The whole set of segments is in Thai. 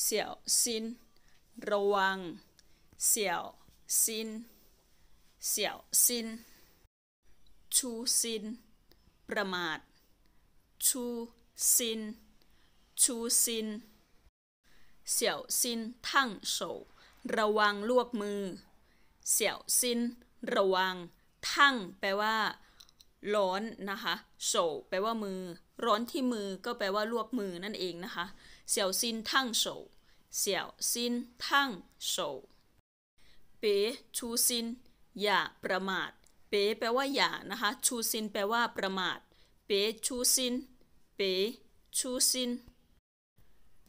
เสี่ยวซินระวัง เสี่ยวซินเสี่ยวซิน ชูซินประมาทชูซินชูซินเสี่ยวซินทั้งโฉระวังลวกมือ เสี่ยวซินระวังทั้งแปลว่า ร้อนนะคะโฉแปลว่ามือ ร้อนที่มือก็แปลว่าลวกมือนั่นเองนะคะเสี่ยวซินทั้งเสี่ยวซินทั้งเป๋ชูซินอย่าประมาทเป๋แปลว่าอย่านะคะชูซินแปลว่าประมาทเป๋ชูซินเป๋ชูซิน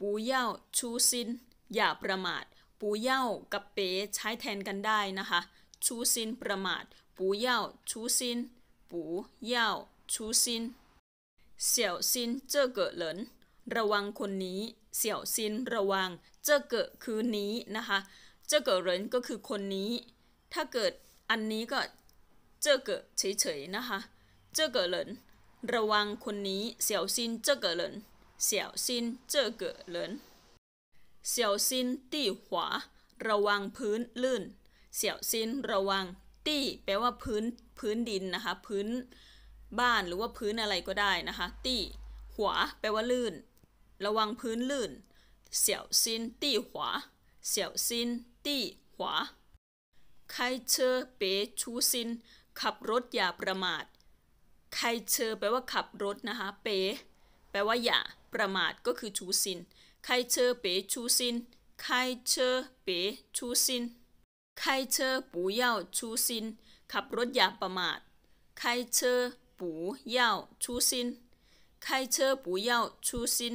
ปูเย่าชูซินอย่าประมาทปูเย่ากับเป๋ใช้แทนกันได้นะคะชูซินประมาทปูเย่าชูซินปูเย่าชูซินเสี่ยวซินเจ้อเกิดหลินระวังคนนี้เสี่ยวซินระวังเจ้าเกิดคืนนี้นะคะเจ้าเกิดเหรินก็คือคนนี้ ถ้าเกิดอันนี้ก็เจ้าเกิดเฉยๆนะคะเจ้าเกิดเหรินระวังคนนี้ เสี่ยวซินเจ้าเกิดเหรินเสี่ยวซินเจ้าเกิดเหรินเสี่ยวซินตี้หวาระวังพื้นลื่นเสี่ยวซินระวังตี้แปลว่าพื้นพื้นดินนะคะพื้นบ้านหรือว่าพื้นอะไรก็ได้นะคะตี้หัวแปลว่าลื่นระวังพื้นลื่นเสี่ยวซินตี้หวาเสี่ยวซินตี้หวาใครเเป๋ชูซิน ขับรถอย่าประมาทใครเชอแปลว่าขับรถนะคะเป แปลว่าอย่าประมาทก็คือชูซินใครเชอเป๋ชูซินใครเชอเป๋ชูซินใครเชอปูเย่าชูซินขับรถอย่าประมาทใครเชอปูเย่าชูซินใครเชอปูเย่าชูซิน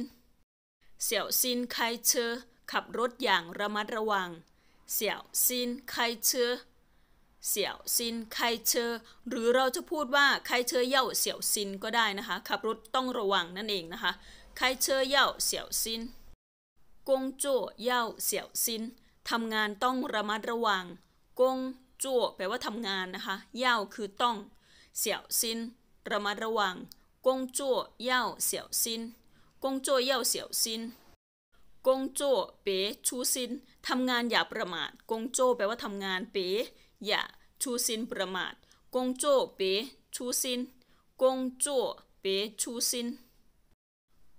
เสี่ยวซินไคเชอขับรถอย่างระมัดระวัง เสี่ยวซินไคเชอเสี่ยวซินไคเชอหรือเราจะพูดว่าไคเชอเย่าเสี่ยวซินก็ได้นะคะขับรถต้องระวังนั่นเองนะคะไคเชอเย่าเสี่ยวซินกงจู่เย่าเสี่ยวซินทำงานต้องระมัดระวัง กงจู่แปลว่าทำงานนะคะเย่าคือต้อง เสี่ยวซินระมัดระวังกงจู่เย่าเสี่ยวซิน工作要小心工作เป๋ชูซินทำงานอย่าประมาทกงโจแปลว่าทำงานเป๋อย่าชูซินประมาทกงโจเป๋ชูซินกงโจเป๋ชูซิน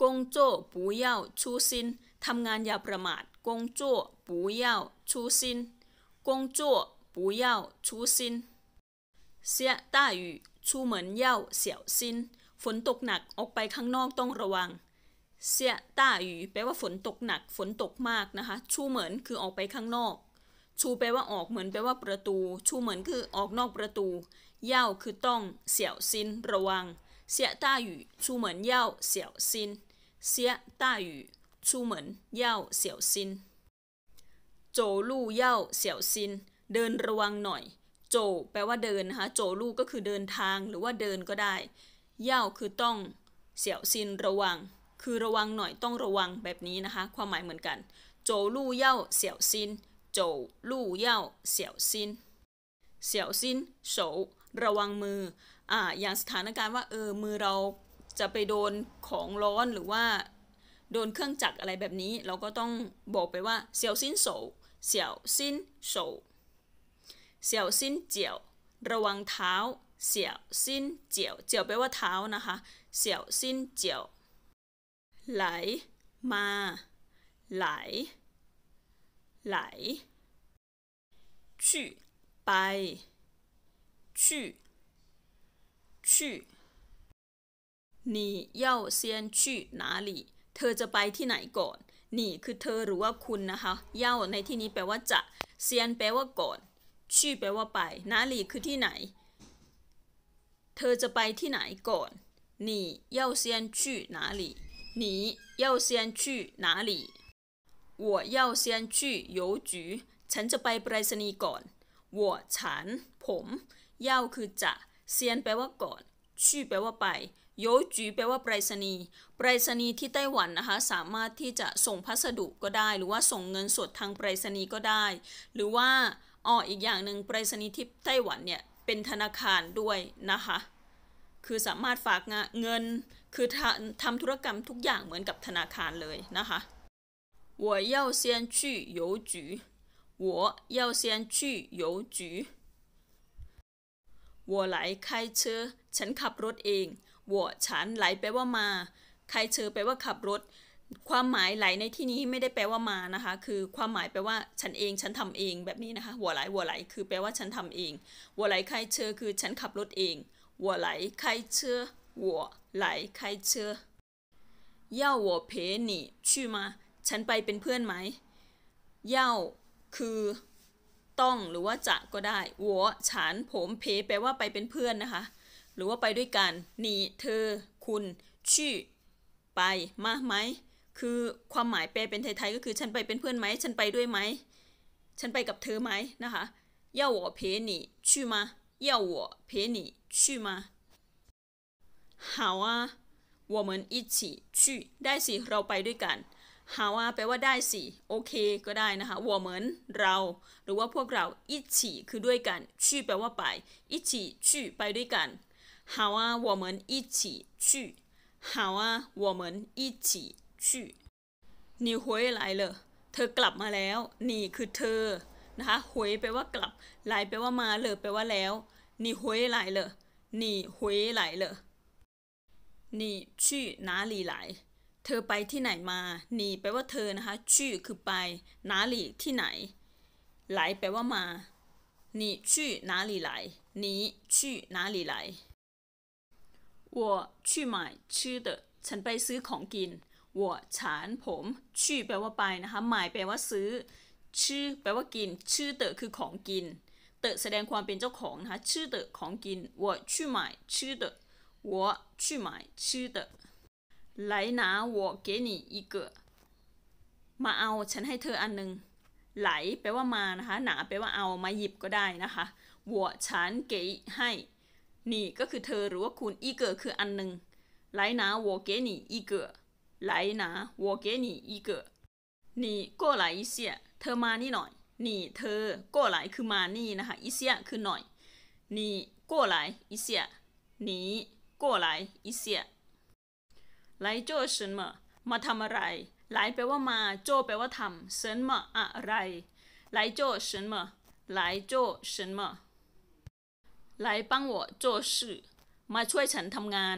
กงโจปูเย่าชูซินทำงานอย่าประมาทกงโจปูเย่าชูซินกงโจปูเย่าชูซินเสียต้าอยู่ชูเหมือนเย่าเสี่ยวซินฝนตกหนักออกไปข้างนอกต้องระวังเสียต้าอยู่แปลว่าฝนตกหนักฝนตกมากนะคะชูเหมือนคือออกไปข้างนอกชูแปลว่าออกเหมือนแปลว่าประตูชูเหมือนคือออกนอกประตูเย่าคือต้องเสี่ยวซินระวังเสียต้าอยู่ชูเหมือนเย่าเสี่ยวซินเสียต้าอยู่ชูเหมือนเย่าเสี่ยวซินโจลู่เย่าเสียวซินเดินระวังหน่อยโจแปลว่าเดินนะคะโจลู่ก็คือเดินทางหรือว่าเดินก็ได้เย่าคือต้องเสี่ยวซินระวังคือระวังหน่อยต้องระวังแบบนี้นะคะ ความหมายเหมือนกัน โจลู่เย่าเสี่ยวซินโจลู่เย่าเสี่ยวซินเสี่ยวซินโฉระวังมืออ่าอย่างสถานการณ์ว่าเออมือเราจะไปโดนของร้อนหรือว่า โดนเครื่องจักรอะไรแบบนี้เราก็ต้องบอกไปว่าเสี่ยวซินโฉเสี่ยวซินโฉเสี่ยวซินเจียวระวังเท้า เสี่ยวซินเจียวเจียวแปลว่าเท้านะคะเสี่ยวซินเจียวไหล มาไหล ไหล去ไป去去你要先去哪里เธอจะไปที่ไหนก่อน นี่คือเธอหรือว่าคุณนะคะเย่าในที่นี้แปลว่าจะ เซียนแปลว่าก่อนชี่แปลว่าไป นาลีคือที่ไหน เธอจะไปที่ไหนก่อน นี่เย่าเซียนชื่นาลี你要先去哪里我要先去邮局ฉันจะไปไปรษณีย์ก่อน我ฉันผม要ย่คือจะเซียนแปลว่าก่อนช่แปลว่าไปโยจีแปลว่าไปรษณีย์ไปรษณีย์ที่ไต้หวันนะคะสามารถที่จะส่งพัสดุก็ได้หรือว่าส่งเงินสดทางไปรษณีย์ก็ได้ หรือว่าอ้ออีกอย่างหนึ่งไปรษณีย์ที่ไต้หวันเนี่ยเป็นธนาคารด้วยนะคะคือสามารถฝากเงินคือทำธุรกรรมทุกอย่างเหมือนกับธนาคารเลยนะคะ我要先去邮局我要先去邮局我来开车ฉันขับรถเอง我ฉันไหลแปลว่ามาใครเชอแปลว่าขับรถ ความหมายไหลในที่นี้ไม่ได้แปลว่ามานะคะ คือความหมายแปลว่า ฉันเอง ฉันทำเองแบบนี้นะคะหัวไหลหัวไหล คือแปลว่าฉันทำเองหัวไหลใครเชอคือ ฉันขับรถเองหัวไหลใครเชอ我来开车要我陪你去吗ฉันไปเป็นเพื่อนไหมเยาคือ ต้อง หรือว่าจะก็ได้หัวฉันผมเพแปลว่าไปเป็นเพื่อนนะคะหรือว่าไปด้วยกันนี่เธอ คุณชื่อไปมาไหมคือความหมายแปลเป็นไทยๆก็คือฉันไปเป็นเพื่อนไหม ฉันไปด้วยไหม ฉันไปกับเธอไหมนะคะเย่าหัวเพนี่ชื่อมาเย่าหัวเพนี่ชื่อมาหาว่าวออมันิชิช去ได้สิเราไปด้วยกันหาว่าแปลว่าได้สิโอเคก็ได้นะคะวอมันเรา หรือว่าพวกเราอิชิคือด้วยกัน ชืแปลว่าไปอิชิชืไปด้วยกันหาว่าวอมันอิชิชื่หาว่าวอมันอิชิชื่อ你回来了เธอกลับมาแล้ว นี่คือเธอนะคะหวยแปลว่ากลับไหลแปลว่ามาเลยแปลว่าแล้ว你回来了你回来了หนีชื่อนาลีไหล เธอไปที่ไหนมาหนีแปลว่าเธอนะคะชื่อคือไป นาลีที่ไหนไหลแปลว่ามาหนีชื่อนาหลีไหลนีชื่อนาลีไหล我去买吃的ฉันไปซื้อของกินวัวฉานผมชื่อแปลว่าไปนะคะหมายแปลว่าซื้อ ชื่อแปลว่ากิน ชื่อเตอคือของกิน เตอแสดงความเป็นเจ้าของนะคะชื่อเตอของกินวัวชื่อหมายชื่อเตอ我去买吃的来拿我给你一个มาเอาฉันให้เธออันหนึ่งไหลแปลว่ามานะคะหนาแปลว่าเอามาหยิบก็ได้นะคะวัวฉันเก๋ให้นี่ก็คือเธอหรือว่าคุณอีเก๋คืออันหนึ่งไหล给น一วัวเก๋一นี่อีเกไหลนวัวเก๋นี่อีเกนี่ก็ไหลเสียเธอมานี่หน่อยนี่เธอก็ไหลคือมานี่นะคะอีเสียคือหน่อยนี่ก็ไหลอีเสียนี่过来一些。来做什么มาทำอะไร来แปลว่ามา โจแปลว่าทำเ么นมอะไร来做什么来做什么来帮我做事มาช่วยฉันทำงาน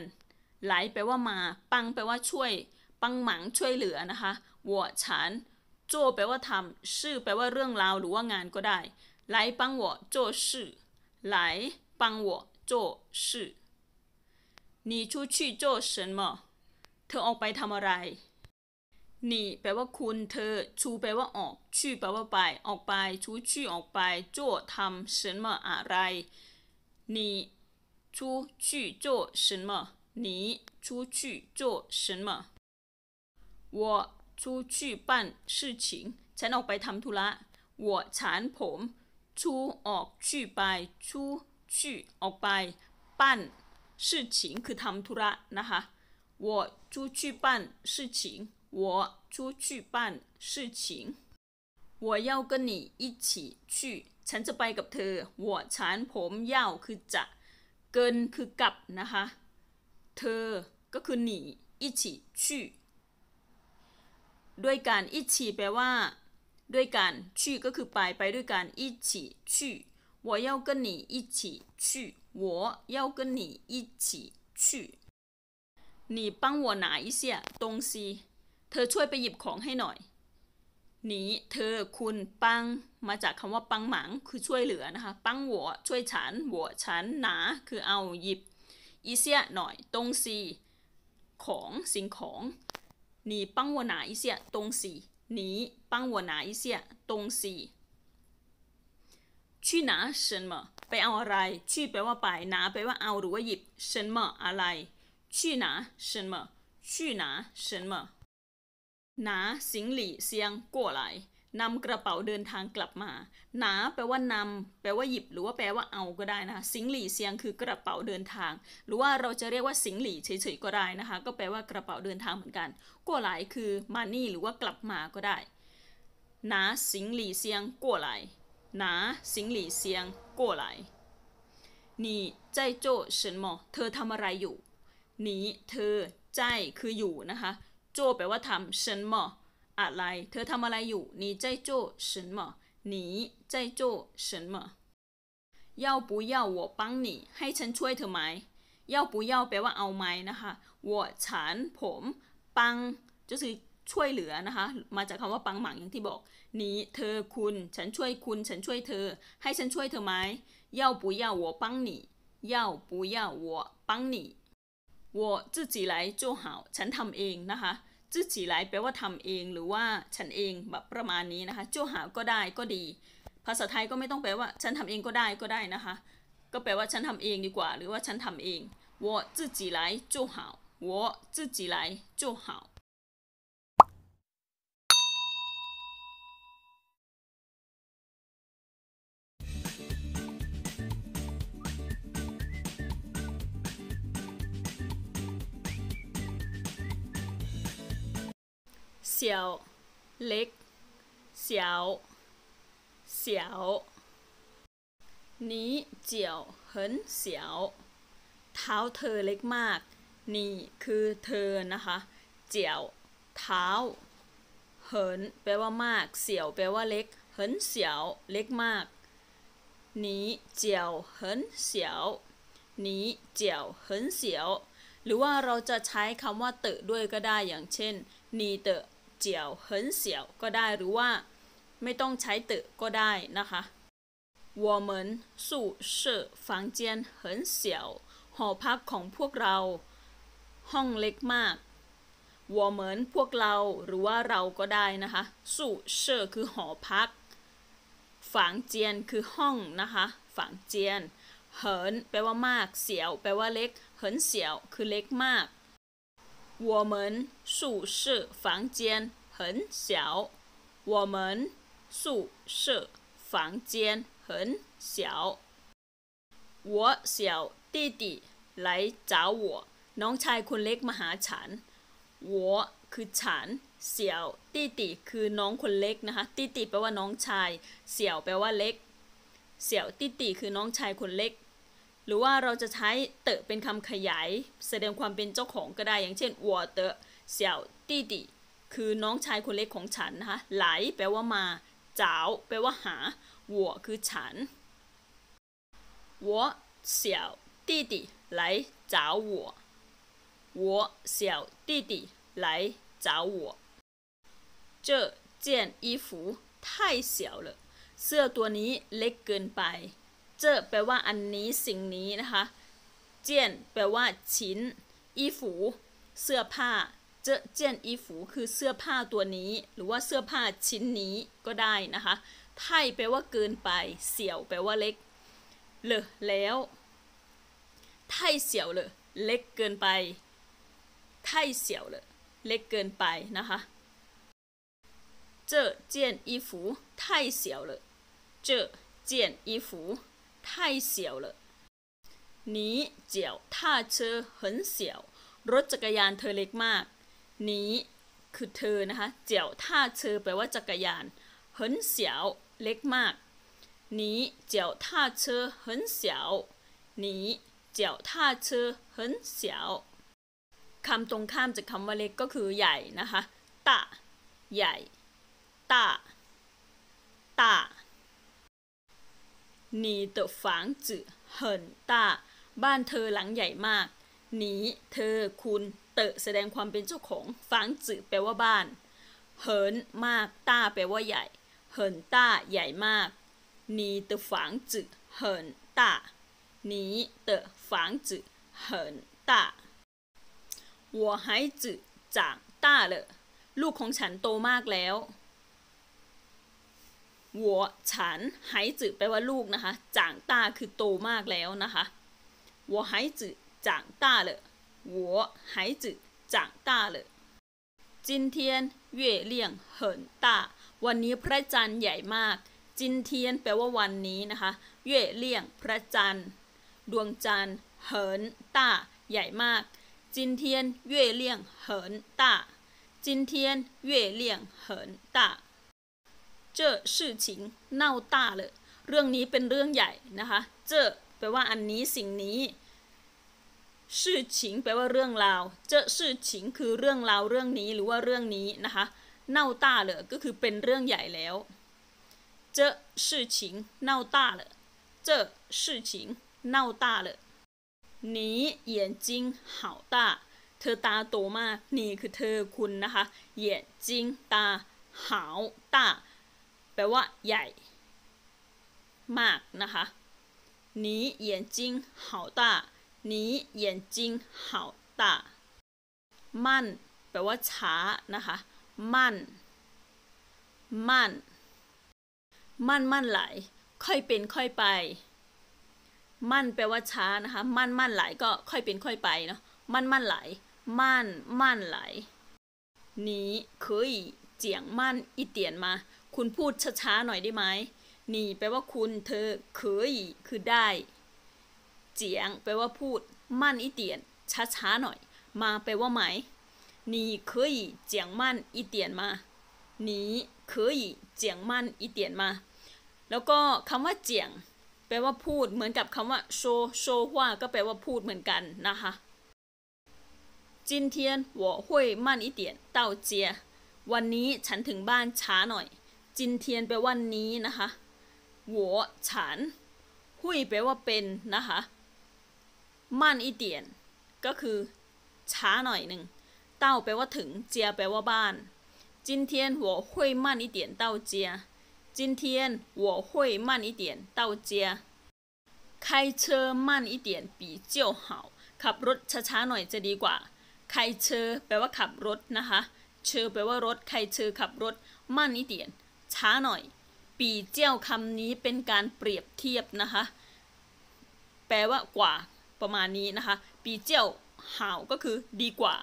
ไแปลว่ามา ปังแปลว่าช่วย ปังหมังช่วยเหลือนะคะ我ัวฉัน โจแปลว่าทำชื่อแปลว่าเรื่องราวหรือว่างานก็ได้来帮我做事，来帮我做事。จ你出去做什么เธอออกไปทำอะไรหนีแปลว่าคุณเธอชูแปลว่าออกชื่อแปลว่าไปออกไปชูชื่อออกไปจโจทำเฉินมออะไร你出去做什么你出去做什么我出去办事情ฉันออกไปทำธุระ我ฉันผมชูออกชี่ไปชูชี่ออกไปปั้น事情คือทำธุระนะคะ我出去办事情我出去办事情我要跟你一起去ฉันจะไปกับเธอ我ฉันผม要คือจะเกินคือกับนะคะเธอก็คือหนี一起去่ด้วยการอ起แปลว่า ด้วยการ去ก็คือไปไปด้วยการ一起去我要跟你一起去我要跟你一起去你帮我拿一下东西เธอช่วยไปหยิบของให้หน่อย你、นีเธอคุณปังมาจากคำว่าปังหมังคือช่วยเหลือนะคะปังหัวช่วยฉันหัวฉันหนาคือเอาหยิบอีเซียหน่อยตรงสีของสิ่งของนีปังหัวหนาอีเสียตรงสีนีปังหัวหนาอีเียตรงีนหานเม么ไปเอาอะไร去แปลว่าไปหาแปลว่าเอาหรือว่าหยิบ什มอะไรนหาเิ拿什么去拿什么หนาเมหหาสิงลีเซียงกหลนำกระเป๋าเดินทางกลับมาหนาแปลว่านำแปลว่าหยิบ หรือว่าแปลว่าเอาก็ได้นะสิงหลี่เซียงคือกระเป๋าเดินทาง หรือว่าเราจะเรียกว่าสิงหลี่เฉยๆก็ได้นะคะ ก็แปลว่ากระเป๋าเดินทางเหมือนกันกัวหลายคือมานี่หรือว่ากลับมาก็ได้หนาสิงหลี่เซียงกัวหลาย拿行李箱过来你在做什么เธอทำอะไรอยู่你เธอใจคืออยู่นะคะโจแปลว่าทำ什么ิ来อะไร เธอทำอะไรอยู่你在做什么你在做什么要不要我帮你ให้ฉันช่วยเธอไหม要不要แปลว่าเอาไหมนะคะ我ฉันผมปังก็ช่วยเหลือนะคะ มาจากคำว่าปังหมังอย่างที่บอก นี้เธอคุณ ฉันช่วยคุณ ฉันช่วยเธอ ให้ฉันช่วยเธอไหม要不要我帮你要不要我帮你我自己来就好ฉันทำเองนะคะจื้อจีไหแปลว่าทำเองหรือว่า ฉันเองแบบประมาณนี้นะคะโจหาก็ได้ก็ดี ภาษาไทยก็ไม่ต้องแปลว่า ฉันทำเองก็ได้ก็ได้นะคะ ก็แปลว่าฉันทำเองดีกว่า หรือว่าฉันทำเอง我自己来就好我自己来就好สียวเล็ก เสียว เสียว นี้เจียวเหินเสียวเท้าเธอเล็กมาก นี่คือเธอนะคะ เจียวเท้าเหินแปลว่ามาก เสียว แปลว่าเล็กเหินเสียวเล็กมาก นี้เจียวเหินเสียวนี้เจียวเหินเสียว หรือว่าเราจะใช้คำว่าเตอด้วยก็ได้ อย่างเช่นนีเตอเจียวเหินเสี่ยวก็ได้ หรือว่าไม่ต้องใช้ตึกก็ได้นะคะ我们宿舍房间很小หอพักของพวกเรา ห้องเล็กมากวอเหมืนพวกเรา หรือว่าเราก็ได้นะคะสู่เชอคือหอพักฝังเจียน คือห้องนะคะฝังเจียน เหิน แปลว่ามาก เสียว แปลว่าเล็ก เหินเสียว คือเล็กมาก我们宿舍房间很小。我们宿舍房间很小。我小弟弟来找我，น้องชายคนเล็กมาหาฉัน我คือฉัน เสี่ยวตี้ตคือน้องคนเล็กนะคะตี้ตแปลว่าน้องชาย เสี่ยวแปลว่าเล็ก เสี่ยวตี้ตคือน้องชายคนเล็กหรือว่าเราจะใช้เตะเป็นคำขยายแสดงความเป็นเจ้าของก็ได้ อย่างเช่นวัวเตะเสี่ยวตี้ตีคือน้องชายคนเล็กของฉันนะคะไหลแปลว่ามาจ้าวแปลว่าหาวัวคือฉันวัวเสี่ยวตี้ตีไหลจาววัววัวเสี่ยวตี้ตีไหลจ๋าววัว这件衣服太小了เสื้อตัวนี้เล็กเกินไปเจอแปลว่าอันนี้สิ่งนี้นะคะ เจียนแปลว่าชิ้น อีฝูเสื้อผ้า เจอเจียนอีฝูคือเสื้อผ้าตัวนี้ หรือว่าเสื้อผ้าชิ้นนี้ก็ได้นะคะ ไทแปลว่าเกินไป เสี่ยวแปลว่าเล็ก เละแล้ว ไทเสี่ยวเลยเล็กเกินไป ไทเสี่ยวเลยเล็กเกินไปนะคะเเจจียนอ件เจ太小了。这件衣服太小了นี้เจียวท่าเชอเหินเสียวรถจักรยานเธอเล็กมาก นี้คือเธอนะคะเจียวท่าเชอแปลว่าจักรยานเหินเสียวเล็กมาก นี้เจียวท่าเชอเหินเสี่ยวนี้เจียวท่าเชอเหินเสียวคำตรงข้ามจากคำว่าเล็กก็คือใหญ่นะคะตาใหญ่ตาตา你的房子很大บ้านเธอหลังใหญ่มากหนีเธอคุณเตะแสดงความเป็นเจ้าของฝังจือแปลว่าบ้านเหินมากต้าแปลว่าใหญ่เหินต้าใหญ่มากหนีเตอฝังจือเหินต้าหนีเตอฝังจือเหินต้า我ัวหายจือจางตาเลยลูกของฉันโตมากแล้วหัวฉันหายจือแปลว่าลูกนะคะจางต้าคือโตมากแล้วนะคะวัวหายจือจางต้าเลยหัวหายจือจางต้าเลยจินเทียนเย่เลี่ยงเหินต้าวันนี้พระจันทร์ใหญ่มาก จินเทียนแปลว่าวันนี้นะคะเย่เลี่ยงพระจันทร์ดวงจันทร์เหินต้าใหญ่มาก จินเทียนเย่เลี่ยงเหินต้าจินเทียนเย่เลี่ยงเหินต้าเจ้อชื่อชิงเน่าตาเลยเรื่องนี้เป็นเรื่องใหญ่นะคะเจ้อแปลว่าอันนี้สิ่งนี้ชื่อชิงแปลว่าเรื่องราวเจ้อชื่อชิงคือเรื่องราวเรื่องนี้หรือว่าเรื่องนี้นะคะเน่าตาเลยก็คือเป็นเรื่องใหญ่แล้ว เจ้อชื่อชิงเน่าตาเลยเจ้อชื่อชิงเน่าตาเลยนี้เหยียนจิงเห่าตาเธอตาโตมากนี่คือเธอคุณนะคะเหยียนจิงตาหาตาแปลว่าใหญ่มากนะคะนี你眼睛好大你眼睛好大นแปลว่าช้านะคะมั่น มั่น มั่นไหล ค่อยเป็นค่อยไป มั่นแปลว่าช้านะคะมั่นมั่นไหลก็ค่อยเป็นค่อยไปเนาะมั่นมั่นไหลมั่น มั่นไหลนี้可以讲慢一点吗คุณพูดช้าๆหน่อยได้ไหม นี่ แปลว่าคุณเธอเคยคือได้ เจียงแปลว่าพูดมั่นอีเตียนช้าๆหน่อย มาแปลว่าไหมนี่เคยเจียงมั่นอีเตียนมา นี่เคยเจียงมั่นอีเตียนมา แล้วก็คำว่าเจียงแปลว่าพูดเหมือนกับคำว่าโชโชว่าก็แปลว่าพูดเหมือนกันนะคะจินเทียนหัวห้วยมั่นอีเตียนเต้าเจียวันนี้ฉันถึงบ้านช้าหน่อยจินเทียนแปลว่านี้นะคะหัวฉันหุยแปลว่าเป็น นะคะมั่นอีเตียนก็คือ ช้าหน่อยหนึ่งเต้าแปลว่าถึง เจียแปลว่าบ้านจินเทียนหัวหุยมั่นอีเตียนเต้าเจียจินเทียนหัวหุยมั่นอีเตียนเต้าเจียัรม่นนอีีีเเตยปจียวเห่าขับรถช้าๆหน่อยจะดีกว่าใครเชอแปลว่าขับรถนะคะเชอแปลว่ารถใครเชอขับรถมั่นอีเตียนช้าหน่อย ปีเจี้ยวคำนี้เป็นการเปรียบเทียบนะคะ แปลว่ากว่าประมาณนี้นะคะ ปีเจี้ยวหาก็คือดีกว่า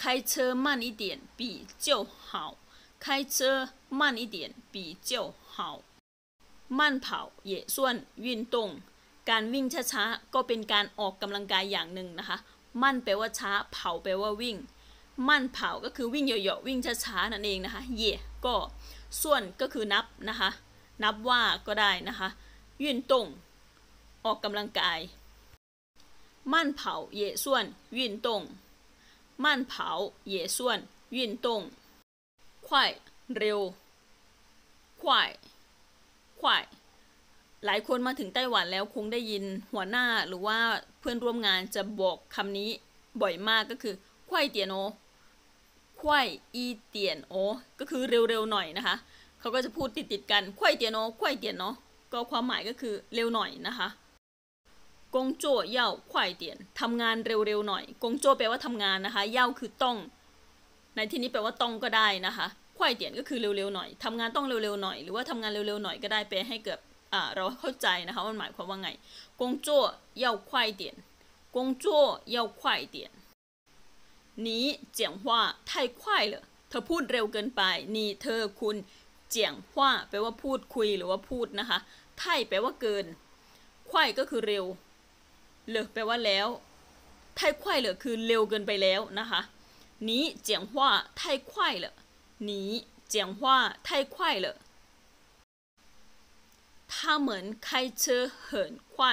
开车慢一点比较好开车慢一点比较好มั่นเ้าเยส่วน วิงตงการวิ่ง ช้า ๆ ก็เป็นการออกกำลังกายอย่างหนึ่งนะคะมั่นแปลว่าช้า เผาแปลว่าวิ่ง มั่นเผาก็คือวิ่งเหยาะๆวิ่งช้าๆนั่นเองนะคะเย่ก็ส่วนก็คือนับนะคะ นับว่าก็ได้นะคะยืนตรงออกกำลังกาย มั่นเผาเยส่วนยืนตรงมั่นเผาเยส่วนยืนตรงควายเร็วควายควายหลายคนมาถึงไต้หวันแล้ว คงได้ยินหัวหน้าหรือว่าเพื่อนร่วมงานจะบอกคำนี้บ่อยมากก็คือควายเตียโนควายอีเตียนโอก็คือเร็วๆหน่อยนะคะเขาก็จะพูดติดๆกันควายเตียนโอควายเตียนเนาะก็ความหมาย ก็คือเร็วหน่อยนะคะกงโจเย่าควายเตียนทำงานเร็วๆหน่อย กงโจ้แปลว่าทำงานนะคะเย่าคือต้อง ในที่นี้แปลว่าต้องก็ได้นะคะควายเตียนก็คือเร็วๆหน่อยทำงานต้องเร็วๆหน่อยหรือว่าทำงานเร็วๆหน่อยก็ได้แปลให้เกิดเราเข้าใจนะคะมันหมายความว่าไงกงโจ้ย่าควายเตียนกงโจ้ย่าควายเตียนนี่เจียงว่ายควายเหรอเธอพูดเร็วเกินไป นี่เธอคุณ เจียงว่า แปลว่าพูดคุยหรือว่าพูดนะคะ ไทยแปลว่าเกิน ควายก็คือเร็วเหลือแปลว่าแล้ว ไทยควายเหลือคือเร็วเกินไปแล้วนะคะ นี้เจียงว่า ไทยควายเหรอนี้เจียงว่าไทยควายเหรอถ้าเหมือนใครเชอเหินคา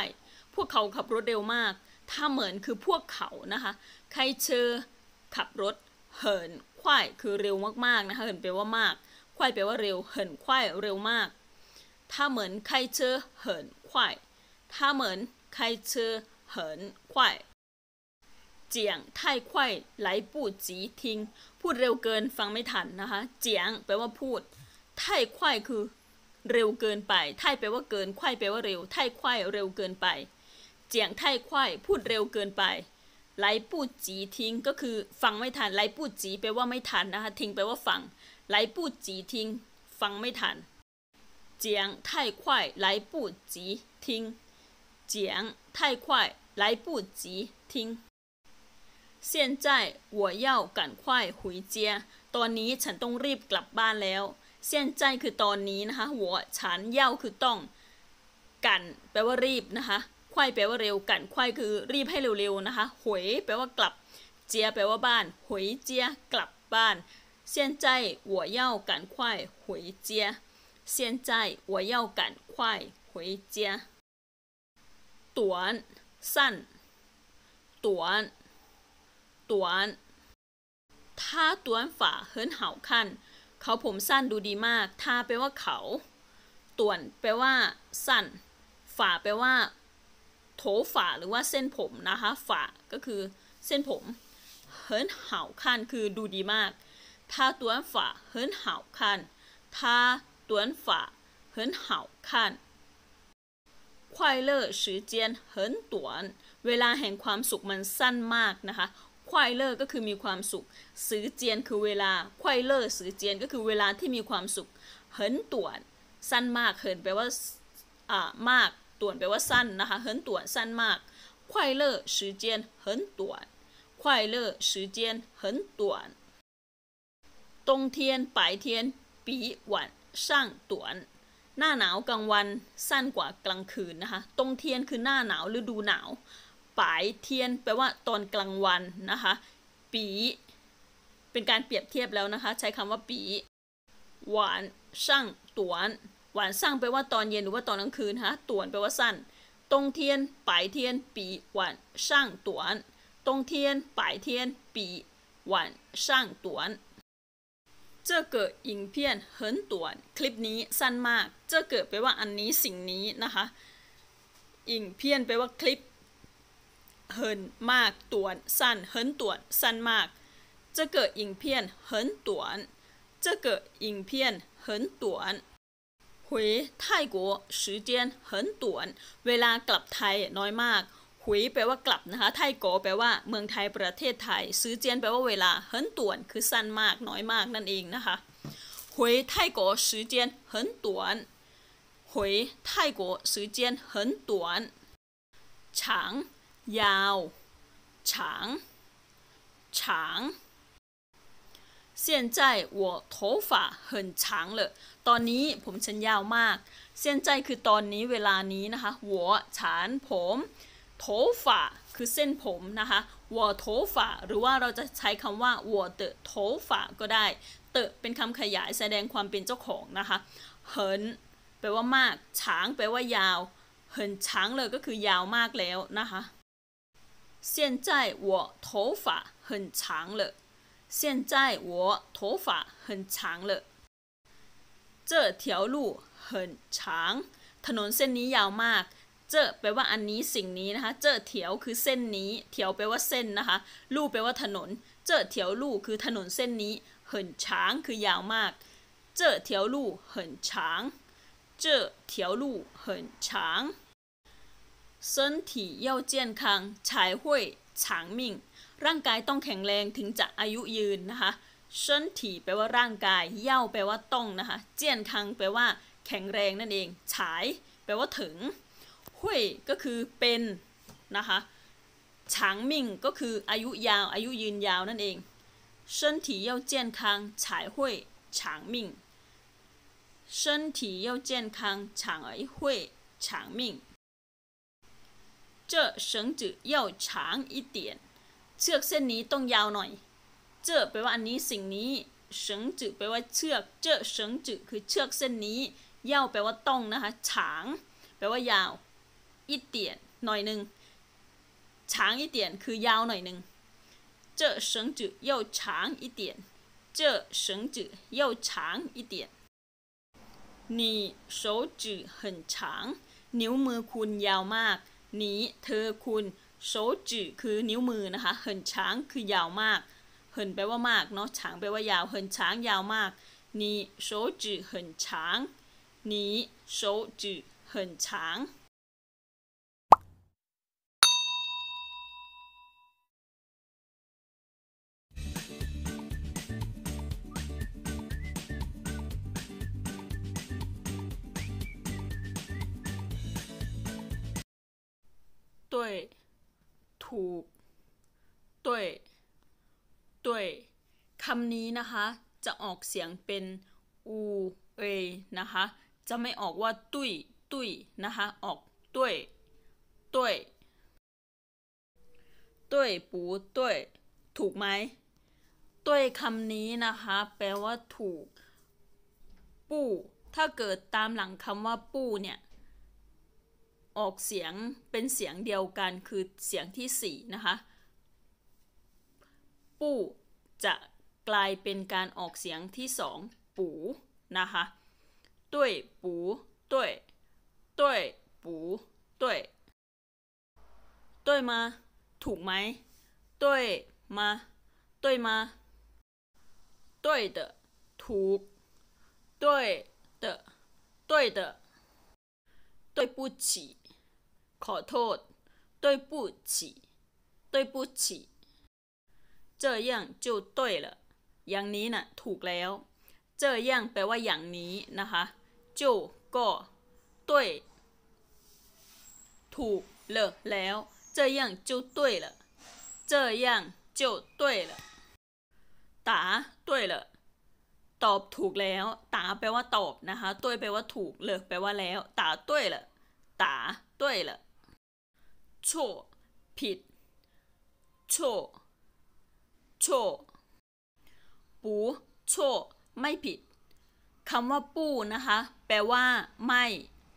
พวกเขาขับรถเร็วมาก ถ้าเหมือนคือพวกเขานะคะใครเชอขับรถเหินควายคือเร็วมากๆนะคะเหินแปลว่ามากควายแปลว่าเร็ว เหินควายเร็วมาก ถ้าเหมือนใครเ่อเหินควายถ้าเหมือนใครเ่อเหินควายเจียง太ท่ควายไหลปูจีทิง พูดเร็วเกินฟังไม่ทันนะคะเจียงแปลว่าพูด太ท่ควายคือเร็วเกินไป太ท่แปลว่าเกินควายแปลว่าเร็ว太ท่ควายเร็วเกินไป เจียง太ท่ควายพูดเร็วเกินไปไหลปูจีทิ้งก็คือฟังไม่ทันไหลปูจีแปลว่าไม่ทัน นะคะทิ้งแปลว่าฟังไหลปูจีทิ้งฟังไม่ทัน เจียงไท่ควายปู้จีทิงเจียงไท่ควายปูจีทิง现在我要赶快回家ตอนนี้ฉันต้องรีบกลับบ้านแล้ว现在คือตอนนี้นะคะ我ฉันเย่าคือต้อง กันแปลว่ารีบนะคะควายแปลว่าเร็วกันควายคือรีบให้เร็วๆนะคะหวยแปลว่ากลับ เจียแปลว่าบ้านหวยเจียกลับบ้านเซียนใจหัวเย่ากันควายหวยเจียเซียนใจหัวเย่ากันควายหวยเจียตวสั้นตว他短ว很好看，าตวฝ่าเฮินเห่าขั้นเขาผมสั้นดูดีมากท่าแปลว่าเขาต่วนแปลว่า สั้นฝ่าแปลว่าโถฝาหรือว่าเส้นผมนะคะฝาก็คือเส้นผมเฮินเห่าคันคือดูดีมากทาตัวฝฝาเฮินเห่าคันทาตัวฝฝาเฮินเห่าคัน快乐时间很短เวลาแห่งความสุขมันสั้นมากนะคะควายเลอร์ก็คือมีความสุขสือเจียนคือเวลาควายเลอร์สือเจียนก็คือเวลาที่มีความสุขเฮินตัวนสั้นมากเฮินแปลว่าอ่ามาก่วนแปลว่าสั้นนะคะเฮินต่วนสั้นมาก快乐时间很短快乐时间很短冬天白天比晚上短หน้าหนาวกลางวันสั้นกว่ากลางคืนนะคะตรงเทียนคือหน้าหนาวฤดูหนาวปายเทียน แปลว่าตอนกลางวันนะคะปีเป็นการเปรียบเทียบแล้วนะคะใช้คำว่าปีหวานช่างตวนหวานสร้างไปว่าตอนเย็นหรือว่าตอนกลางคืนฮะต่วนไปว่าสั้น ตรงเทียนปลายเทียนปีหวานสร้างตวน ตรงเทียนปลายเทียนปีหวานสร้างตวน这个影片很短คลิปนี้สั้นมาก这个แปลว่าอันนี้สิ่งนี้นะคะอิงเพี้ยนแปลว่าคลิปเหินมากต่วน สั้นเหินต่วนสั้นมาก这个影片很短这个影片很短回泰国时间很短เวลากลับไทยน้อยมากหุยแปลว่ากลับนะคะไทยโกแปลว่าเมืองไทยประเทศไทยซื้อเจียนแปลว่าเวลาเ短ินต่วนคือสั้นมากน้อยมากนั่นเองนะคะหุย时间很短回泰国时间很短长หุยาว长长现在我头发很长了ตอนนี้ผมฉันยาวมาก现在คือตอนนี้เวลานี้นะคะ我ฉันผม头发คือเส้นผมนะคะ我头发หรือว่าเราจะใช้คำว่า我的头เตก็ได้เตเป็นคำขยายแสดงความเป็นเจ้าของนะคะ很แปลว่ามากฉางแปลว่ายาวเหินางเลยก็คือยาวมากแล้วนะคะ现在我头发很长了现在我头发很长了。这条路很长，ถนนเส้นนี้ยาวมาก。这เป็นว่าอันนี้สิ่งนี้นะคะ这条คือเส้นนี้，แถวเป็นว่าเส้นนะคะ路เป็นว่าถนน这条路是ถนนเส้นนี้很长，คือยาวมาก这条路很长，这条路很长。身体要健康才会长命。ร่างกายต้องแข็งแรงถึงจะอายุยืนนะคะชินถีแปลว่าร่างกายเย่าแปลว่าต้องนะคะ เจียนคังแปลว่าแข็งแรงนั่นเอง ฉายแปลว่าถึงห้วยก็คือเป็นนะคะฉางมิ่งก็คืออายุยาวอายุยืนยาวนั่นเองเชินถีเย่าเจียนคังฉายหุวยฉางมิ่งเชินถีเย่าเจียนคังฉางไอห้วยฉางมิ่ง这绳子要长一点。เชือกเส้นนี้ต้องยาวหน่อยเจ้อแปลว่าอันนี้สิ่งนี้เฉิงจือแปลว่าเชือกเจ้อเฉิงจือคือเชือกเส้นนี้เย่าแปลว่าต้องนะคะ ฉางแปลว่ายาว อีเตียนหน่อยหนึ่งฉางอีเตียนคือยาวหน่อยหนึ่งเจ้อเฉิงจือย่าฉางอีเตียนเจ้อเฉิงจือย่าฉางอีเตียนนี่手指很长นิ้วมือคุณยาวมากนีเธอคุณโชจืคือนิ้วมือนะคะเหินช้างคือยาวมากเหินแปลว่ามากเนาะช้างแปลว่ายาวเหินช้างยาวมากนี่โชจืเหินช้างนี่โชจืเหินช้าง对。ถูกตุยตุยคำนี้นะคะจะออกเสียงเป็นอูเอนะคะจะไม่ออกว่าตุยตุยนะคะออกตุยตุยตุยปูตุยถูกไหมตุยคำนี้นะคะแปลว่าถูกปู่ถ้าเกิดตามหลังคำว่าปู่เนี่ยออกเสียงเป็นเสียงเดียวกันคือเสียงที่4นะคะ ปู่จะกลายเป็นการออกเสียงที่ 2ปู่นะคะด้วยปู่ด้วยด้วยปู่ด้วยด้วยมาถูกไหมด้วยมาด้วยมาด้วย的ถูกด้วย的对的对不起ขอโทษ对不起对不起这样就对了อย่างนี้นะ่ะถูกแล้วเจอย่างแปลว่าอย่างนี้นะคะจูก็ด้ยถูกเลแล้ว这样就对了这样就对了答า้ย了ตอบถูกแล้วตาแปลว่าตอบนะคะด้ยแปลว่าถูกเลแปลว่าแล้วตาด้วย了ตาด้วย了错ชผิด错ช不ชปูชไม่ผิดคำว่าปูนะคะแปลว่า ไม่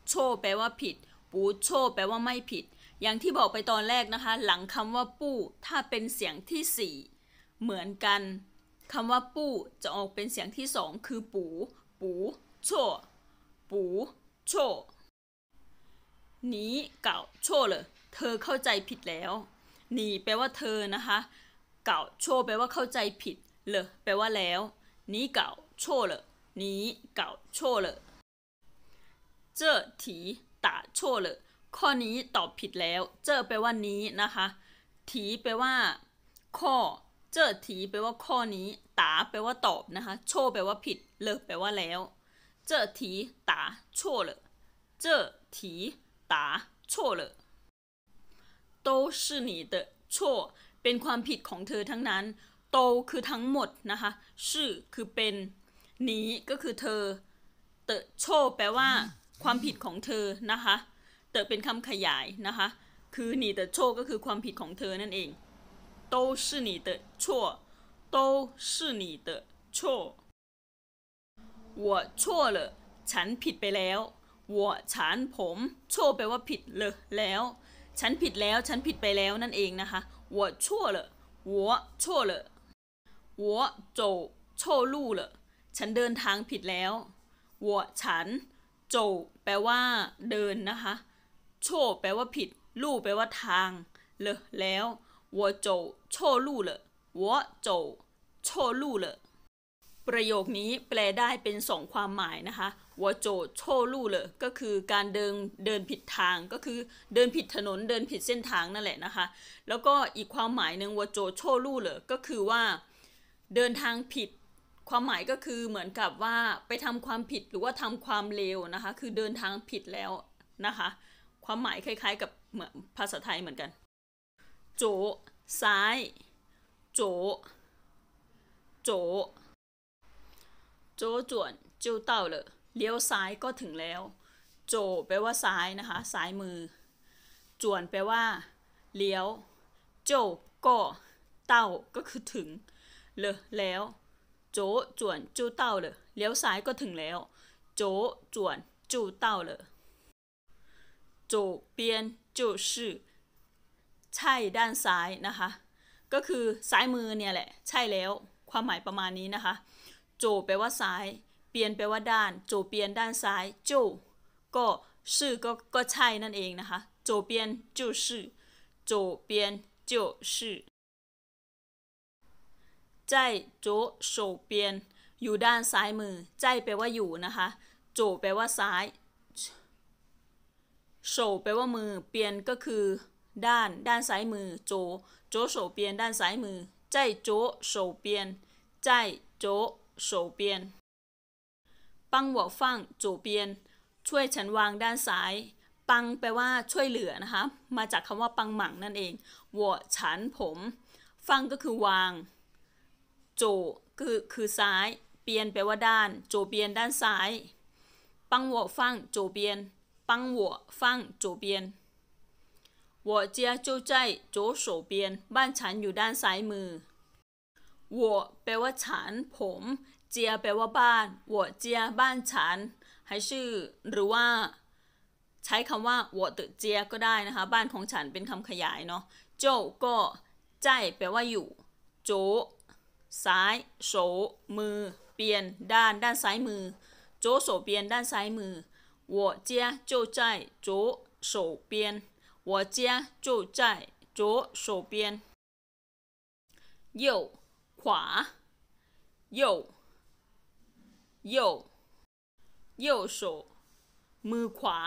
โชแปลว่าผิด ปูโชแปลว่าไม่ผิด อย่างที่บอกไปตอนแรกนะคะ หลังคำว่าปูถ้าเป็นเสียงที่สี่เหมือนกันคำว่าปู้ จะออกเป็นเสียงที่สองคือปูปูชปูโชหนีเก่าชเลยเธอเข้าใจผิดแล้ว นี่แปลว่าเธอนะคะ เก่า โชแปลว่าเข้าใจผิดเลยแปลว่าแล้ว นี่เก่าโชเลยนี้เก่า โชเลยเจ้อถีตาโชเลยข้อนี้ตอบผิดแล้ว เจ้อแปลว่านี้นะคะ ถีแปลว่าข้อ เจ้อถีแปลว่าข้อนี้ตาแปลว่าตอบนะคะ โชแปลว่าผิดเลิแปลว่าแล้ว เจ้อถีตาโชเลยเจ้อถีตาโชเลย都是你的错เป็นความผิดของเธอทั้งนั้นโตคือทั้งหมดนะคะชื่อคือเป็นหนีก็คือเธอเตะโชแปลว่าความผิดของเธอนะคะเตะเป็นคำขยายนะคะคือหนีเตะโชก็คือความผิดของเธอนั่นเองโตชื่อหนีเตะโชโตชื่อหนีเตะโช我错了ฉันผิดไปแล้ว我ฉันผมโชแปลว่าผิดเลยแล้วฉันผิดแล้วฉันผิดไปแล้วนั่นเองนะคะ我错了我错了我走错路了ฉันเดินทางผิดแล้ว我ฉันโจแปลว่าเดินนะคะโชแปลว่าผิดลู่แปลว่าทางเลแล้ว我走错路了我走错路了ประโยคนี้แปลได้เป็นสองความหมายนะคะวัวโจโชลู่เลยก็คือการเดินเดินผิดทางก็คือเดินผิดถนนเดินผิดเส้นทางนั่นแหละนะคะแล้วก็อีกความหมายหนึ่งวัวโจโชลู่เลยก็คือว่าเดินทางผิด ความหมายก็คือเหมือนกับว่าไปทำความผิดหรือว่าทำความเลวนะคะคือเดินทางผิดแล้วนะคะความหมายคล้ายๆกับเหมือนภาษาไทยเหมือนกันโจซ้ายโจโจโจจวนจิวเตาเลยเลี้ยวซ้ายก็ถึงแล้วโจแปลว่าซ้ายนะคะซ้ายมือจวนแปลว่าเลี้ยวโจก็เต้าก็คือถึงเลยแล้วโจจวนจูเต้าเลยเลี้ยวซ้ายก็ถึงแล้วโจจวนจูเต้าเลยโจเปียนจือใช่ด้านซ้ายนะคะก็คือซ้ายมือเนี่ยแหละใช่แล้วความหมายประมาณนี้นะคะโจแปลว่าซ้ายปียนแปลว่าด้านโจเปียนด้านซ้ายโจก็ชื่อก็ก็ใช่นั่นเองนะคะโจเปียนจูื่อโจเปียนจูชื่อใจโจโฉเปียนอยู่ด้านซ้ายมือใจแปลว่าอยู่นะคะโจแปลว่าซ้ายโฉแปลว่ามือเปียนก็คือ ด้านด้านซ้ายมือโจโจโฉเปียนด้านซ้ายมือใจโจโฉเปียนใจโจโฉเปียนปังหัวฟั่งจูเปียนช่วยฉันวางด้านซ้าย ปังแปลว่าช่วยเหลือนะคะมาจากคำว่าปังหมังนั่นเองหัวฉันผม ฟั่งก็คือวางโจคือคือซ้าย เปียนแปลว่าด้านโจเปียนด้านซ้าย ปังหัวฟั่งโจเปียน ปังหัวฟั่งโจเปียน我家就在左手边บ้านฉันอยู่ด้านซ้ายมือ我แปลว่าฉันผมเจียแปลว่าบ้านหัวเจียบ้านฉัน ให้ชื่อหรือว่า ใช้คำว่าหัวตึเจียก็ได้นะคะบ้านของฉันเป็นคำขยายเนาะโจก็ใจแปลว่าอยู่โจซ้ายโศมือ เปลี่ยน ด้าน ด้านซ้ายมือโจโสเปลี่ยนด้านซ้ายมือหัวเจียโจใจโจโสเปลี่ยนหัวเจียโจใจโจโสเปลี่ยน右ขวา右右右手มือขวา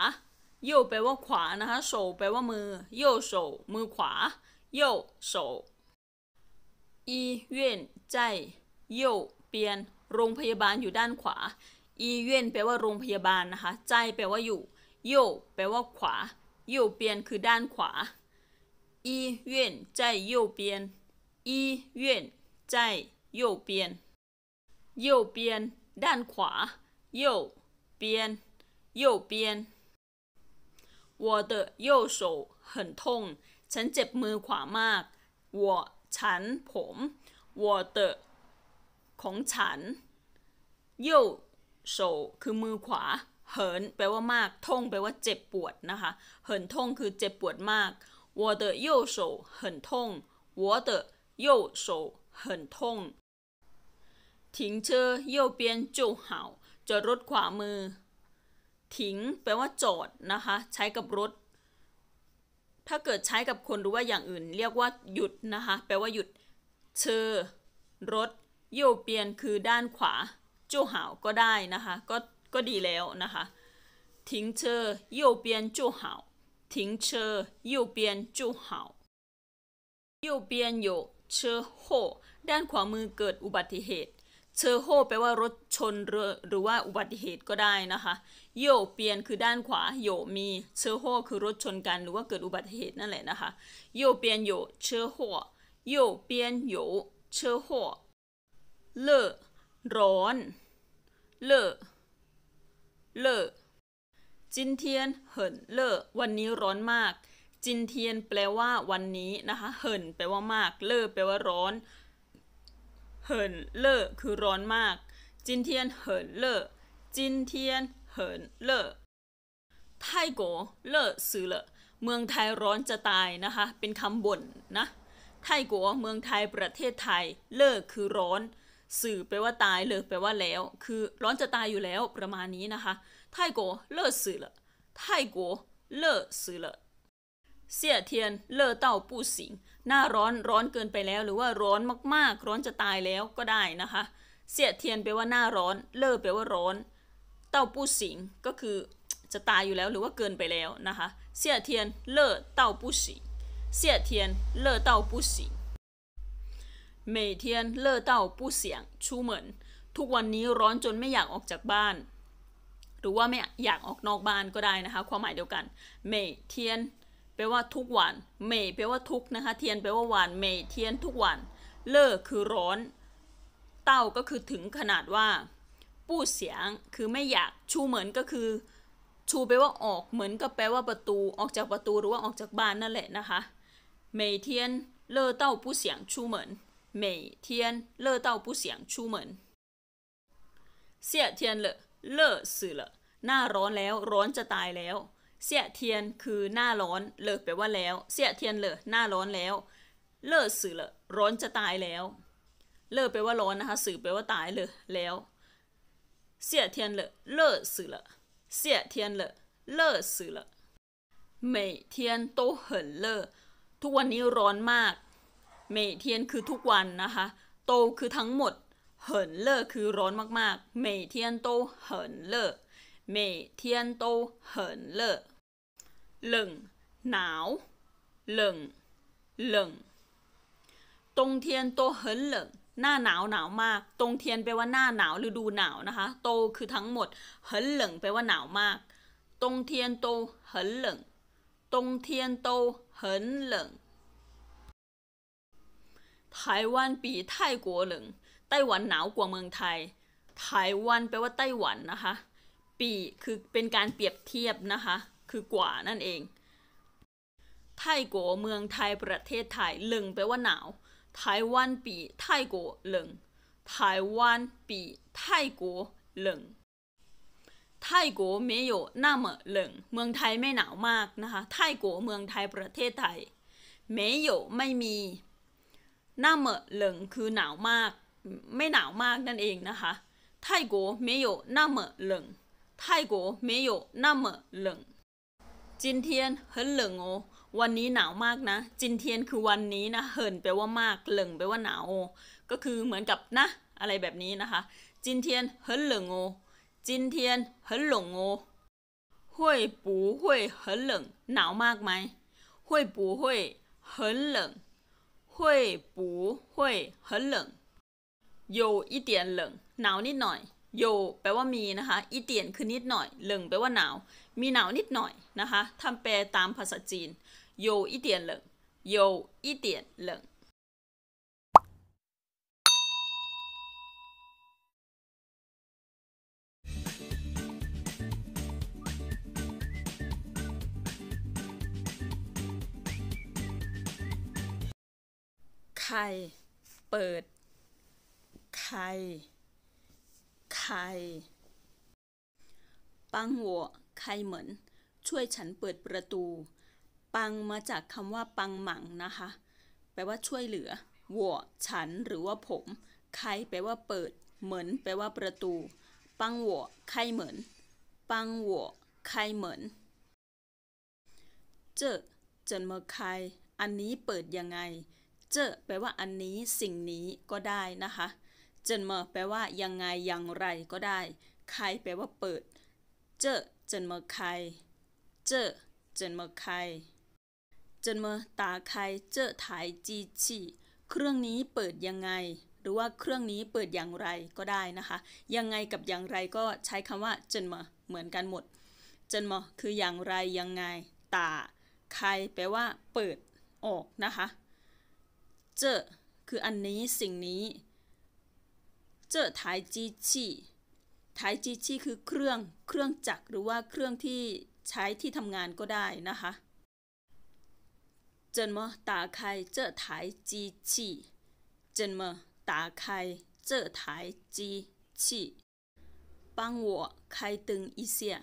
โยแปลว่าขวา นะคะโสแปลว่ามือ โยโสมือขวา โยโส医院在右边โรงพยาบาลอยู่ด้านขวาอีเย่นแปลว่าโรงพยาบาลนะคะใจแปลว่าอยู่ โยแปลว่าขวา โยเปียนคือด้านขวาอีเย่นใจโยเปียนอีเย่นใจโยเปียนโยเปียนด้านขวา右边右边我的右手很痛ฉันเจ็บมือขวามาก我ฉัน ผม我的ของฉัน右手คือมือขวาเหินแปลว่ามากท่งแปลว่าเจ็บปวดนะคะเหินท่งคือเจ็บปวดมาก我的右手很痛我的右手很痛ทิ้งเชอเยียวเปียนจูเห่าจอดรถขวามือทิ้งแปลว่าจอดนะคะใช้กับรถ ถ้าเกิดใช้กับคนหรือว่าอย่างอื่นเรียกว่าหยุดนะคะแปลว่าหยุดเชอรถเยียวเปียนคือด้านขวาจูเห่าก็ได้นะคะก็ก็ดีแล้วนะคะทิ้งเชอเยียวเปียนจูเห่าทิ้งเชอเยียวเปียนจูเห่าเยียวเปียนโยเชอโด้านขวามือเกิดอุบัติเหตุเชอโฮแปลว่ารถชน หรือว่าอุบัติเหตุก็ได้นะคะโยเปียนคือด้านขวาโยมีเชอโฮคือรถชนกันหรือว่าเกิดอุบัติเหตุ นั่นแหละนะคะโยเปียนโยเชอโฮโยเปียนโยเชอโฮเลอร้อนเลอเลอจินเทียน เหินเลอวันนี้ร้อนมากจินเทียนแปลว่าวันนี้นะคะเหินแปลว่ามากเลอแปลว่าร้อนเหินเล่อคือร้อนมากจินเทียนเหินเลอจินเทียนเหินเลอไทโกเลอซือเลอเมืองไทยร้อนจะตายนะคะ เป็นคำบ่นนะ ไทโกเมืองไทย ประเทศไทย เล่อคือร้อน สื่อแปลว่าตายเลยอแปลว่าแล้ว คือร้อนจะตายอยู่แล้วประมาณนี้นะคะ ไทโกเลอซื้อเลอไทโกเลอซือเลอเสียเทียนเลอเต้าปู่สิงหน้าร้อนร้อนเกินไปแล้วหรือว่าร้อนมากๆร้อนจะตายแล้วก็ได้นะคะ เสียเทียนแปลว่าหน้าร้อนเล่อแปลว่าร้อนเต้าปู้สิงก็คือจะตายอยู่แล้วหรือว่าเกินไปแล้วนะคะเสียเทียนเล่อเต้าปู้สิงเสียเทียนเล่อเต้าปู้สิง每天热到不想出门ทุกวันนี้ร้อนจนไม่อยากออกจากบ้าน หรือว่าไม่อยากออกนอกบ้านก็ได้นะคะความหมายเดียวกันเมเทียนแปลว่าทุกวันเมยแปลว่าทุกนะคะเทียนแปลว่าวันเมยเทียนทุกวันเลอคือร้อน เต้าก็คือถึงขนาดว่า ปู้เสียงคือไม่อยากชูเหมือนก็คือ ชูแปลว่าออกเหมือนก็แปลว่าประตูออกจากประตูหรือว่าออกจากบ้านนั่นแหละนะคะเมยเทียนเลอเต้าผู้เสียงชูเหมือนเมยเทียนเลอเต้าผู้เสียงชูเหมือนเสียเทียนเลอเลอสื่อเลอหน้าร้อนแล้วร้อนจะตายแล้วเสี่ยเทียนคือหน้าร้อนเลิกแปลว่าแล้วเสี่ยเทียนเลอหน้าร้อนแล้วเลิกสื่อเลอร้อนจะตายแล้วเลิกแปลว่าร้อนนะคะสื่อแปลว่าตายเลยแล้วเสี่ยเทียนเลอเลิกสื่อเลอเสี่ยเทียนเลอเลิกสื่อเลอ每天都很เทุกวันนี้ร้อนมากเม่เทียนคือทุกวันนะคะโตคือทั้งหมดเหินเลิอคือร้อนมากๆเมเทียนโตเหินเล่อเมเทียนโตเหินเล่冷หนาว冷冷ตรงเทียนโตเหินลิงหน้าหนาวหนาวมาก ตรงเทียนแปลว่าหน้าหนาวฤดูหนาวนะคะโตคือทั้งหมดเหินหลิงแปลว่าหนาวมาก ตรงเทียนโตเหินหลิงตรงเทียนโตเหินหลิงไต้หวันปีไต้กัวหลงไต้หวันหนาวกว่าเมืองไทยไต้หวันแปลว่าไต้หวันนะคะปีคือเป็นการเปรียบเทียบนะคะคือกว่านั่นเอง ไทโกเมืองไทยประเทศไทยเลิงแปลว่าหนาว ไต้หวัน ปีไทโกเลิงไต้หวัน ปีไทโกเลิงไทยกเวไม่เมเเมืองไทยไม่หนาวมากนะคะ ไทยกเมืองไทย ประเทศไทยไมโยไม่มีน่冷เงคือหนาวมากไม่หนาวมากนั่นเองนะคะ ไทยกเมโยน่有เ么冷ไทยกเวไม่เมเจินเทียนเฮินเหลิงโอวันนี้หนาวมากนะจินเทียนคือวันนี้นะเฮินแปลว่ามากเหลิงแปลว่าหนาวโอก็คือเหมือนกับนะอะไรแบบนี้นะคะจินเทียนเฮินเหลิงโอจินเทียนเฮินหลงโอห้วยปูห้วยเฮินเหลิงหนาวมากไหมห้วยปูห้วยเฮินเหลิงห้วยปูห้วยเฮินเหลิง有一点冷หนาวนิดหน่อยโยแปลว่ามีนะคะอีเตียนคือนิดหน่อย เหลิงแปลว่าหนาว มีหนาวนิดหน่อยนะคะ ทำแปลตามภาษาจีน โยอีเตียนเหลิงโยอีเตียนเหลิงไข่เปิดไข่ภัยปังหัวเหมือน ช่วยฉันเปิดประตู ปังมาจากคำว่าปังหมังนะคะ แปลว่าช่วยเหลือหัวฉัน หรือว่าผมใครแปลว่า เปิด เหมือน แปลว่าประตู ปังหัวใครเหมือนปังหัวใครเหมือนเจอเจนเมอใครอันนี้เปิดยังไง เจอแปลว่า อันนี้สิ่งนี้ก็ได้นะคะเจินเมอแปลว่ายังไงอย่างไรก็ได้ใครแปลว่าเปิด เจอเจินเมอใครเจอเจินเมอใครเจินเมอตาใครเจอถ่ายจีชีเครื่องนี้เปิดยังไง หรือว่าเครื่องนี้เปิดอย่างไรก็ได้นะคะ ยังไงกับอย่างไรก็ใช้คำว่าเจินเมอเหมือนกันหมดเจินเมอคืออย่างไรยังไงตาใครแปลว่าเปิดออกนะคะ เจอคืออันนี้สิ่งนี้เจอายจีชีายจีชีคือเครื่อง เครื่องจักร หรือว่าเครื่องที่ใช้ที่ทำงานก็ได้นะคะจนมอตาใครเจอไยจีชีจนมอตาใครเจอายจีชีปังหัวใตึงอีเีย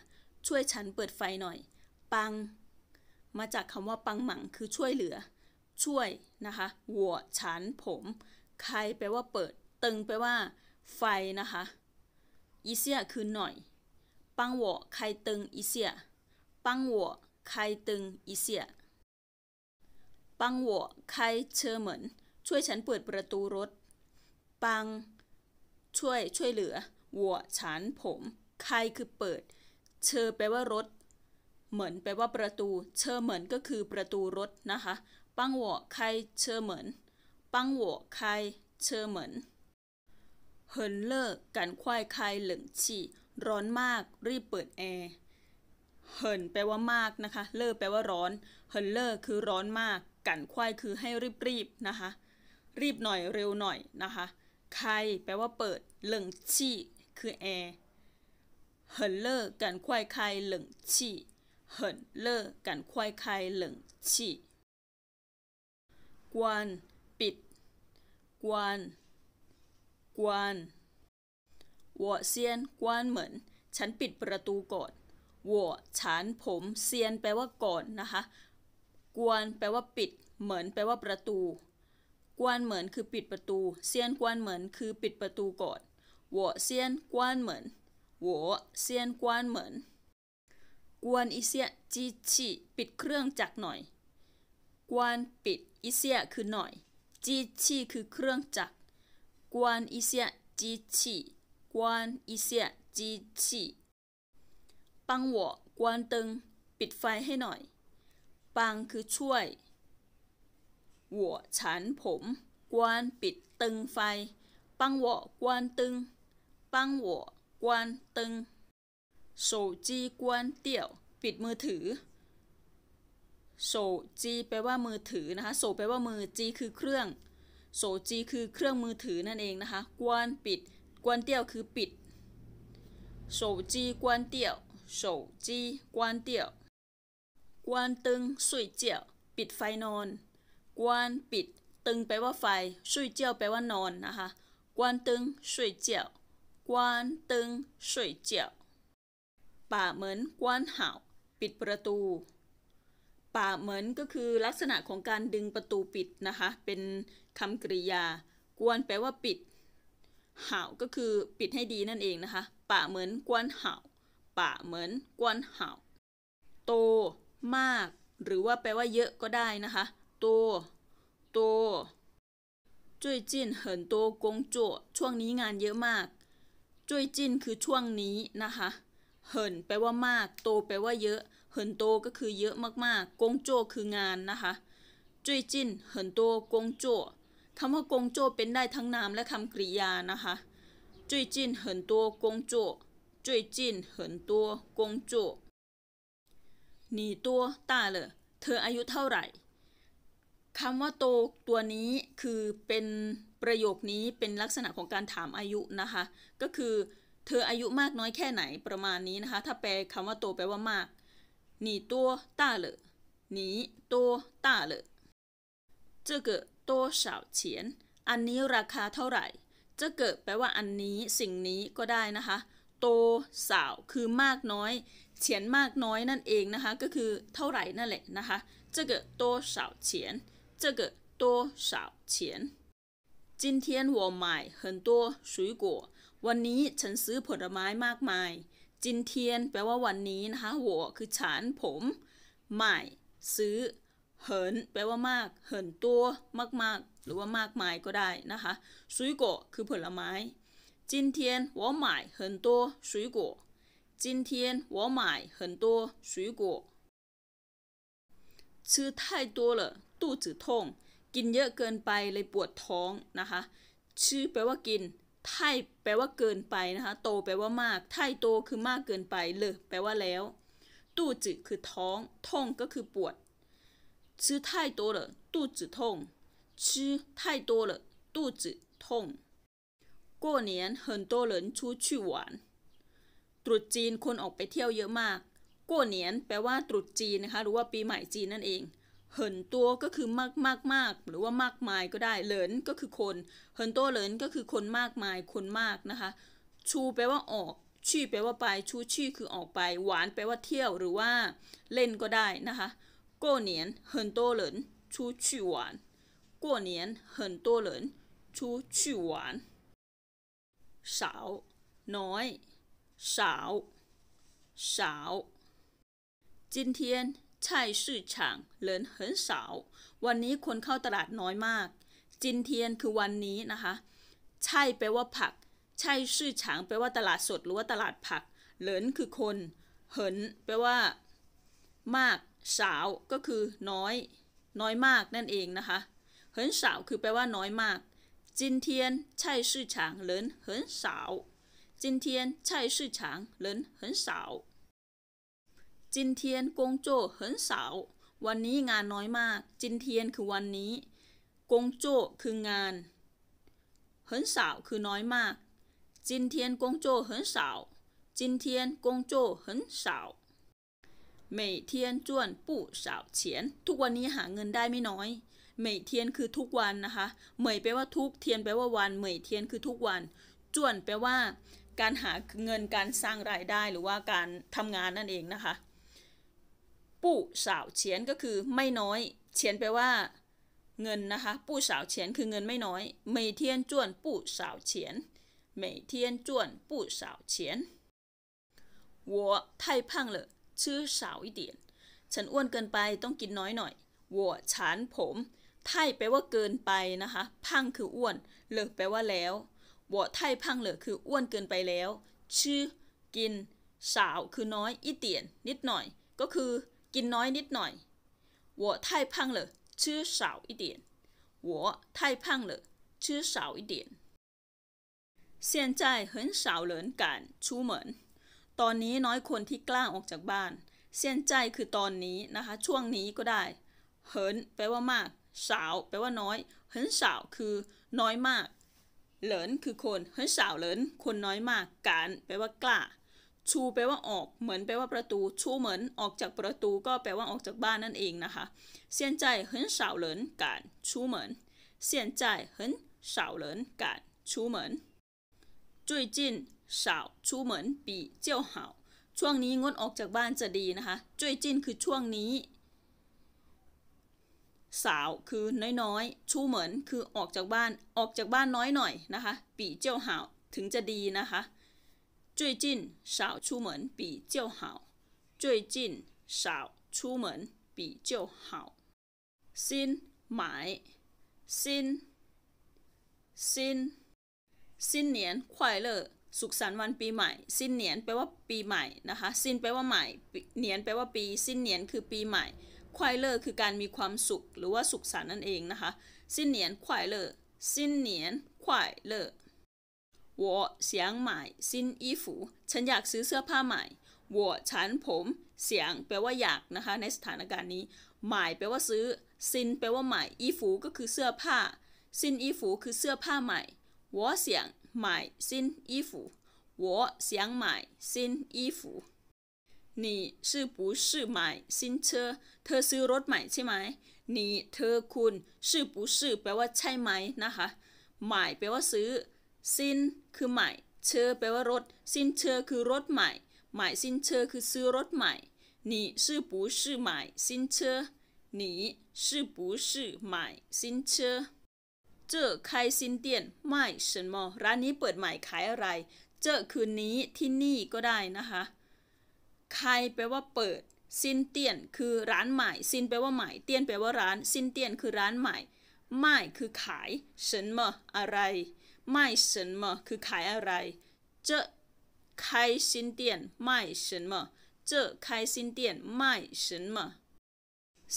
ช่วยฉันเปิดไฟหน่อย ปัง มาจากคำว่าปังหมังคือช่วยเหลือ ช่วยนะคะหัวฉันผมใครแปลว่าเปิด ตึงแปลว่าไฟนะคะอีเซียคือหน่อย ปังหัวใครตึงอีเซียปังหัวใครตึงอีเซียปังหัวใครเชอเหมือนช่วยฉันเปิดประตูรถ ปังช่วยช่วยเหลือ หัวฉันผมใครคือเปิด เชอแปลว่า รถ เหมือน แปลว่าประตูเชอเหมือนก็คือประตูรถนะคะปังหัวใครเชอเหมือนปังหัวใครเชอเหมือนเฮินเลอร์กันควายคายเหลิงฉี่ร้อนมากรีบเปิดแอร์เฮินแปลว่ามากนะคะเลอแปลว่าร้อนเฮินเลอร์คือร้อนมาก กันควายคือให้รีบๆนะคะรีบหน่อยเร็วหน่อยนะคะคายแปลว่าเปิดเหลิงฉี่คือแอร์เหินเล่อกันควายคายเหลิงฉี่เหินเล่อกันควายคายเหลิงฉี่กวนปิดกวนกวนวัวเซียน กวนเหมือน ฉันปิดประตูก่อนวัว ฉันผม เซียน แปลว่าก่อนนะคะ กวน แปลว่า ปิด เหมือน แปลว่า ประตู กวนเหมือน คือ ปิด ประตู เซียน กวนเหมือน คือ ปิด ประตูก่อนวัวเซียน กวนเหมือนวัวเซียน กวนเหมือน กวนอีเซียจีชีปิดเครื่องจักรหน่อย กวนปิดอีเซียคือ หน่อย จีชีคือ เครื่องจักร关一下机器，关一下机器。帮我关灯，ปิดไฟให้หน่อยปังคือช่วย我ัวฉันผมปิดตึงไฟปัง灯，帮我关灯。手机关掉，ปัปิดมือถือโซจีแปลว่ามือถือนะคะโซแปลว่ามือจีคือเครื่องโสจีคือเครื่องมือถือนั่นเองนะคะกวนปิดกวนเตี้ยวคือปิดโสจีกวนเตี้ยวโสจีกวนเตี้ยวกวนตึงสุยเจียวปิดไฟนอน กวนปิด ตึงแปลว่าไฟสุยเจียวแปลว่านอนนะคะกวนตึงสุยเจียวกวนตึงสุยเจียวป่าเหมือนกวนเห่าปิดประตูป่าเหมือนก็คือลักษณะของการดึงประตูปิดนะคะ เป็นคำกริยา กวนแปลว่าปิดห่าวก็คือปิดให้ดีนั่นเองนะคะ ป่าเหมือนกวนห่าป่าเหมือนกวนห่าโต มาก หรือว่าแปลว่าเยอะก็ได้นะคะ โต โต最近很多工作้นเกช่วงนี้งานเยอะมาก最近คือช่วงนี้นะคะ เหินแปลว่ามาก โต แปลว่าเยอะโตก็คือเยอะ มากๆกงโจคืองานนะคะจุยจินเหินโตกงโจคำว่ากงโจเป็นได้ทั้งนามและคำกริยานะคะจุยจิน很多工作最近很多工作หนีตัวตาเลยเธออายุเท่าไหร่คำว่าโตตัวนี้คือเป็นประโยคนี้เป็นลักษณะของการถามอายุนะคะ ก็คือเธออายุมากน้อยแค่ไหนประมาณนี้นะคะ ถ้าแปลคำว่าโตแปลว่ามาก你多大了？你多大了？这个多少钱？อันนี้ราคาเท่าไหร่จะเกิดแปลว่าอันนี้สิ่งนี้ก็ได้นะคะโตสาวคือมากน้อยเฉียนมากน้อยนั่นเองนะคะก็คือเท่าไหร่นั่นแหละนะคะจะเกิดโตสาวเฉียนจะเกิดโตสาวเฉียน今天我买很多水果วันนี้ฉันซื้อผลไม้มากมายจินเทียนแปลว่าวันนี้นะคะหัวคือฉันผมใหม่ซื้อเหินแปลว่ามากเหินตัวมากๆ หรือว่ามากมายก็ได้นะคะซุยโกะคือผลไม้จินเทียน我买很多水果จินเทียน我买很多水果吃太多了肚子痛กินเยอะเกินไปเลยปวดท้องนะคะชื่อแปลว่ากินไทแปลว่าเกินไปนะคะ โตแปลว่ามากไทโตคือมากเกินไป เลแปลว่าแล้ว ตู้จืดคือท้อง ท่องก็คือปวดชื่อไทโตเลรตู้จืดท่องชื่อไทโตเลรตู้จืดท่องกนี年很多人出去玩ตรุษจีนคนออกไปเที่ยวเยอะมากกน过年แปลว่าตรุษจีนนะคะหรือว่าปีใหม่จีนนั่นเองเหินตัวก็คือมากมากมากหรือว่ามากมายก็ได้ เหลินก็คือคนเหินตัวเหลินก็คือคนมากมาย คนมากนะคะ ชูแปลว่าออก ชี่แปลว่าไปชูชี่คือออกไป หวานแปลว่าเที่ยวหรือว่าเล่นก็ได้นะคะก็เหนียนเหินัวเหลินชูชี่หวานกกเหนียนเหินัวเหลินชูชี่หวานสาวน้อยสาวสาว今天ช่ซื่อฉางเลินเหินสาววันนี้คนเข้าตลาดน้อยมาก จินเทียนคือวันนี้นะคะใช่แปลว่าผัก ใช่ซื่อฉางแปลว่าตลาดสดหรือว่าตลาดผักเหลินคือคน เหินแปลว่า มาก สาวก็คือน้อย น้อยมากนั่นเองนะคะ เหินสาวคือแปลว่าน้อยมาก จินเทียน ใช่ซื่อฉางเหลินเหินสาวจินเทียนใช่ซื่อฉางเลินเหินสาวจินเทียนกงโจเหินสาวันนี้งานน้อยมากจินเทียนคือวันนี้กงโจ้คืองานเหินสาคือน้อยมากจินเทียนกงโจเหินสาจินเทียนกงโจเหินสา每天赚不少钱ทุกวันนี้หาเงินได้ไม่น้อย每天คือทุกวันนะคะเหมยแปลว่าทุกเทียนแปลว่าวันเหมยเทียนคือทุกวันจวนแปลว่าการหาเงินการสร้างรายได้หรือว่าการทำงานนั่นเองนะคะปู้สาวเฉียนก็คือไม่น้อย เฉียนแปลว่า เงินนะคะผู้สาวเฉียน คือเงินไม่น้อย เมเทียนจวนผู้สาวเฉียนเมเทียนจวนูสาวเฉียน我太胖了吃少一点ฉันอ้วนเกินไปต้องกินน้อยหน่อยวัวฉันผม ไทยแปลว่าเกินไปนะคะพังคืออ้วนเลยแปลว่าแล้ววัว了，ทยพังเลิคืออ้วนเกินไปแล้วชื่อกินสาวคือน้อยอีเตียนนิดหน่อยก็คือกินน้อยนิดหน่อย我太胖了吃少一点我太胖了吃少一点现在很少人敢出门ตอนนี้น้อยคนที่กล้าออกจากบ้านเสียนใจคือตอนนี้นะคะช่วงนี้ก็ได้เหินแปลว่ามากสาวแปลว่าน้อยเหินสาวคือน้อยมากเหลินคือคนเหินสาวเหลินคนน้อยมากการแปลว่ากล้าชูแปลว่าออกเหมือนแปลว่าประตูชูเหมือนออกจากประตูก็แปลว่าออกจากบ้านนั่นเองนะคะเสียนใจ很少人敢出门现在很少人敢出门最近少出门比较好ช่วงนี้งดออกจากบ้านจะดีนะคะจุ้ยจินคือช่วงนี้สาวคือน้อยๆชูเหมือนคือออกจากบ้านออกจากบ้านน้อยหน่อยนะคะปีเจ้าหาถึงจะดีนะคะ最近少出门比较好最近少出门比较好新买新新สิ快นสุขสันต์วันปีใหม่สิ้นเนียนแปลว่าปีใหม่นะคะสิ้นแปลว่าใหม่เนียนแปลว่าปีสิ้นเนียนคือปีใหม่ควายเลอคือ การมีความสุข หรือว่าสุขสันต์นั่นเอง นะคะสิ้นเนียนควายเลอสิ้นเนียนควายเลอ我想买新衣服ฉันอยากซื้อเสื้อผ้าใหม่我ฉันผมเสียงแปลว่าอยากนะคะในสถานการณ์นี้หมายแปลว่าซื้อซินแปลว่าใหม่ อีฟูก็คือเสื้อผ้าซินอีฟูคือเสื้อผ้าใหม่我想买新衣服我想买新衣服你是不是买新车เธอซื้อรถใหม่ใช่ไหม你เธอคุณ是不是แปลว่าใช่ไหมนะคะหมายแปลว่าซื้อซินคือใหม่เชอแปลว่ารถซินเชอคือรถใหม่หมายซินเชอคือซื้อรถใหม่นีืปู不是ื新อใหม่ซินเจอใครซินเตียนไม่ฉันมอร้านนี้เปิดใหม่ขายอะไร เจอคืนนี้ที่นี่ก็ได้นะคะใครแปลว่าเปิดซินเตียนคือร้านใหม่ซินแปลว่าใหม่เตียนแปลว่าร้านซินเตียนคือร้านใหม่ไม่คือขายฉันมออะไรม่什么คือขายอะไร这开新店卖什么这开新店卖什么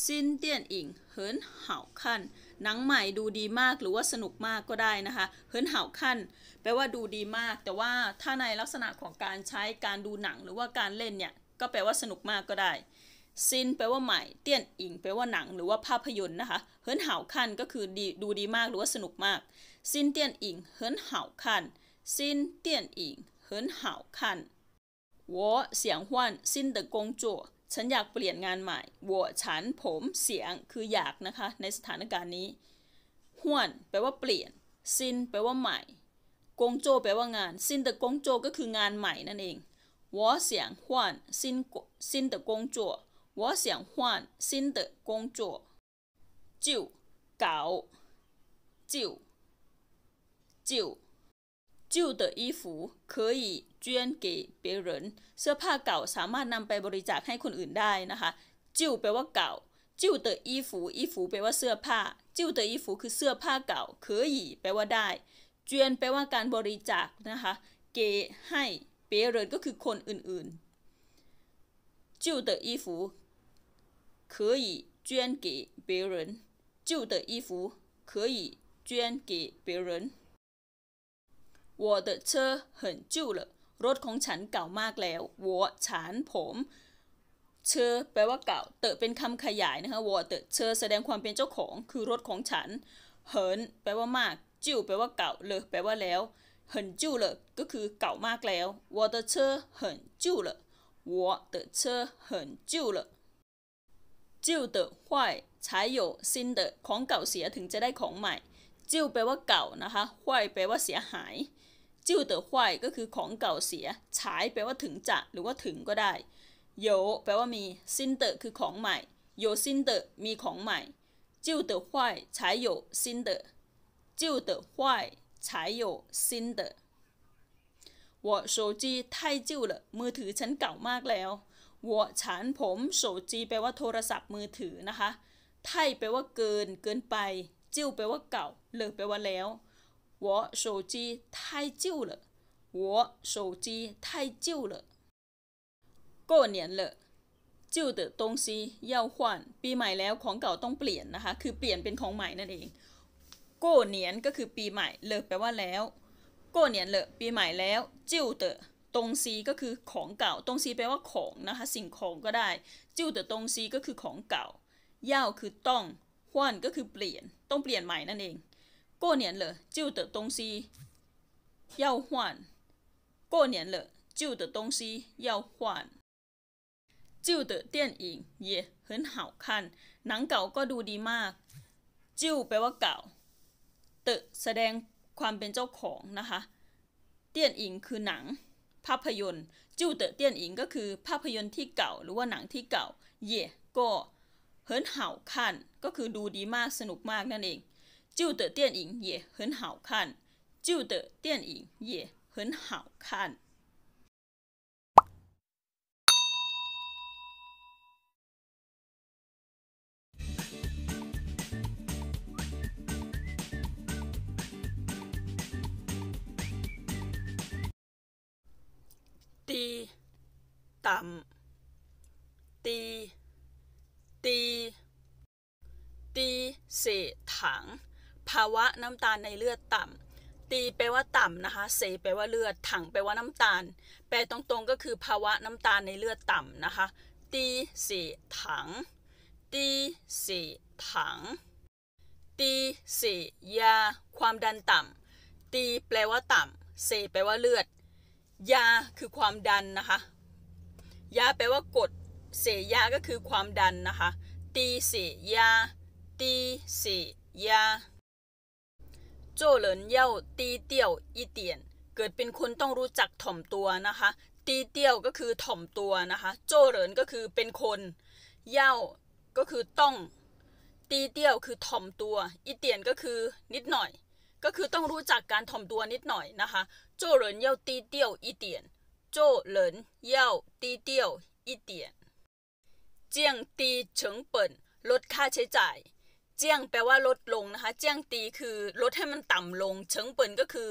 สินเตียนอิงเหินเห่าขั้น หนังใหม่ดูดีมากหรือว่าสนุกมากก็ได้นะคะเหินเห่าขั้น แปลว่าดูดีมาก แต่ว่าถ้าในลักษณะของการใช้การดูหนังหรือว่าการเล่นเนี่ยก็แปลว่าสนุกมากก็ได้ซินแปลว่าใหม่เตี้ยนอิงแปลว่าหนังหรือว่าภาพยนตร์นะคะเฮิร์นเห่าขั้นก็คือดีดูดีมากหรือว่าสนุกมากซินเตียนอิง很好看ซินเตียนอิง很好看我想换新的工作ฉันอยากเปลี่ยนงานใหม่我ฉันผมเสียงคืออยากนะคะในสถานการณ์นี้หวนแปลว่าเปลี่ยนซินแปลว่าใหม่กงโจแปลว่างานซินเตกงโจก็คืองานใหม่นั่นเอง我想换新新的工作我想换新的工作就搞就旧旧的衣服可以捐给别人เสื้อผ้าเก่าสามารถนำไปบริจาคให้คนอื่นได้นะคะ旧แปลว่าเก่า旧的衣服衣服แปลว่าเสื้อผ้า旧的衣服คือเสื้อผ้าเก่า可以แปลว่าได้捐จนแปลว่าการบริจาคนะคะเกให้เปเรนก็คือคนอื่นๆ旧的衣服可以捐给别人旧的衣服可以捐给别人。我的车很旧了รถของฉันเก่ามากแล้ววัวฉัน ผม เชอ แปลว่าเก่า เตอเป็นคำขยายนะคะวอเตอเชอแสดงความเป็นเจ้าของคือรถของฉัน เหินแปลว่ามาก จิ้วแปลว่าเก่า เลอแปลว่าแล้ว เหินจิ้วเลอก็คือเก่ามากแล้ววอเตอเชอเหินจิ้วเลยวอเตอเชอเหินจิ้วเลยจิ้วเตอ坏ใช้อยู่ซินเตอของเก่าเสียถึงจะได้ของใหม่จิ้วแปลว่าเก่านะคะ坏แปลว่าเสียหายจิ้วเต๋อควายก็คือของเก่าเสีย ฉายแปลว่าถึงจะหรือว่าถึงก็ได้ โยแปลว่ามีสินเต๋อคือของใหม่ โยสินเต๋อมีของใหม่จิ้วเต๋อควายฉายโยสินเตอจิ้วเต๋อควายฉายโยสินเตอ我手机太旧了มือถือฉันเก่ามากแล้ว我ัฉันผม手机แปลว่าโทรศัพท์มือถือนะคะไทยแปลว่าเกิน เกินไปจิ้วแปลว่าเก่าเลิกแปลว่าแล้ว我手机太旧了，我手机太旧了。过年了，旧的东西要换，ปีใหม่แล้วของเก่าต้องเปลี่ยนนะคะคือเปลี่ยนเป็นของใหม่นั่นเองโก้เนียนก็คือปีใหม่เลยแปลว่าแล้วโก้เนียนเลปีใหม่แล้วจิ้วเตอตรงซีก็คือของเก่าตรงซีแปลว่าของนะคะสิ่งของก็ได้จิ้วเตอตรงซีก็คือของเก่าย่าคือต้องหวนก็คือเปลี่ยนต้องเปลี่ยนใหม่นั่นเอง过年了，旧的东西要换。过年了，旧的东西要换。旧的电影也很好看，หนังเก่าก็ดูดีมากจแปลว่าเก่าเตะแสดงความเป็นเจ้าของนะคะ电影ยนคือหนังภาพยนตร์จ的电影เตะยนก็คือภาพยนตร์ที่เก่าหรือว่าหนังที่เก่าเย่ก็เฮิร์นเาคันก็คือดูดีมากสนุกมากนั่นเอง旧的电影也很好看，旧的电影也很好看。低，胆，低，低，低血糖。ภาวะน้ำตาลในเลือดต่ำ ตีแปลว่าต่ำนะคะเสแปลว่าเลือด ถังแปลว่าน้ำตาล แปลตรงๆก็คือ ภาวะน้ำตาลในเลือดต่ำนะคะ ตีเสถัง ตีเสถัง ตีเสยา ความดันต่ำ ตีแปลว่าต่ำเสแปลว่าเลือด ยาคือความดันนะคะ ยาแปลว่ากดเสยา ก็คือความดันนะคะ ตีเสยา ตีเสยาโจเหรินเย่าตีเตียวอีเตียนเกิดเป็นคนต้องรู้จักถ่อมตัวนะคะตีเตียวก็คือถ่อมตัวนะคะโจ้เหรินก็คือเป็นคนเย่าก็คือต้องตีเตียวคือถ่อมตัวอีเตียนก็คือนิดหน่อยก็คือต้องรู้จักการถ่อมตัวนิดหน่อยนะคะโจ้เหรินเย่าตีเตียวอีเตียนโจ้เหรินเย่าตีเตี่ยวอีเตียนเจียงตีเฉิงเปิ่นลดค่าใช้จ่ายเจี้ยงแปลว่าลดลงนะคะ เจี้ยงตีคือลดให้มันต่ำลงเฉิงเปินก็คือ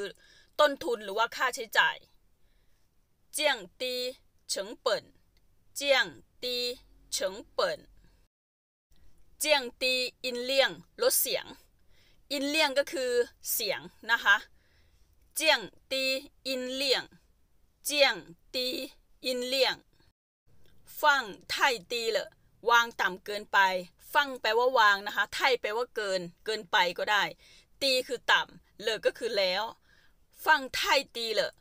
ต้นทุนหรือว่าค่าใช้จ่าย เจี้ยงตีเฉิงเปินเจี้ยงตีเฉิงเปินเจียงตีอินเลี่ยงลดเสียง อินเลี่ยงก็คือเสียงนะคะ เจียงตีอินเลี่ยง เจียงตีอินเลี่ยงฟังไทยตีเลยวางต่ำเกินไปฟังแปลว่าวางนะคะไทยแปลว่าเกิน เกินไปก็ได้ ตีคือต่ำเลิก็คือแล้วฟังไทยตีเลย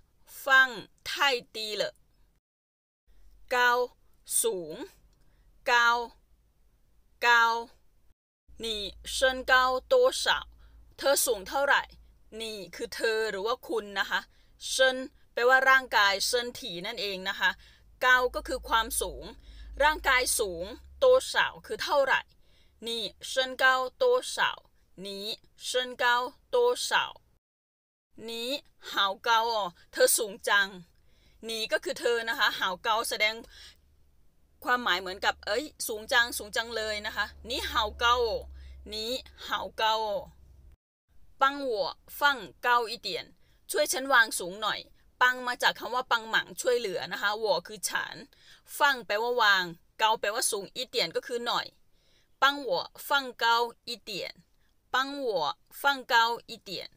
ฟังไทยตีเลยเกาสูงเกาเกา你身高多少เธอสูงเท่าไหร่ นี่คือเธอหรือว่าคุณนะคะเซนแปลว่าร่างกายเซนถีนั่นเองนะคะเกาก็คือความสูง ร่างกายสูงโตสาวคือเท่าไหร่你身高多少你身高多少你好高哦เธอสูงจัง你ก็คือเธอนะคะ好高แสดงความหมายเหมือนกับ เอ้ย สูงจัง สูงจัง เลยนะคะนี่เห่าเกานี่เปังหัวฟั่งเกาอีเตียน ช่วยฉันวางสูงหน่อย ปังมาจากคำว่าปังหมังช่วยเหลือนะคะหัวคือฉันฟั่งแปลว่าวาง เกาแปลว่าสูงอีเตียนก็คือหน่อย帮我放高一点，帮我放高一点。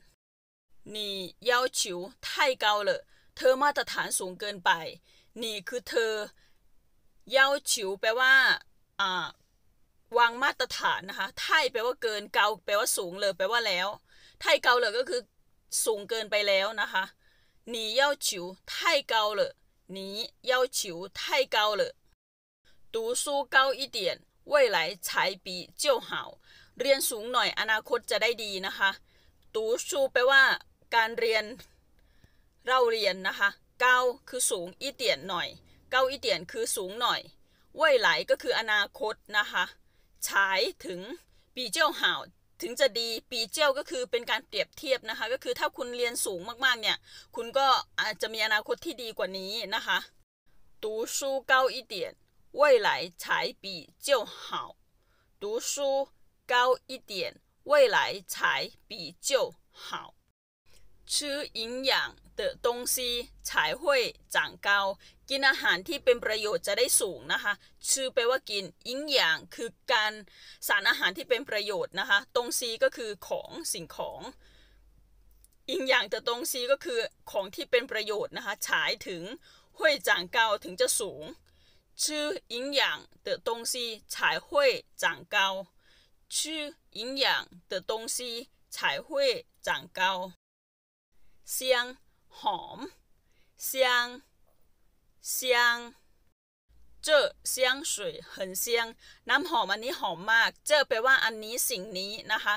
你要求太高了，เธอมาตรฐานสูงเกินไป นีคือเธอเยาฉวแปลว่าอ่าวางมาตรฐานนะคะไทยแปลว่าเกินเกาแปลว่าสูงเลยแปลว่าแล้ว ไทยเกาเลยก็คือสูงเกินไปแล้วนะคะหนีเย้าฉิวไทยเกาเลยหนีเย้าฉิวยเกาเลย读书高一点未来才比就好เรียนสูงหน่อยอนาคตจะได้ดีนะคะตูชูแปลว่าการเรียนเราเรียนนะคะเก้าคือสูงอีเตียนหน่อย เก้าอีเตียนคือสูงหน่อยเว่ยไหลก็คืออนาคตนะคะฉายถึงปีเจ้าห่าว ถึงจะดีปีเจ้าก็คือเป็นการเปรียบเทียบนะคะก็คือถ้าคุณเรียนสูงมากๆเนี่ยคุณก็อาจจะมีอนาคตที่ดีกว่านี้นะคะตูชูเก้าอีเตียน未来才比就好。读书高一点，未来才比就好。吃营养的东西才会长高。กินอาหารที่เป็นประโยชน์จะได้สูงนะคะชื่อแปลว่ากินอิงอย่างคือการสารอาหารที่เป็นประโยชน์นะคะตรงซีก็คือของสิ่งของอิงอย่างแต่ตรงซีก็คือของที่เป็นประโยชน์นะคะฉายถึงห้วยจางเกาถึงจะสูง吃营养的东西才会长高，吃营养的东西才会长高。香หอม香香这香水很香น้ำหอมอันนี้หอมมากเจอแปลว่าอันนี้สิ่งนี้นะคะ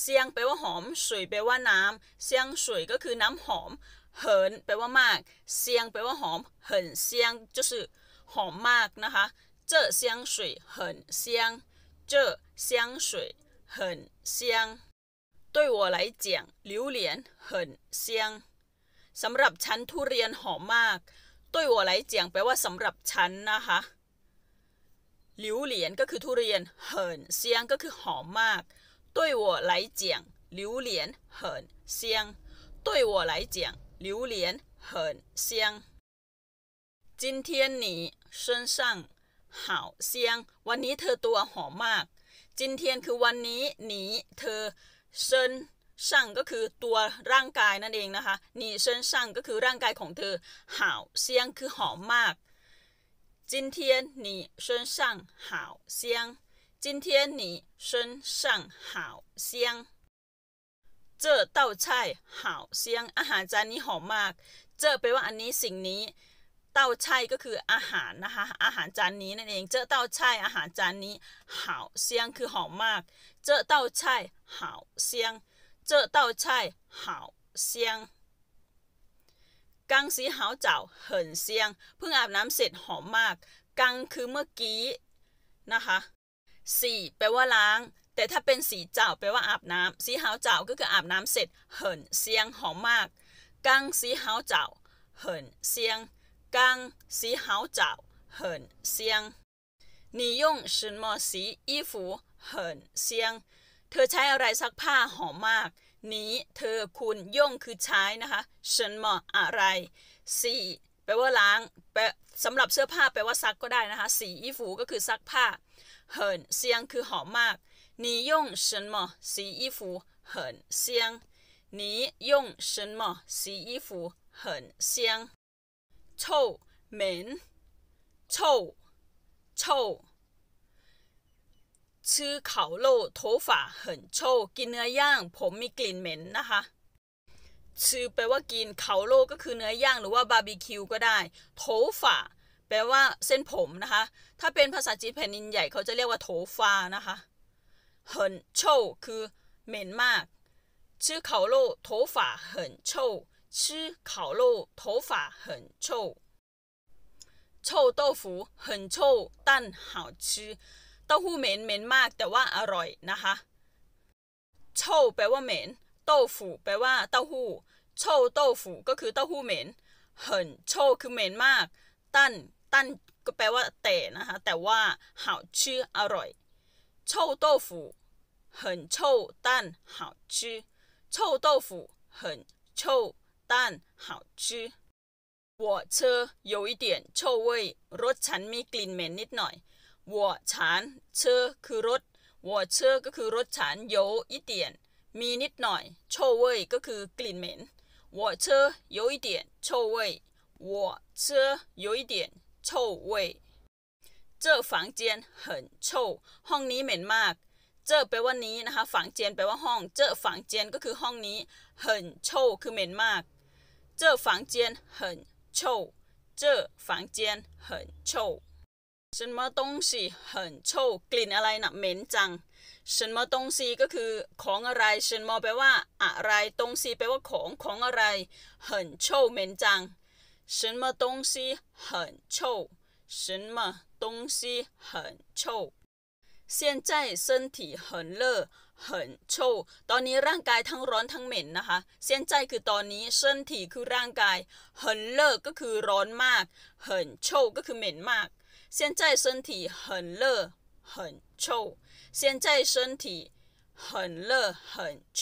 เสียงแปลว่าหอมสวยแปลว่าน้ำเสียงสวยก็คือน้ำหอมเหินแปลว่ามากเสียงแปลว่าหอมเหินเซียง就是หอมมากนะคะ这香水很香这香水很香对我来讲榴莲很香สำหรับฉันทุเรียนหอมมากต้ยหัวไหลเจียงแปลว่าสำหรับฉันนะคะหลิวเหรียญก็คือทุเรียนเหินเซียงก็คือหอมมากต้ยหัวไหลเจียงหลิวเหรียญเหินเซียงต้หัวไหลเจียงลิวเหรียญเหินเซียงจินเทียนหนีเชิญช่างหาวเซียงวันนี้เธอตัวหอมมากจินเทียนคือวันนี้หนีเธอเชิญช่งก็คือตัวร่างกายนั่นเองนะคะหนีเชิญช่งก็คือร่างกายของเธอเห่าเซียงคือหอมมากจินเทียนหนีเชิญช่างหาวเซียง今天你身上好香，这道菜好香อาหารจานนี้หอมมากเจอแปลว่าอันนี้สิ่งนี้เต้าไช่ก็คืออาหารนะคะ อาหารจานนี้นั่นเอง เจ้าเต้าไช่อาหารจานนี้หาวเซียงคือหอมมาก เจ้าเต้าไช่หาวเซียง เจ้าเต้าไช่หาวเซียง กังสีหาวเจ้าเหินเสียงเพิ่งอาบน้ำเสร็จหอมมาก กังคือเมื่อกี้นะคะสีแปลว่าล้าง แต่ถ้าเป็นสีเจ้าแปลว่าอาบน้ำสีหาวเจ้าก็คืออาบน้ำเสร็จเหินเสียงหอมมาก กังสีหาวเจ้าเหินเสียง干，洗好澡很香。你用什么洗衣服很香？เธอใช้อะไรซักผ้าหอมมาก นี้เธอคุณย่งคือใช้นะคะฉันมออะไรสีแปลว่าล้างแปลสำหรับเสื้อผ้าแปลว่าซักก็ได้นะคะสีอีฟูก็คือซักผ้าเหินเซียงคือหอมมากหนนนีีีีียยยงงง่่มสอฟูเเิซันมอสีอีฟูเหินเซียง臭เหม็น臭臭ชื่อเขาโลโถฝาเหินกินเนื้อย่าง ผมมีกลิ่นเหม็นนะคะชื่อแปลว่ากินเขาโลก็คือเนื้อย่างหรือว่าบาร์บีคิวก็ได้โถฝาแปลว่าเส้นผมนะคะ ถ้าเป็นภาษาจีนแผ่นดินใหญ่เขาจะเรียกว่าโถฟานะคะเหินโชคือเหม็นมากชื่อเขาโลโถฝาเหินโช吃烤肉头发很臭，臭豆腐很臭但好吃เต้าหู้เหม็นเหม็นมากแต่ว่าอร่อยนะคะโแปลว่าเหม็น豆ตแปลว่าเต้าหู้โ豆腐ตก็คือเต้าหู้เหม็น很臭โคือเหม็นมากตั้นตั้นก็แปลว่าแต่นะคะแต่ว่าหาชื่ออร่อยโ豆腐很臭但好吃臭豆ห很นโตา่อโหน蛋好吃我车有一点臭味รถฉันมีกลิ่นเหม็นนิดหน่อย我ฉันเชอคือรถ我车ก็คือรถฉัน有一点มีนิดหน่อย臭味ก็คือกลิ่นเหม็น我车有一点臭味我车有一点臭味这房间很臭ห้องนี้เหม็นมากเแปลว่านี้นะคะ房间งีนแปลว่าห้อง这房องนก็คือห้องนี้很臭นคือเหม็นมาก这房间很臭这房间很臭什么东西很臭กลิ่นอะไรนะเหม็นจัง什么东西ก็คือของอะไร什么แปลว่าอะไร东西แปลว่าของของอะไร很臭เหม็นจัง什么东西很臭什么东西很臭现在身体很热很臭ตอนนี้ร่างกายทั้งร้อนทั้งเหม็นนะคะ เสียนใจคือตอนนี้เส้นถี่คือร่างกาย很热ก็คือร้อนมาก很臭ก็คือเหม็นมากเซียนใจเส้นถี่很热很臭เซียนใจเส้นถี่很热很臭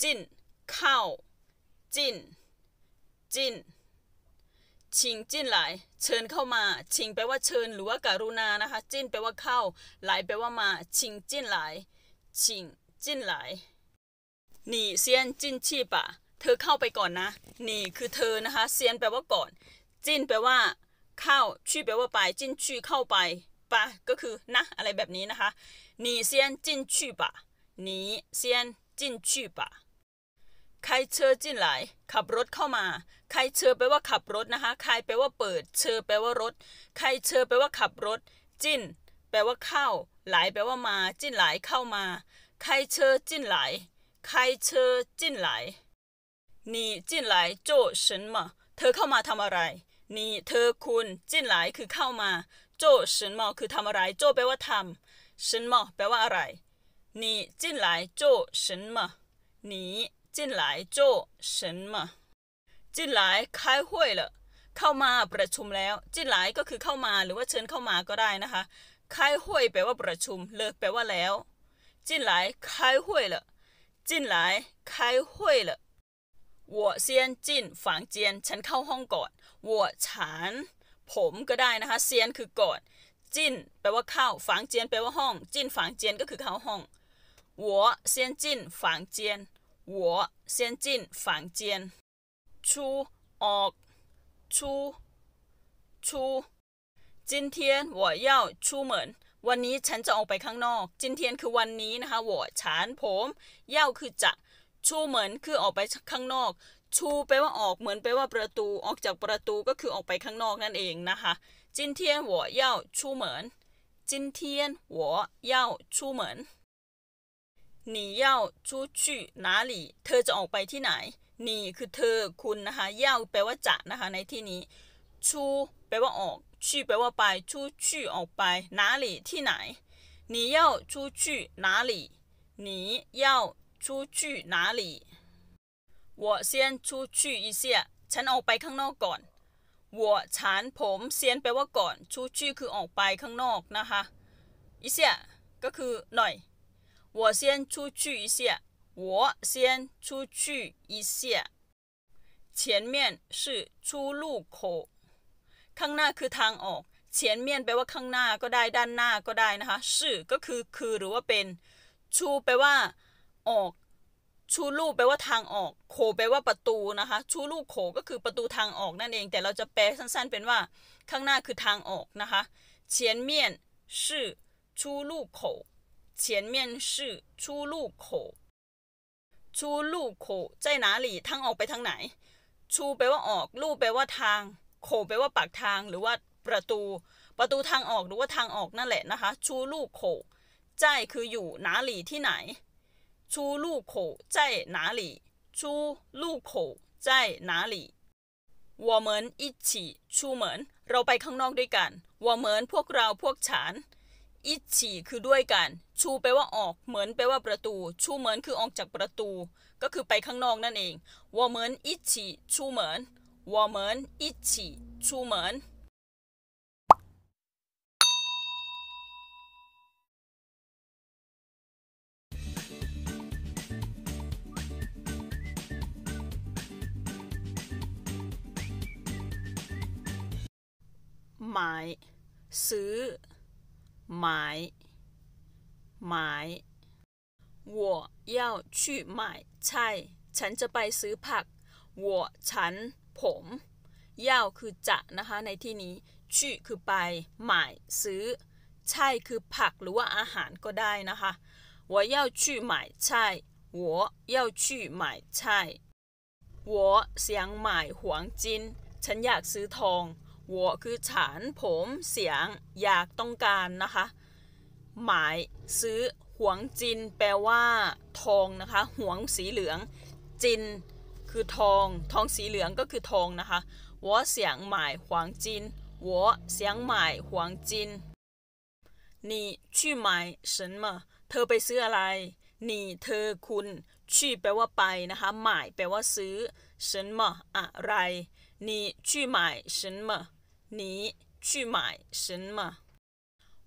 进靠进进ชิงจิ้นไหล เชิญเข้ามา ชิงแปลว่าเชิญ หรือว่าการุณานะคะ จิ้นแปลว่าเข้า ไหลแปลว่ามา ชิงจิ้นไหล请进来你先进去吧เธอเข้าไปก่อนนะ นีคือเธอนะคะเียนแปลว่าก่อนจินแปลว่าเข้าชีแปลว่าไปจินชีเข้าไปปะก็คือนะอะไรแบบนี้นะคะ你先进去吧你先进去吧ใครเชิญจินไปะขับรถเข้ามาับรเแปลว่าขับรถนะคะใครแปลว่าเปิด เชิแปลว่ารถใครเชแปลว่าขับรถจินแปลว่าเข้าหลแปลว่ามา จิ้นหลเข้ามา开车ร来开车จิ้นหล什么รเจิ้นหลนี่จิ้นหลโจนมาเธอเข้ามาทำอะไร นี่ เธอคุณ จิ้นหลคือเข้ามาโจ么นมาคือทำอะไร โจแปลว่าทำ什么นมาแปลว่าอะไรนี่จิ้นหล做什โจ来นมานี่จิ้นหลโจนมาจิ้นหลาย开会了เข้ามาประชุมแล้ว จิ้นหลก็คือเข้ามาหรือว่าเชิญเข้ามาก็ได้นะคะ开会วแปลว่าประชุมเลยแปลว่าแล้วจิน会ล进来开会了จินล我先进房间ฉันเข้าห้องก่อน我ฉันผมก็ได้นะคะ เซียนคือก่อนจินแปลว่าเข้าฝังเจียนแปลว่าห้องจินฝังเจียนก็คือเข้าห้อง我先进房间我先进房间出ออก出出จินเทียน我要出门วันนี้ฉันจะออกไปข้างนอกจินเทียนคือวันนี้นะคะ我ฉัน ผมเย่าคือจะ ชูเหมือนคือออกไปข้างนอก ชูแปลว่าออก เหมือนแปลว่าประตู ออกจากประตูก็คือออกไปข้างนอกนั่นเองนะคะจินเทียน我要出门จินเทียน我要出门你要出去哪里เธอจะออกไปที่ไหน นี่คือเธอ คุณนะคะเย่าแปลว่าจะนะคะในที่นี้ ชูแปลว่าออก去แปลว่าไป出去ชออกไป哪里ที่ไหน你要出去哪里你要出去哪里我先出去一下ฉันออกไปข้างนอกก่อน我ัฉันผมเซียนแปลว่าก่อน出去คือออกไปข้างนอกนะคะ一下ก็คือหน่อย我先出去一下我先出去一下前面是出入口ข้างหน้าคือทางออก เฉียนเมียนแปลว่าข้างหน้าก็ได้ด้านหน้าก็ได้นะคะชื่อก็คือคือหรือว่าเป็นชูแปลว่าออกชูลูกแปลว่าทางออกโขแปลว่าประตูนะคะชูลูกโขก็คือประตูทางออกนั่นเองแต่เราจะแปลสั้นๆเป็นว่าข้างหน้าคือทางออกนะคะเฉียนเมียนชื่อชูลูกโขเฉียนเมียนชื่อชูลูกโขชูลูกโขใจหนาหลีทางออกไปทางไหน ชูแปลว่าออกลูกแปลว่าทางโขแปลว่าปากทางหรือว่าประตู ประตูทางออกหรือว่าทางออกนั่นแหละนะคะชูลูกโขใจคืออยู่นาหลีที่ไหนชูลูกโขใจหนาหลีชูลูกโขใจหนาหลีวอเหมนอิฉีชูเหมนเราไปข้างนอกด้วยกันวอเหมอนพวกเราพวกฉันอิฉีคือด้วยกัน ชูแปลว่าออกเหมือนแปลว่าประตูชูเหมือนคือออกจากประตู ก็คือไปข้างนอกนั่นเองวอเหมอนอิฉีชูเหมอน我们一起出门。买，ซื้อ买，买。我要去买菜。ฉันจะไปซื้อผัก我ฉันผมเย่า คือ จะ นะคะ ในที่นี้ ชื่อคือ ไป หมาย ซื้อ ใช่ คือ ผัก หรือว่า อาหาร ก็ได้ นะคะ我要去买菜我要去买菜我想买黄金ฉัน อยาก ซื้อ ทองวัวคือ ฉัน ผม เสียง อยาก ต้องการ นะคะหมายซื้อหวงจินแปลว่า ทองนะคะหวง สีเหลือง จินคือทอง ทองสีเหลืองก็คือทองนะคะ我想买黄金我想买黄金你去买什么เธอไปซื้ออะไรนี่เธอคุณช่แปลว่าไปนะคะหมายแปลว่าซื้อฉันมาอะไรนี่ช么？่หมายฉันมานี่ช่หมายฉันมา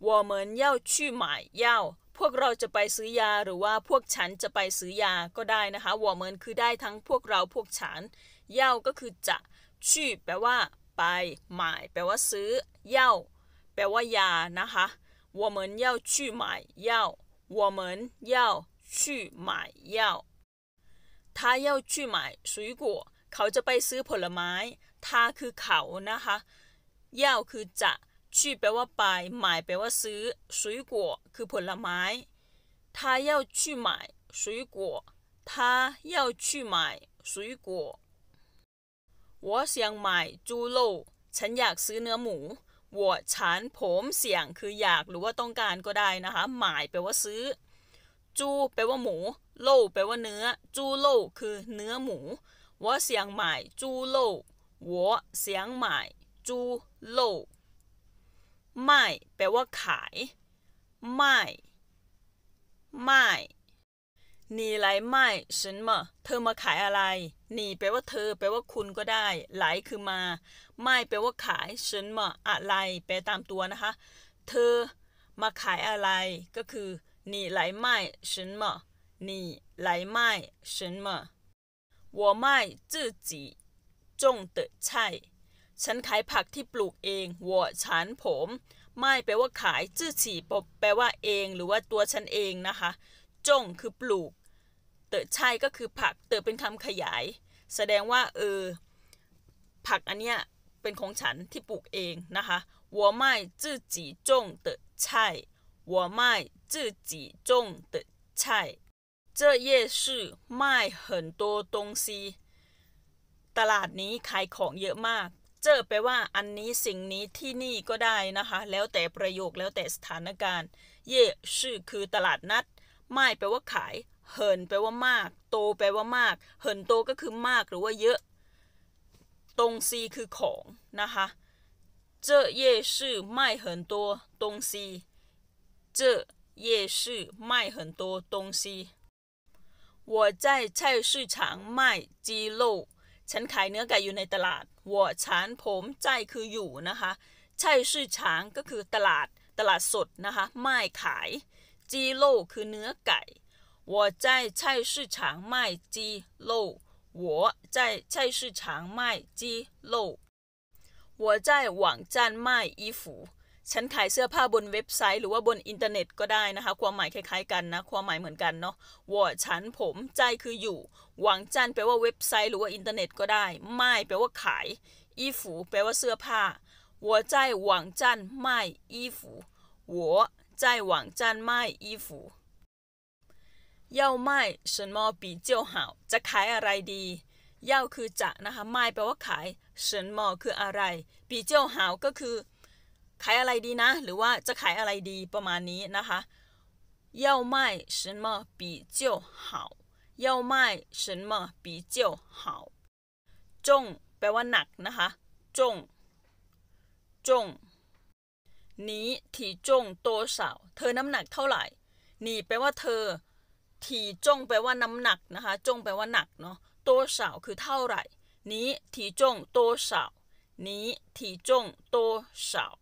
我们要去买药พวกเราจะไปซื้อยาหรือว่าพวกฉันจะไปซื้อยาก็ได้นะคะวอเมินคือได้ทั้งพวกเราพวกฉันเย่าก็คือจะชื่อแปลว่า ไปหมายแปลว่าซื้อเย่าแปลว่ายานะคะ我们要去买นเย่าชื่อหมายเหหยยยย้าาาาาว่เเเเมมือนชขาจะไปซื้อผลไม้าคือเขานะคะเย่าคือจะ去แปลว่าไปหมายแปลว่าซื้อ水果คือผลไม้他要去买水果他要去买水果我想买猪肉ฉันอยากซื้อเนื้อหมู我ฉันผมเสียงคืออยากหรือว่าต้องการก็ได้นะคะหมายแปลว่าซื้อจูแปลว่าหมูโลแปลว่าเนื้อจูโลคือ เนื้อหมู我想买猪肉我想买猪肉ไม่แปลว่าขายไม่ไม่你来卖什么เธอมาขายอะไร นี่แปลว่าเธอแปลว่าคุณก็ได้ไหลคือมา ไม่แปลว่าขายฉันมา อะไรแปลตามตัวนะคะเธอมาขายอะไรก็คือนี่ไหไม่什么นี่ไหลไม่什么我卖自己种的菜ฉันขายผักที่ปลูกเองวัวฉันผม ไม่แปลว่าขาย จื้อฉี่ปบแปลว่าเอง หรือว่าตัวฉันเองนะคะจงคือปลูก เตอใช่ก็คือผัก เตอเป็นคำขยาย แสดงว่าเออผักอันเนี้ยเป็นของฉันที่ปลูกเองนะคะวัวไม่จื้อจีจงเตอใช่วัวไม่จื้อจีจงเตอใช่这夜市卖很多东西ตลาดนี้ขายของเยอะมากเจอแปลว่าอันนี้สิ่งนี้ที่นี่ก็ได้นะคะแล้วแต่ประโยคแล้วแต่สถานการณ์เย่ชื่อคือตลาดนัด ไม่แปลว่าขายเหินแปลว่ามากโตแปลว่ามากเหินโตก็คือมากหรือว่าเยอะตรงซีคือของนะคะเจอเย่ชื่อไม่เหินโตตรงซีเจอเย่ชื่อไม่เหินโตตรงซี我在菜市场卖鸡肉ฉันขายเนื้อไก่อยู่ในตลาดวัวฉานผมใจคืออยู่นะคะใช่ชื่อช้างก็คือตลาดตลาดสดนะคะ ไม่ขาย จีโล่คือเนื้อไก่我在菜市场卖鸡肉我在菜市场卖鸡肉我在网站卖衣服ฉันขายเสื้อผ้าบนเว็บไซต์หรือว่าบนอินเทอร์เน็ตก็ได้นะคะ ความหมายคล้ายๆกันนะความหมายเหมือนกันเนาะวอฉันผมใจคืออยู่ หวังจันแปลว่าเว็บไซต์หรือว่าอินเทอร์เน็ตก็ได้ไม่แปลว่าขายอีฝูแปลว่าเสื้อผ้าหัวใจหวังจันไม่อีฝูหัวใจหวังจันไม่อีฝูเย่าไม่什么比较好จะขายอะไรดีเย่าคือจะนะคะไม่แปลว่าขาย什么คืออะไร ปีเจหาก็คือขายอะไรดีนะหรือว่าจะขายอะไรดีประมาณนี้นะคะ要卖什么比较好要卖什么比较好จงแปลว่าหนักนะคะจงจงนี้ถีจงโตสาวเธอน้ำหนักเท่าไหร่นี่แปลว่าเธอ体ีจงแปลว่าน้ำหนักนะคะจงแปลว่าหนักเนาะโตสาวคือเท่าไหร่ นี้多ีจงโตสาวนี้ีจงโตสาว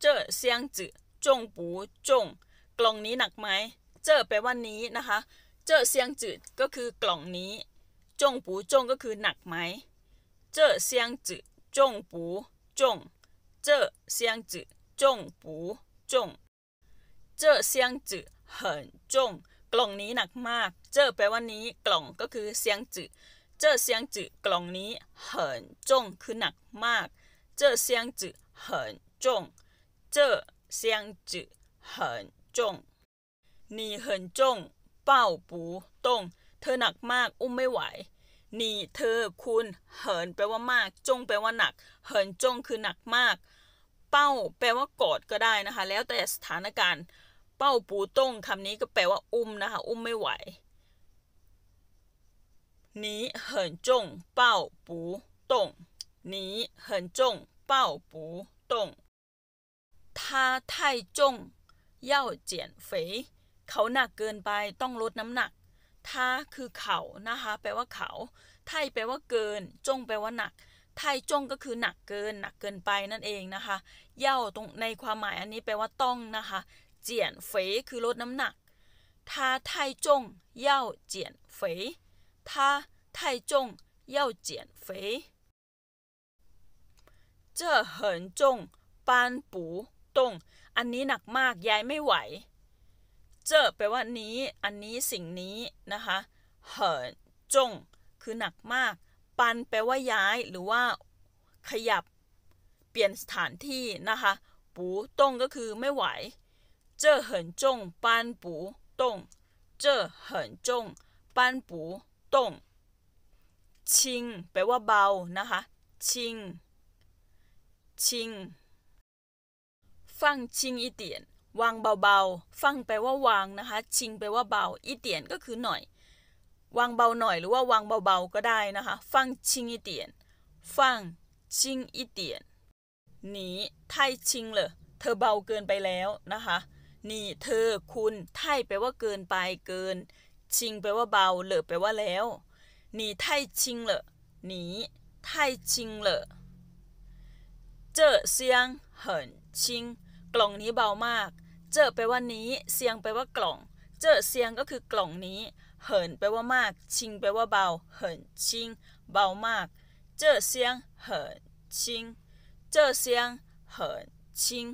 เจอเซียงจือจงปูจงกล่องนี้หนักไหมเจอแปลว่านี้นะคะเจอเซียงจือก็คือกล่องนี้จงปูจงก็คือหนักไหมเจอเซียงจือจงปูจงเจอเซียงจือจงปูจงเจอเซียงจือ很重จงกล่องนี้หนักมากเจอแปลว่านี้กล่องก็คือเซียงจือเจ้อเซียงจือกล่องนี้เหินจงคือหนักมากเจ้อเซียงจือเหินจง这箱子很重你很重抱不้งเธอหนักมาก อุ้มไม่ไหวนี่เธอคุณเหินแปลว่ามากจง แปลว่าหนัก เหินจงคือหนักมาก เป้าแปลว่ากอดก็ได้นะคะ แล้วแต่สถานการณ์ เป้าปู ต้งคำนี้ก็แปลว่าอุ้มนะคะ อุ้มไม่ไหวนี้เหินจงเป้าปู ต้งนี้เหินจงเป้าปูต้ง他太重要减肥เขาหนักเกินไปต้องลดน้ำหนักท่าคือเขานะคะแปลว่าเขาไทยแปลว่าเกินจงแปลว่าหนักไทยจงก็คือหนักเกินหนักเกินไปนั่นเองนะคะเย่าตรงในความหมายอันนี้แปลว่าต้องนะคะเจียนเฟยคือลดน้ำหนักท่าไทยจงเย่าเจียนเฟยท่าไทยจงเย่าเจียนเฟย这很重搬不ตรงอันนี้หนักมากยายไม่ไหว เจอแปลว่านี้ อันนี้สิ่งนี้นะคะเหินจงคือหนักมาก ปันแปลว่าย้ายหรือว่า ขยับเปลี่ยนสถานที่นะคะปูตงก็คือไม่ไหวเจอเหินจงปันปูตงเจอเหินจงปันปูตงชิงแปลว่าเบานะคะชิงชิงฟังชิงอีเตียนวางเบาๆ ฟังแปลว่าวางนะคะชิงแปลว่าเบาอีเตียนก็คือหน่อย วางเบาหน่อยหรือว่าวางเบาๆก็ได้นะคะฟังชิงอีเตียนฟังชิงอีเตียนหนีไทยชิงเลยเธอเบาเกินไปแล้วนะคะนี่เธอคุณไทยแปลว่าเกินไปเกิน ชิงแปลว่าเบาเหลอแปลว่าแล้วหนีไทยชิงเลยหนีไทยชิงเลย这香很轻กล่องนี้เบามาก เจอแปลว่านี้ เสียงแปลว่ากล่อง เจอเสียงก็คือกล่องนี้ เหินแปลว่ามาก ชิงแปลว่าเบา เหินชิงเบามาก เจอเสียง เหินชิง เจอเสียง เหินชิง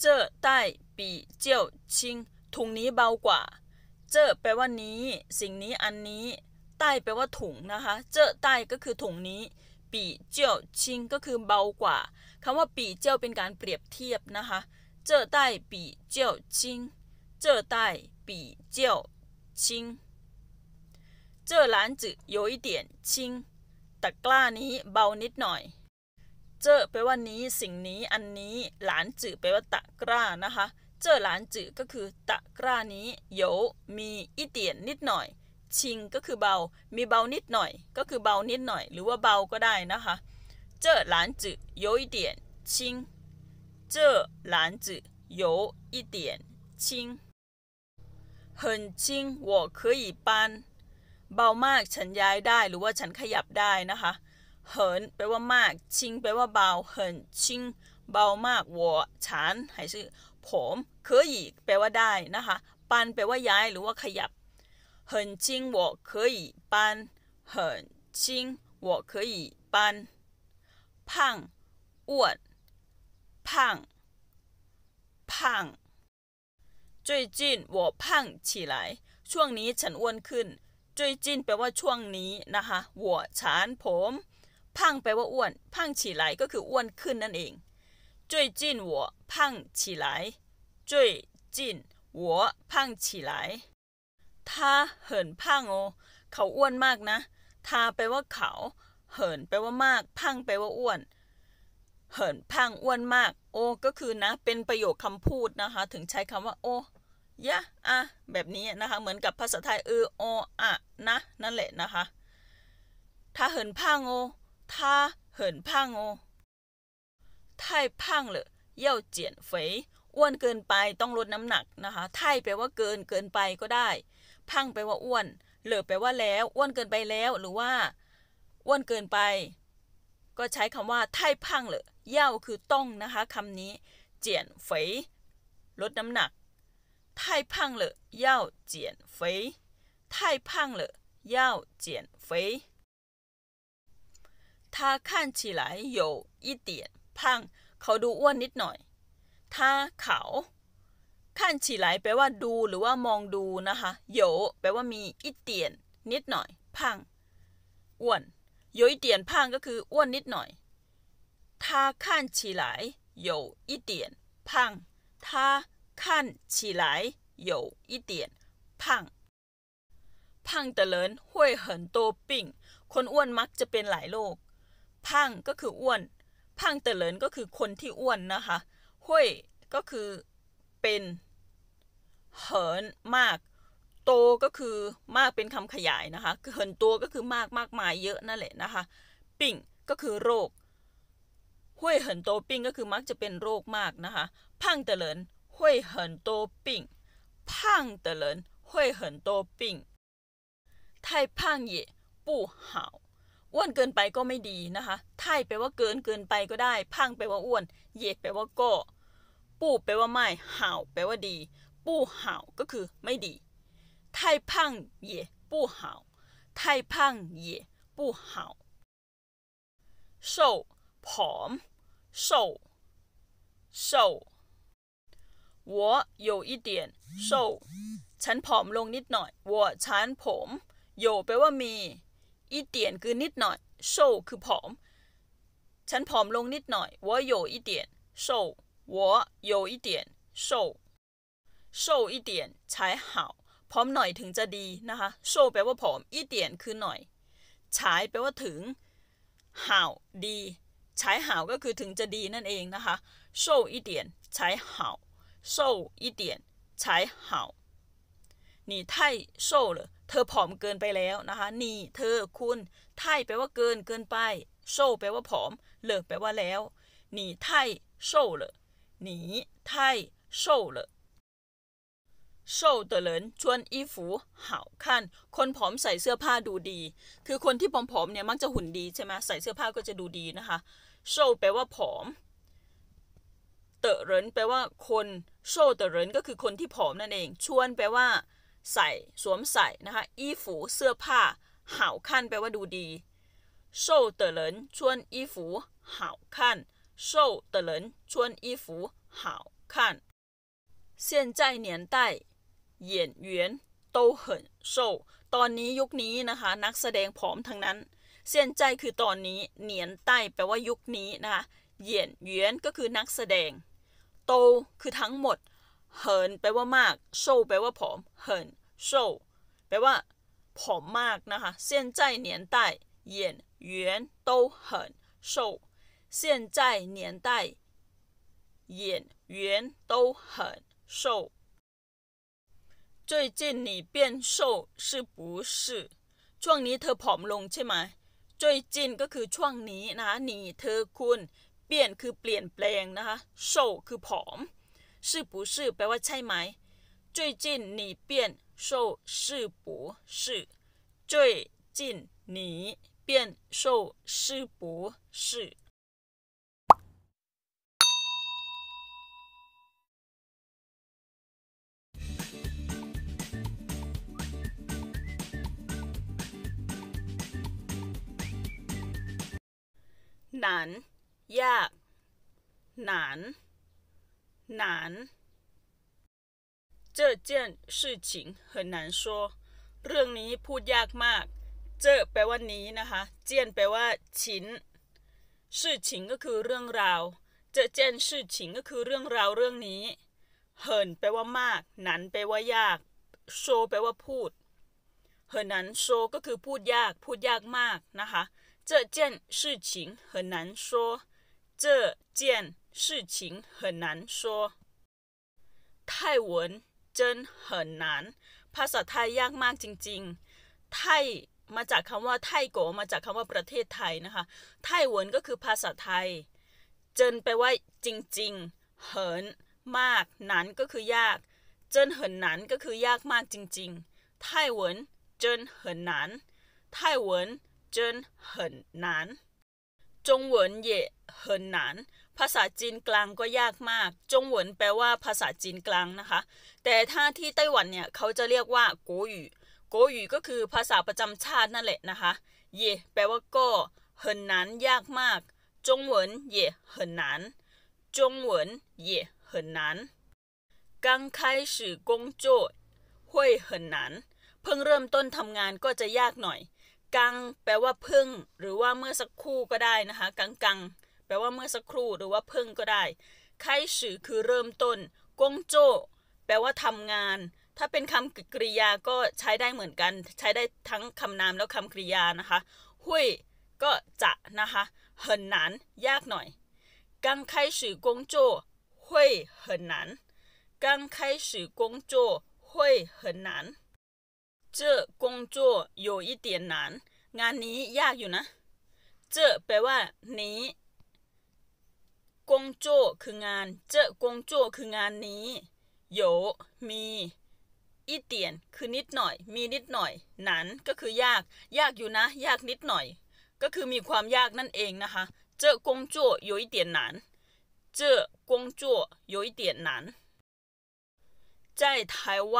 เจอใต้ปีเจียวชิงถุงนี้เบากว่า เจอแปลว่านี้ สิ่งนี้อันนี้ใต้แปลว่าถุงนะคะ เจอใต้ก็คือถุงนี้ ปีเจียว ชิง ก็คือเบากว่าคำว่าปีเจียวเป็นการเปรียบเทียบนะคะเจ้อได้ปีเจียวชิง เจ้อได้ปีเจียวชิง เจ้าหลานจือโยยเียนชิงตะกร้านี้เบานิดหน่อย เจ้าแปลว่านี้สิ่งนี้อันนี้หลานจือแปลว่าตะกร้านะคะ เจ้าหลานจือก็คือตะกร้านี้โยมีอีเตียนนิดหน่อย ชิงก็คือเบา มีเบานิดหน่อย ก็คือเบานิดหน่อยหรือว่าเบาก็ได้นะคะ这篮子有一点轻，这篮子有一点轻，很轻，我可以搬。เบามากฉันย้ายได้หรือว่าฉันขยับได้นะคะเหินแปลว่ามากชิงแปลว่าเบาเหินชิงเบามากวัวฉันหายชื่อผมเคยอีกแปลว่าได้นะคะปันแปลว่าย้ายหรือว่าขยับเหินชิง我可以搬很轻我可以搬胖อ้วน胖胖最近我胖起来ช่วงนี้ฉันอ้วนขึ้น最近แปลว่าช่วงนี้นะคะหัวฉันผมพังแปลว่าอ้วนพังก็คืออ้วนขึ้นนั่นเอง最近我胖起来最近我胖起来他很胖哦เขาอ้วนมากนะ他แปลว่าเขาเหินแปลว่ามาก พังแปลว่าอ้วน เหินพังอ้วนมาก โอก็คือนะเป็นประโยคคำพูดนะคะถึงใช้คำว่าโอยะอะแบบนี้นะคะเหมือนกับภาษาไทยเออโออะนะนั่นแหละนะคะถ้าเหินพังโอถ้าเหินพังโอ太胖了要减肥อ้วนเกินไปต้องลดน้ำหนักนะคะไทยแปลว่าเกินเกินไปก็ได้พังแปลว่าอ้วนเหลือแปลว่าแล้วอ้วนเกินไปแล้วหรือว่าอ้วนเกินไป ก็ใช้คำว่าไท่พังเลยเย่าคือต้องนะคะคำนี้ เจียนเฟยลดน้ำหนักไท่พังเลยเย่าเจียนเฟยไท่พังเลยเย่าเจียนเฟย他看起来有一点胖เขาดูอ้วนนิดหน่อย ถ้าเขาขั้นฉีหลแปลว่าดูหรือว่ามองดูนะคะโยแปลว่ามีอิเตียนนิดหน่อยพังอ้วน有一点งก็คืออ้วนนิดหน่อย他看起来有一点胖他看起来有一点胖พังเตลินห้วยเหินโตปิ่งคนอ้วนมักจะเป็นหลายโรคพังก็คืออ้วนพังเตลินก็คือคนที่อ้วนนะคะ ห้วยก็คือเป็นเหินมากโตก็คือมากเป็นคำขยายนะคะเหินตัวก็คือมากมากมายเยอะนั่นแหละนะคะ ปิ่งก็คือโรคห้วยเหินโตปิ่งก็คือมักจะเป็นโรคมากนะคะพังเตลินห้วยเหินโตปิ่งพังเตลินห้วยเหินโตปิ่ง่ายพังเย่ปู่เห่าอ้วนเกินไปก็ไม่ดีนะคะไทยแปลว่าเกินเกินไปก็ได้พังแปลว่าอ้วน เย่แปลว่าก็ปู่แปลว่าไม่เห่าแปลว่าดี ปู่เห่าก็คือไม่ดี太胖也不好，太胖也不好。瘦，ผ瘦，瘦。我有一点瘦，ฉันผอมลงนิดหน่อย。我ฉันผมอแปลว่ามี一点คือนิดหน่อย瘦คือผอมฉันผอมลงนิดหน่อย。我有一点瘦，我有一点瘦，瘦一点才好。พร้อมหน่อยถึงจะดีนะคะโชแปลว่าผอมอีเตียนคือหน่อยฉายแปลว่าถึงห่าวดีฉายห่าวก็คือถึงจะดีนั่นเองนะคะโชอีเตียนฉายห่าวโชอีเตียนฉายห่าวนี่ไทโชเลยเธอผอมเกินไปแล้วนะคะ นี่เธอคุณ ไทแปลว่าเกินเกินไปโชแปลว่าผอม เลิกแปลว่าแล้วนีไทโชเลยหนีไทโชเลยโชชวว์เตลอินีฟูเห่าขั้นคนผอมใส่เสื้อผ้าดูดี คือคนที่ผอมๆเนี่ยมักจะหุ่นดีใช่ไหมใส่เสื้อผ้าก็จะดูดีนะคะโชว์แปลว่าผอมเตลเหินแปลว่าคนโซเตอเหรินก็คือคนที่ผอมนั่นเองชวนแปลว่า ใส่ สวมใส่นะคะอีฟูเสื้อผ้าเห่าขั้นแปลว่าดูดีโซเตอเหรินชวนอีฟูเห่าขั้นโซเตอเหรินชวนอีฟูเห่าขั้น现在年代演员ย很瘦นเียนโตเหินโตอนนี้ยุคนี้นะคะนักแสดงผอมทั้งนั้นเซียนใจคือตอนนี้เหนียนใต้ แปลว่ายุคนี้นะคะ เหยียนเหวียนก็คือนักแสดง โตคือทั้งหมด เหินแปลว่ามากโซแปลว่าผอมเหินโซแปลว่า ผอมมากนะคะเซียนใจเหนียนใต้เหยียนเหวียนโตเหินโซเซ้นใจเหนียนใต้เหยียนเหว์ยนโตเหินโซ最近你变瘦是不是？ช่วงนี้เธอผอมลงใช่ไหม？最近ก็คือช่วงนี้นะะนี่เธอคุณเปลี่ยนคือเปลี่ยนแปลงนะคะ瘦คือผอม是不是？แปลว่าใช่ไหม？最近你变瘦是不是？最近你变瘦是不是？หนานยากหนานหนาน这件事情很难说เรื่องนี้พูดยากมาก เจอแปลว่านี้นะคะ เจียนแปลว่า ชิ้นชื่อชิงก็คือเรื่องราวเจอเจนชื่อิงก็คือเรื่องราวเรื่องนี้เหินแปลว่ามากหนันแปลว่า ยากโชแปลว่าพูดเหินนันโชก็คือพูดยาก พูดยากมากนะคะ这件事情很难说。这件事情很难说。泰文真很难ภาษาไทยยากมากจริงๆ ไทยมาจากคำว่าไทยโกมาจากคำว่าประเทศไทยนะคะไต้หวันก็คือภาษาไทยเจนไปว่าจริงๆเหินมากนั้นก็คือยากเจนเหินนั้นก็คือยากมากจริงๆไต้หวันเจนเหินนั้นไต้หวันจน很难中文也很难，ภาษาจีนกลางก็ยากมาก จงเหวินแปลว่าภาษาจีนกลางนะคะ แต่ถ้าที่ไต้หวันเนี่ยเขาจะเรียกว่าโกหยู่โกหยู่ก็คือภาษาประจำชาตินั่นแหละนะคะ เย่แปลว่าก็เหินนยากมากจงเหวินเย่เหินนจงเหวินเย่เหินนา刚开始工作会很难เพิ่งเริ่มต้นทำงานก็จะยากหน่อยกัง แปลว่าพึ่งหรือว่าเมื่อสักครู่ก็ได้นะคะกังกังแปลว่าเมื่อสักครู่หรือว่าพึ่งก็ได้ไขสฉือคือเริ่มต้นกงโจแปลว่าทำงาน ถ้าเป็นคำกริยาก็ใช้ได้เหมือนกันใช้ได้ทั้งคำนามแล้วคำกริยานะคะหุยก็จะนะคะเหินหนาน ยากหน่อยกังไขสฉือกงโจหุยเหินหนานกังไขสือกงโจหุยเหินหนาน这工作有一点难งานนี้ยากอยู่นะเจแปลว่า นี้กงโจคืองานเจกงโจคืองานนี้โยมีอีเตียนคือนิดหน่อย มีนิดหน่อยหนันก็คือยากยากอยู่นะ ยากนิดหน่อย ก็คือมีความยากนั่นเองนะคะเจกงโจโยอีเตียนหนันเจกงโจโยอีเตียนหนัน在台湾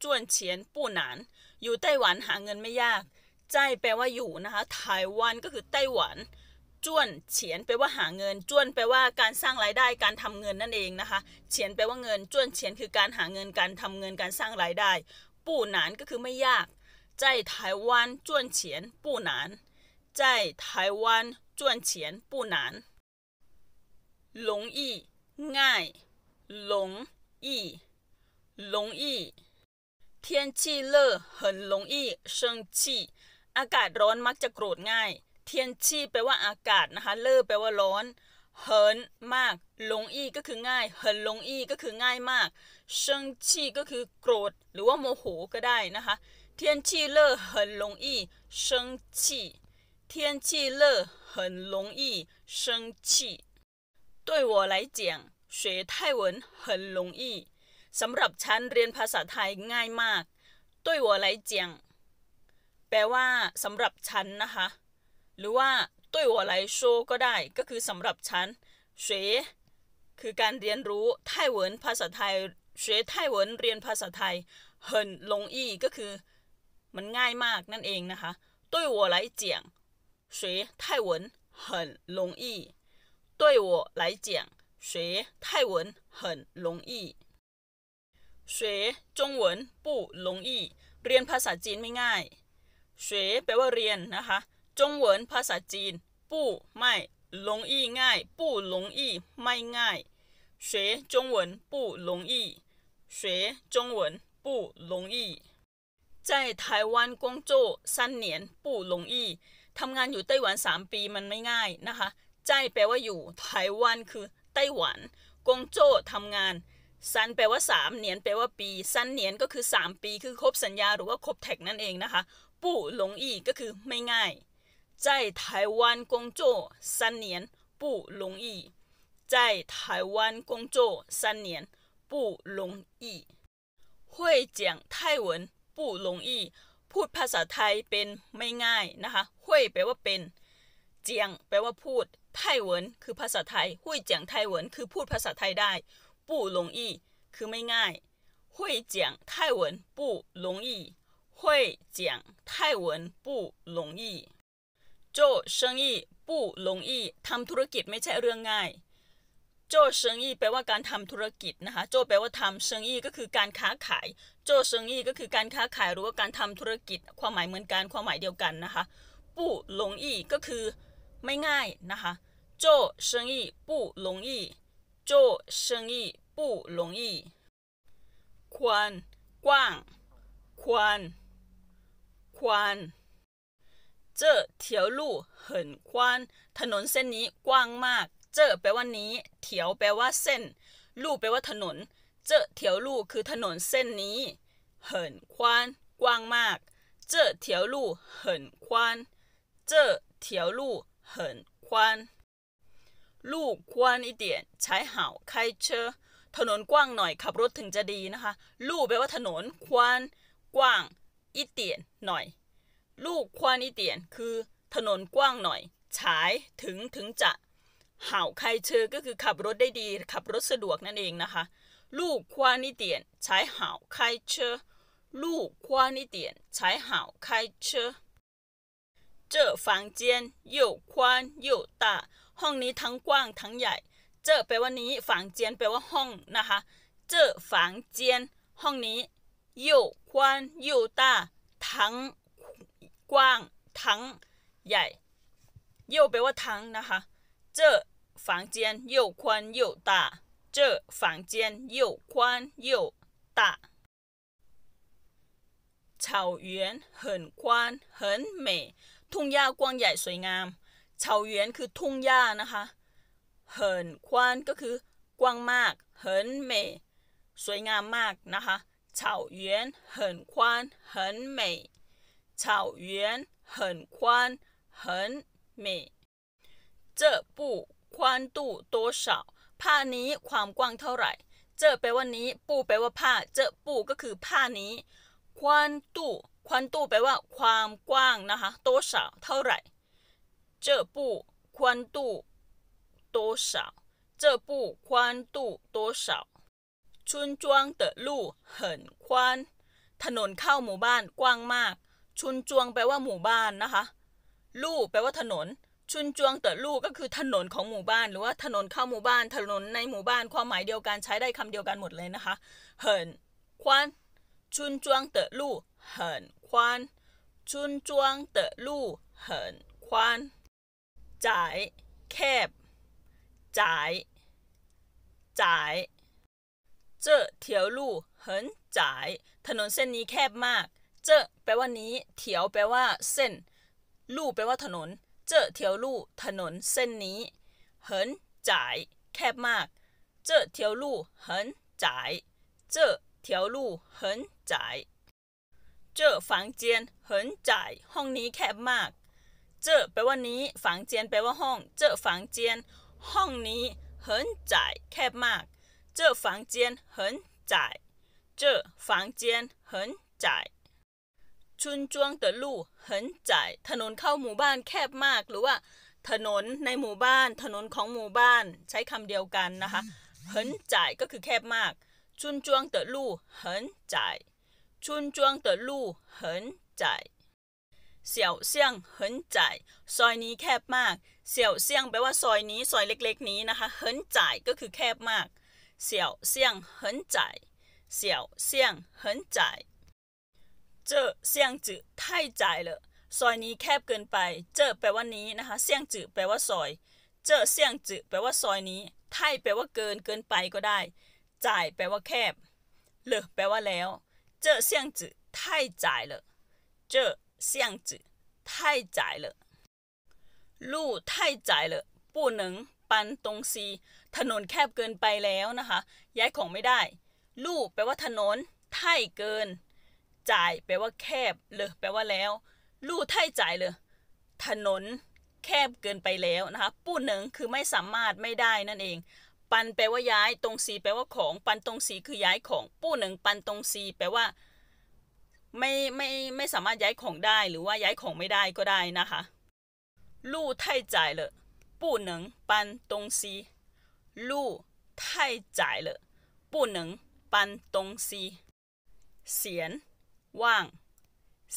赚钱不难อยู่ไต้หวันหาเงินไม่ยาก ใจแปลว่าอยู่นะคะ ไต้หวันก็คือไต้หวัน จ้วนเฉียนแปลว่าหาเงิน จ้วนแปลว่าการสร้างรายได้ การทำเงินนั่นเองนะคะ เฉียนแปลว่าเงิน จ้วนเฉียน คือการหาเงิน การทำเงิน การสร้างรายได้ ปู่หนานก็คือไม่ยาก ใจไต้หวันจ้วนเฉียน ปู่หนานใจไต้หวันจ้วนเฉียนปู่หนานหลงอี้ง่ายหลงอี้หลงอี้天气热很容易生气อากาศร้อนมักจะโกรธง่ายเทียนชีแปลว่าอากาศนะคะเลอแปลว่าร้อนเหินมากลงอี้ก็คือง่ายเหินลงอี้ก็คือง่ายมากเชิงชีก็คือโกรธหรือว่าโมโหก็ได้นะคะเทียนชีเลอเหินลงอี้เชิงชีเทียนชีเลอเหินลงอี้เชิงชี对我来讲学泰文很容易สำหรับฉันเรียนภาษาไทยง่ายมากตุ้ยหัวไหลเจียง แปลว่าสำหรับฉันนะคะ หรือว่าตุ้ยหัวไหลโชก็ได้ ก็คือสำหรับฉัน เส คือการเรียนรู้ไต้หวันภาษาไทย เสไต้หวันเรียนภาษาไทยเหินลงอี้ก็คือ มันง่ายมาก นั่นเองนะคะตุ้ยหัวไหลเจียง เสไต้วนเหินลงอี้对我来讲学泰文很容易。学สวจงเหวินปู่หลงอี้เรียนภาษาจีนไม่ง่าย学แปลว่าเรียนนะคะจงเหวินภาษาจีน ปู่ไม่หลงอี้ง่าย ปู่หลงอี้ไม่ง่าย学中文จงเหวินปู่หลงอี้จงเหวินปู่หลงอี้在台湾工作三年不容易ทำงานอยู่ไต้หวันสามปีมันไม่ง่ายนะคะใจแปลว่าอยู่ไต้หวันคือ ไต้หวันกงโจทำงานสันแปลว่า 3เหนียนแปลว่าปีสันเหนียนก็คือ 3 ปี คือครบสัญญาหรือว่าครบแท็กนั่นเองนะคะปู่หลงอีก็คือไม่ง่ายในนไต้หวัง在台湾工作三年不容易在台湾工作三年不容易会讲泰文不容易พูดภาษาไทยเป็นไม่ง่ายนะคะห้วยแปลว่าเป็น เจียงแปลว่าพูดไต้หวันคือภาษาไทย หุ่ยเจียงไท้วนคือพูดภาษาไทยได้不容易คือไม่ง่าย会讲泰文不容易会讲泰文不容易做生意不容易ทำธุรกิจไม่ใช่เรื่องง่ายโจ意แปลว่าการทำธุรกิจนะคะ โจแปลว่าทำเซิก็คือการค้าขายโจเซิก็คือการค้าขายหรือว่าการทำธุรกิจความหมายเหมือนกัน ความหมายเดียวกันนะคะปู่หลงอีก็คือ ไม่ง่ายนะคะโจ意不容易้做生意不容易。宽逛宽宽，这条路很宽，ถนนเส้นนี้กว้างมากเจอแปลว่านี้เถียวแปลว่าเส้นลู่แปลว่าถนนเจอเถียวลู่คือถนนเส้นนี้เหินควานกว้างมากเจอเถียวลู่เหินควานเจอเถียวลู่เหินควานลูกควนาอีเดียนใช้เห่าใครเชอถนนกว้างหน่อยขับรถถึงจะดีนะคะลู่แปลว่าถนนควานกว้างอีเตียนหน่อยลู่ควานอีเตียนคือถนนกว้างหน่อยใช้ถึงถึงจะเห่าใครเชอก็คือขับรถได้ดี ขับรถสะดวกนั่นเองนะคะลู่ควานอีเตียนใช้เห่าใครเชอลู่ควานอีเตียนใช้เห่าใครเชอ这房间又宽又大ห้องนี้ทั้งกว้างทั้งใหญ่ เจอแปลว่านี้ฝังเจียนแปลว่าห้องนะคะ เจอฝังเจียนห้องนี้ยู่กว้างยูตาทั้งกว้างทั้งใหญ่ยูแปลว่าทั้งนะคะ เจอฝังเจียนยู่กว้างยู่ตาเจอฝังเจียนยู่กว้างยูตา草原很宽很美，ทุ่งหญ้ากว้างใหญ่สวยงามเฉาเยียนคือทุ่งหญ้านะคะเหินควานก็คือกว้างมากเหินเมยสวยงามมากนะคะเฉาเยียนเหินควานเหินเมยเฉาเยียนเหินควานเหินเมยเจอปู่ควานตู่ตัวเฉาผ้านี้ความกว้างเท่าไหร่ เจอแปลว่านี้ปู่แปลว่าผ้าเจอปู่ก็คือผ้านี้ควานตู่ควานตู่แปลว่าความกว้างนะคะตัวเฉาเท่าไหร่这部宽度多少？这部宽度多少？村庄的路很宽。ถนนเข้าหมู่บ้านกว้างมากชุนจวงแปลว่าหมู่บ้านนะคะลู่แปลว่าถนนชุนจวงเตลู่ก็คือถนนของหมู่บ้านหรือว่าถนนเข้าหมู่บ้านถนนในหมู่บ้านความหมายเดียวกันใช้ได้คำเดียวกันหมดเลยนะคะเหินคว很นชุนจวงเตลูเหินควนชุนจวงเตลูเหินควนจ่ายแคบจ่ายจ่าย这条路很窄ถนนเส้นนี้แคบมากเ这แปลว่านี้เถียวแปลว่า เส้นลู่แปลว่าถนนเจอเถียวลู่ถนนเส้นนี้เหินจ่ายแคบมากเจอเถียวลู่เหินจ่ายเจอเถียวลู่เหินจ่ายเจอฝังเจียนเหินจ่ายห้องนี้แคบมากเจอแปลว่านี้ ฝังเจียนแปลว่าห้องเจอฝังเจียนห้องนี้很窄แคบมาก เจอฝังเจียน很窄เจอฝังเจียน很窄ชุนจวงเตอลู่很窄ถนนเข้าหมู่บ้านแคบมาก หรือว่า ถนนในหมู่บ้าน ถนนของหมู่บ้านใช้คำเดียวกันนะคะหินจ่ายก็คือแคบมากชุนจวงเตอลู่หินจ่ายชุนจวงเตอลู่หินจ่ายเสี่ยวเซี่ยงเหินจายซอยนี้แคบมากเสี่ยวเซี่ยงแปลว่าซอยนี้ซอยเล็กๆนี้นะคะเหินจก็คือแคบมากเสี่ยวเซี่ยงเหินจเสี่ยวเซี่ยงเหินจเจอเซี่ยงจือทยเลยซอยนี้แคบเกินไปเจอแปลว่านี้นะคะเซี่ยงจื่อแปลว่าซอยเจอเซี่ยงจื่อแปลว่าซอยนี้ไท่แปลว่าเกินเกินไปก็ได้จ่ายแปลว่าแคบเลอแปลว่าแล้วเจอเซี่ยงจื่อท่จ่ายเลยเจอ巷子太窄了路太窄了不能搬东西ถนนแคบเกินไปแล้วนะคะย้ายของไม่ได้ลู่แปลว่าถนนไท่เกิน จ่ายแปลว่าแคบเลยแปลว่าแล้วลู่ไท่จ่ายเลยถนนแคบเกินไปแล้วนะคะปู้หนึ่งคือไม่สามารถไม่ได้นั่นเอง ปันแปลว่าย้ายตรงสีแปลว่าของ ปันตรงสีคือย้ายของปู้หนึ่งปันตรงสีแปลว่าไม่ไม่ไม่สามารถย้ายของได้ หรือว่าย้ายของไม่ได้ก็ได้นะคะ ลู่太窄了不能搬东西ลู่太窄了不能搬东西เสียนว่าง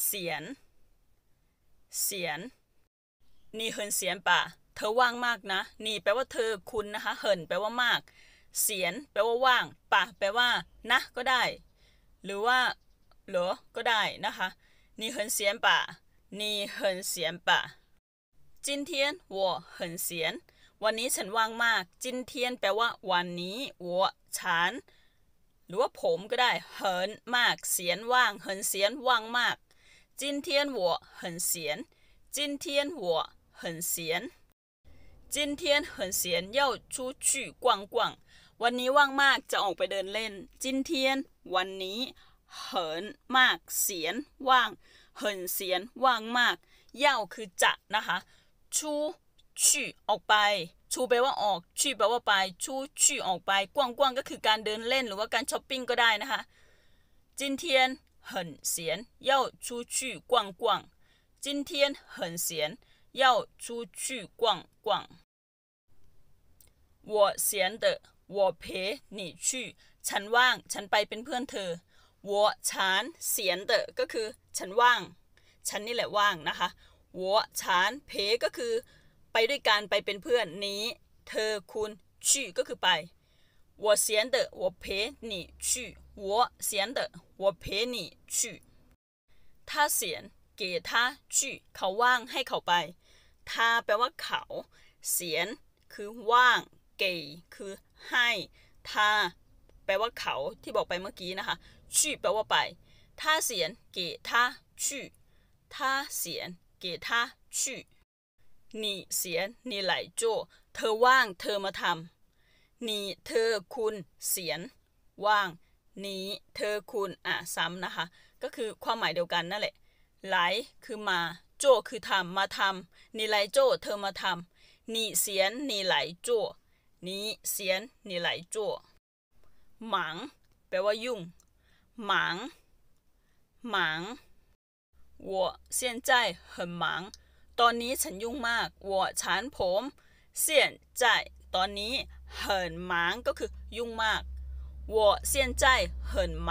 เสียนเสียนนี่เหินเสียนปะเธอว่างมากนะ นี่แปลว่าเธอคุณนะคะ เหินแปลว่ามาก เสียนแปลว่าว่างปะแปลว่า นะก็ได้ หรือว่าหรอก็ได้นะคะ你很闲吧你很闲吧จินเทียนวัวเหินเสียนวันนี้ฉันว่างมาก จินเทียนแปลว่า วันนี้วัวฉันหรือว่าผมก็ได้เหินมากเสียนว่างเหินเสียนว่างมาก จินเทียนวัวเหินเสียนจินเทียนวัวเหินเสียนจินเทียนเหินเสียนเย่าชูช่กว่างกว่างวันนี้ว่างมากจะออกไปเดินเล่นจินเทียนวันนี้很มากเสียนว่าง很เสียนว่างมากเย่าคือจะนะคะชูชี่ออกไป ชูแปลว่าออกชี่แปลว่าไปชูชี่ออกไปกว้างๆก็คือการเดินเล่นหรือว่าการช้อปปิ้งก็ได้นะคะจินเทียน很闲要出去逛逛今天很闲要出去逛逛我闲的我陪你去ฉันว่างฉันไปเป็นเพื่อนเธอวั闲的ันเสียนเตอก็คือฉันว่างฉันนี่แหละว่างนะคะวัวันเพก็คือไปด้วยกันไปเป็นเพื่อนนี้ เธอคุณชื่อก็คือไป我闲的我陪你去我闲的我陪你去他เสียนเกท่าชื่อเขาว่างให้เขาไปท่าแปลว่าเขา เสียน คือว่างเกคือให้ท่าแปลว่าเขาที่บอกไปเมื่อกี้นะคะ去แปลว่าไป他เ给ีย他去他เสียน他去你่你来做เธอว่างเธอมาทำ你เธอคุณเว่าง นี้เธอคุณอ่ะซ้ำนะคะ ก็คือความหมายเดียวกันนั่นแหละไลคือมาโจคือทำมาทำนี่ไลโจเธอมาทำนี่เสียนนี่ไลโจนีเสียนนี่ไหลโจหมังแปลว่ายุ่ง忙忙我现在很忙ตอนนี้ฉันยุ่งมาก我ฉันผม现在ตอนนี้很忙ก็คือยุ่งมาก我现在很忙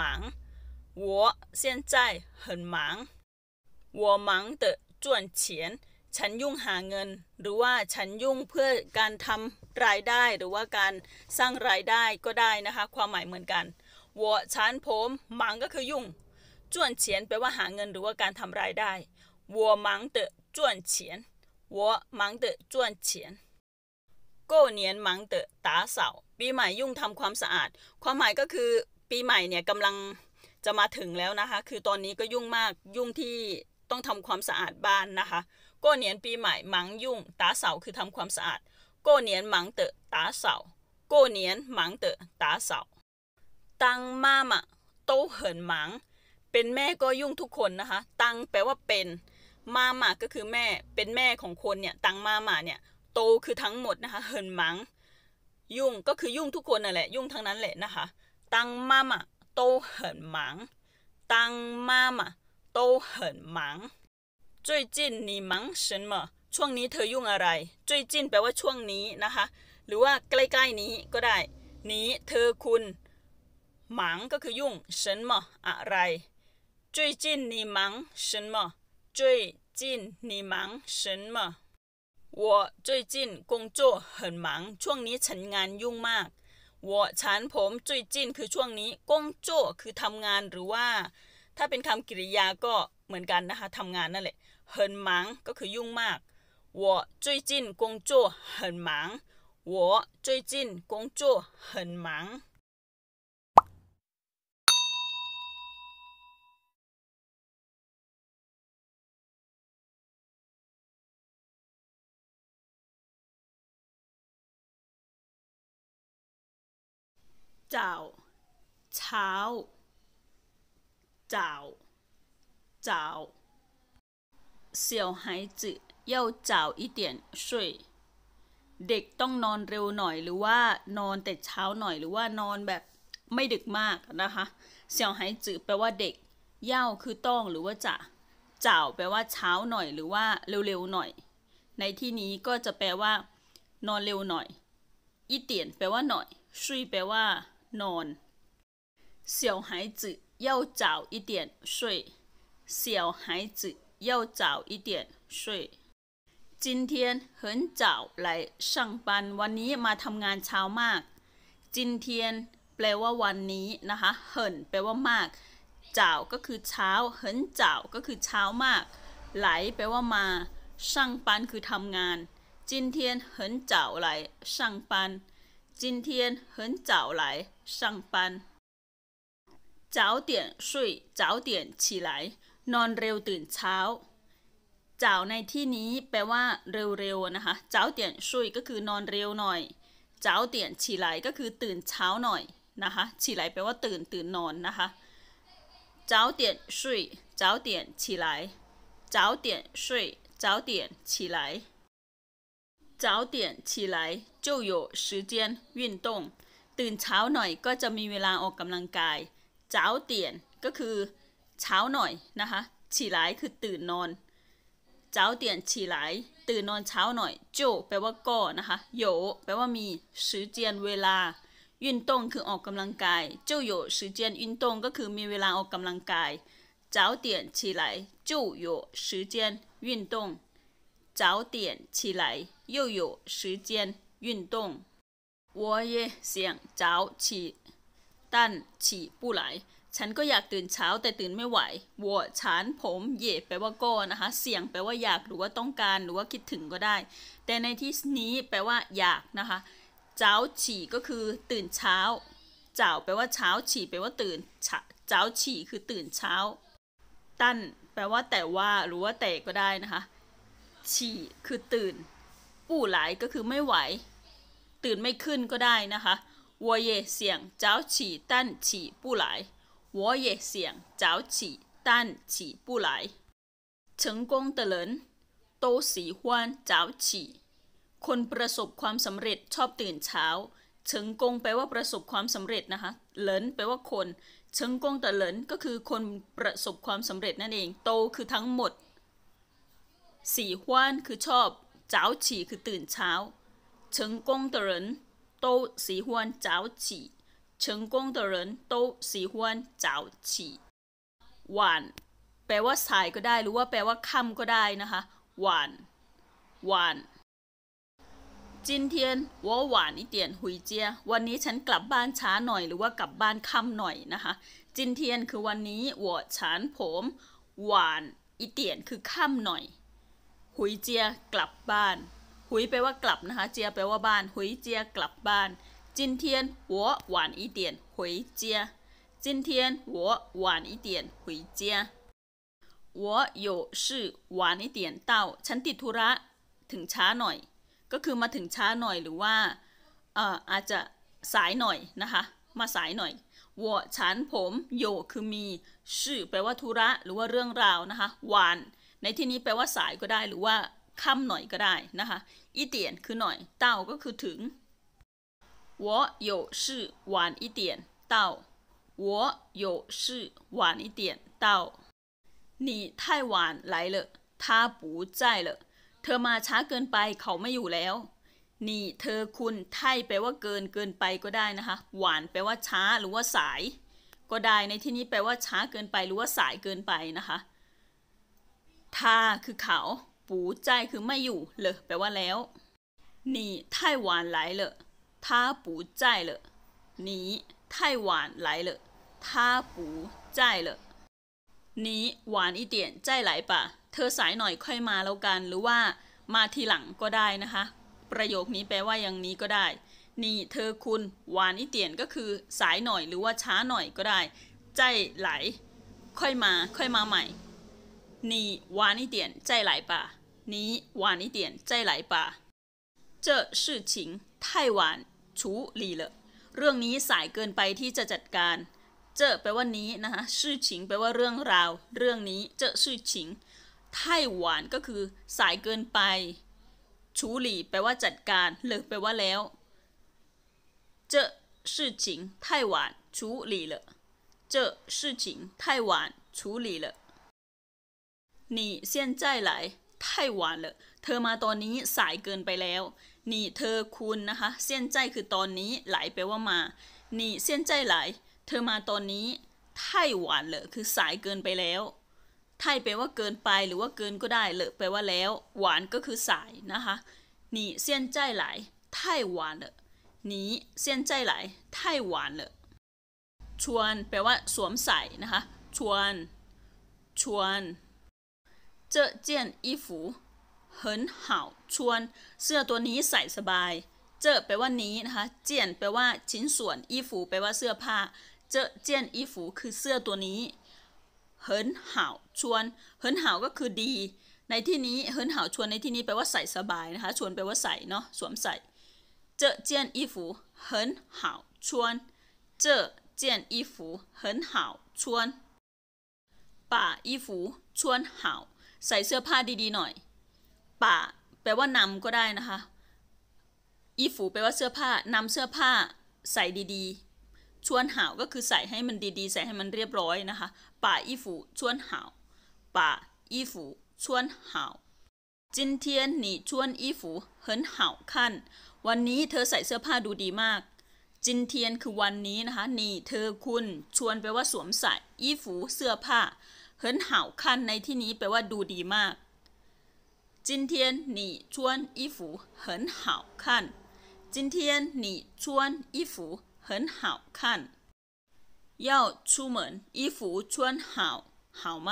我现在很忙我忙的赚钱ฉันยุ่งหาเงิน หรือว่าฉันยุ่งเพื่อการทำรายได้ หรือว่าการสร้างรายได้ก็ได้นะคะ ความหมายเหมือนกันวัวันผม忙มังก็คือยุ่งจวนเฉียนแปลว่าหาเงินหรือว่าการทำรายได้วัว赚มังเต钱过วนเฉียนวัวมังเตวนเฉียนกเนียนมังเตตาเสาปีใหม่ยุ่งทำความสะอาด ความหมายก็คือปีใหม่เนี่ยกำลังจะมาถึงแล้วนะคะคือตอนนี้ก็ยุ่งมากยุ่งที่ต้องทำความสะอาดบ้านนะคะก็เนียนปีใหม่หมังยุ่งตาเสาคือทำความสะอาดก็เนียนหมังเตะตาเสาก็เนียนหมังเตะตาเสาตังมามะโตเหินหมังเป็นแม่ก็ยุ่งทุกคนนะคะตังแปลว่าเป็นมามะก็คือแม่เป็นแม่ของคนเนี่ยตังมามะเนี่ยโตคือทั้งหมดนะคะเหินหมังยุ่งก็คือยุ่งทุกคนนั่นแหละยุ่งทั้งนั้นแหละนะคะตังมามะโตเหินหมังตังมามะโตเหินหมัง最近你忙什么ช่วงนี้เธอยุ่งอะไร最近แปลว่าช่วงนี้นะคะหรือว่าใกล้ๆนี้ก็ได้ นี้เธอคุณหมังก็คือยุ่ง什么อะไร最近你忙什么最近你忙什么我最近工作很忙ช่วงนี้ฉันงานยุ่งมาก我ฉันผมจุยจินคือช่วงนี้กงโจ้คือทำงานหรือว่า ถ้าเป็นคำกริยาก็เหมือนกันนะคะทำงานนั่นแหละเหินมังก็คือยุ่งมาก我最近工作很忙我最近工作很忙เจ้าเช้าเจ้าเจ้า小孩子要早一点睡เด็กต้องนอนเร็วหน่อย หรือว่า นอนแต่เช้าหน่อย หรือว่านอนแบบไม่ดึกมากนะคะเสี่ยวไยจือแปลว่าเด็กเย่าคือต้องหรือว่าจะเจ้าแปลว่าเช้าหน่อย หรือว่าเร็วๆหน่อย ในที่นี้ก็จะแปลว่า นอนเร็วหน่อยอีเตียนแปลว่าหน่อยสุยแปลว่านอน小孩子要早一点睡小孩子要早一点睡今天นเ来上班เเวันนี้มาทำงานเช้ามาก今天นีแปลว่าวันนี้นะคะเหแปลว่ามากเ้าก็คือเช้าเหเ้าก็คือเช้ามากไหลแปลว่ามา上班งนคือทำงาน今天น早来上班今天很早นเ้าันทนเ้า上班早点睡早点起来นอนเร็วตื่นเช้าเจ้าในที่นี้แปลว่าเร็วๆนะคะเจ้าเตียนชยก็คือนอนเร็วหน่อยเจ้าเตียนฉีไหลก็คือตื่นเช้าหน่อยนะคะฉีไหลแปลว่าตื่นตื่นนอนนะคะเจ้าเตียนช早ยเจ้าเตียนฉีไหลเจ้าเตียนชยเจ้าเตียนฉีไหล早点起来就有时间运动。ตื่นเช้าหน่อยก็จะมีเวลาออกกำลังกาย เจ้าเตียน ก็คือ เช้าหน่อยนะคะ ฉี่หลายคือตื่นนอน เจ้าเตียนฉี่หลายตื่นนอนเช้าหน่อยจูแปลว่าก่อนะคะโยแปลว่ามีสือเจียนเวลายิ่นตงคือออกกำลังกาย เจ้าโยสือเจียนยุ่นตงก็คือมีเวลาออกกำลังกายเจ้าเตียนฉี่หลาย就有时间运动早点起来又有时间运动。我也想早起但起不来ฉันก็อยากตื่นเช้าแต่ตื่นไม่ไหววัวฉันผมเย่แปลว่าก็นะคะ เสี่ยงแปลว่าอยากหรือว่าต้องการหรือว่าคิดถึงก็ได้ แต่ในที่นี้แปลว่าอยากนะคะเจ้าฉี่ก็คือตื่นเช้าเจ้าแปลว่าเช้าฉี่แปลว่าตื่นเจ้าฉี่คือตื่นเช้าตั้นแปลว่าแต่ว่าหรือว่าแต่ก็ได้นะคะฉี่คือตื่นปู่หลายก็คือไม่ไหวตื่นไม่ขึ้นก็ได้นะคะ我也想早起但起不来我也想早起但起不来成功的人都喜欢早起คนประสบความสำเร็จชอบตื่นเช้าเฉิงกงแปลว่าประสบความสำเร็จนะคะเหลินแปลว่าคนเฉิงกงแต่เหลินก็คือคนประสบความสำเร็จนั่นเองโตคือทั้งหมดสี่วนคือชอบเจ้าฉี่คือตื่นเช้า成功的人都喜欢早起，成功的人都喜欢早起。晚วนแปลว่าสายก็ได้หรือว่าแปลว่าค่ำก็ได้นะคะวันหวานจินเทียนว่าวนอหุยเจียวันนี้ฉันกลับบ้านช้าหน่อย หรือว่ากลับบ้านค่ำหน่อยนะคะจินเทียนคือวันนี้我ฉันผม晚ว点นอคือค่ำหน่อยหุยเจียกลับบ้านหุยแปลว่ากลับนะคะเจียแปลว่าบ้านหุยเจียกลับบ้านจินเทียนหัวหวานอีเตียนหุยเจียจินเทียนหัวหวานอีเตียนหุยเจีย我有事หวานอีเตียนเต้าฉันติดธุระถึงช้าหน่อย ก็คือมาถึงช้าหน่อยหรือว่า เอ่ออาจจะสายหน่อยนะคะ มาสายหน่อยวัวฉันผมโยคือมี ชื่อแปลว่าธุระ หรือว่าเรื่องราวนะคะหวาน ในที่นี้แปลว่าสายก็ได้หรือว่าค่ำหน่อยก็ได้นะคะ一点คือหน่อยเต้าก็คือถึง我有事晚一点到我有事晚一点到你太晚来了他不在了เธอมาช้าเกินไปเขาไม่อยู่แล้วนี่เธอคุณไทยแปลว่าเกินเกินไปก็ได้นะคะ หวานแปลว่าช้าหรือว่าสาย ก็ได้ในที่นี้แปลว่าช้าเกินไปหรือว่าสายเกินไปนะคะทาคือเขา不ูใจคือไม่อยู่เลยแปลว่าแล้ว你太晚来了他不在了你太晚来了他不在了你晚一点再来吧เธอสายหน่อยค่อยมาแล้วกันหรือว่า มาทีหลังก็ได้นะคะ ประโยคนี้แปลว่าอย่างนี้ก็ได้ นี่เธอคุณหวานอีเตียนก็คือสายหน่อยหรือว่าช้าหน่อยก็ได้ ใจไหล ค่อยมาค่อยมาใหม่นี่หวานอีเตียนใจไหลป่ะ你晚一点再来吧。这事情太晚处理了。เรื่องนี้สายเกินไปที่จะจัดการ เจอแปลว่านี้นะคะชื่อชิงแปลว่าเรื่องราว เรื่องนี้เจอชื่อชิงไตหวนก็คือ สายเกินไปชูหลี่แปลว่าจัดการเลือแปลว่าแล้วเจอชื่อชิงไต้หวันชูหลี่เลยเจอชื่อชิงไตหวนชูหลี่เลย你现在来太晚了เธอมาตอนนี้สายเกินไปแล้ว นี่เธอคุณนะคะ เสียนใจคือตอนนี้ไหลแปลว่ามา นี่เสียนใจไหล เธอมาตอนนี้太晚了วนเลยคือสายเกินไปแล้วไทยแปลว่าเกินไปหรือว่าเกินก็ได้เลยแปลว่าแล้ว หวานก็คือสายนะคะ นี่เสียนใจไหลไทหวานเลยนี่เสียนใจไหลไทหวานเลยชวนแปลว่าสวมใส่นะคะ ชวน ชวน这件衣服很好穿เสื้อตัวนี้ใส่สบาย เจอแปลว่านี้นะคะเจียนแปลว่าชิ้นส่วนอีฟูแปลว่าเสื้อผ้า เจอเจียนอีฟูคือเสื้อตัวนี้เหินเห่าชวนเหินเห่าก็คือดี ในที่นี้เหินเห่าชวนในที่นี้แปลว่าใส่สบายนะคะชวนแปลว่าใส่เนาะสวมใส่เจอเจียนอีฟูเหินเห่าชวนเจอเจียนอีฟูเหินเห่าชวนป่าอีฟูชวนเห่าใส่เสื้อผ้าดีๆหน่อยป่าแปลว่านำก็ได้นะคะอีฝูแปลว่าเสื้อผ้านำเสื้อผ้า ใส่ดีๆชวนหาวก็คือใส่ให้มันดีๆใส่ให้มันเรียบร้อยนะคะ ป่าอีฝูชวนหาวป่าอีฝูชวนหาวจินเทียนหนีชวนอีฝูเหินหาวขั้นวันนี้เธอใส่เสื้อผ้าดูดีมาก จินเทียนคือวันนี้นะคะนี่เธอคุณ ชวนแปลว่าสวมใส่อีฝูเสื้อผ้าเหินเหาคันในที่นี้แปลว่าดูดีมาก今天你穿衣服很好看今天你穿衣服很好看要出门衣服穿好好吗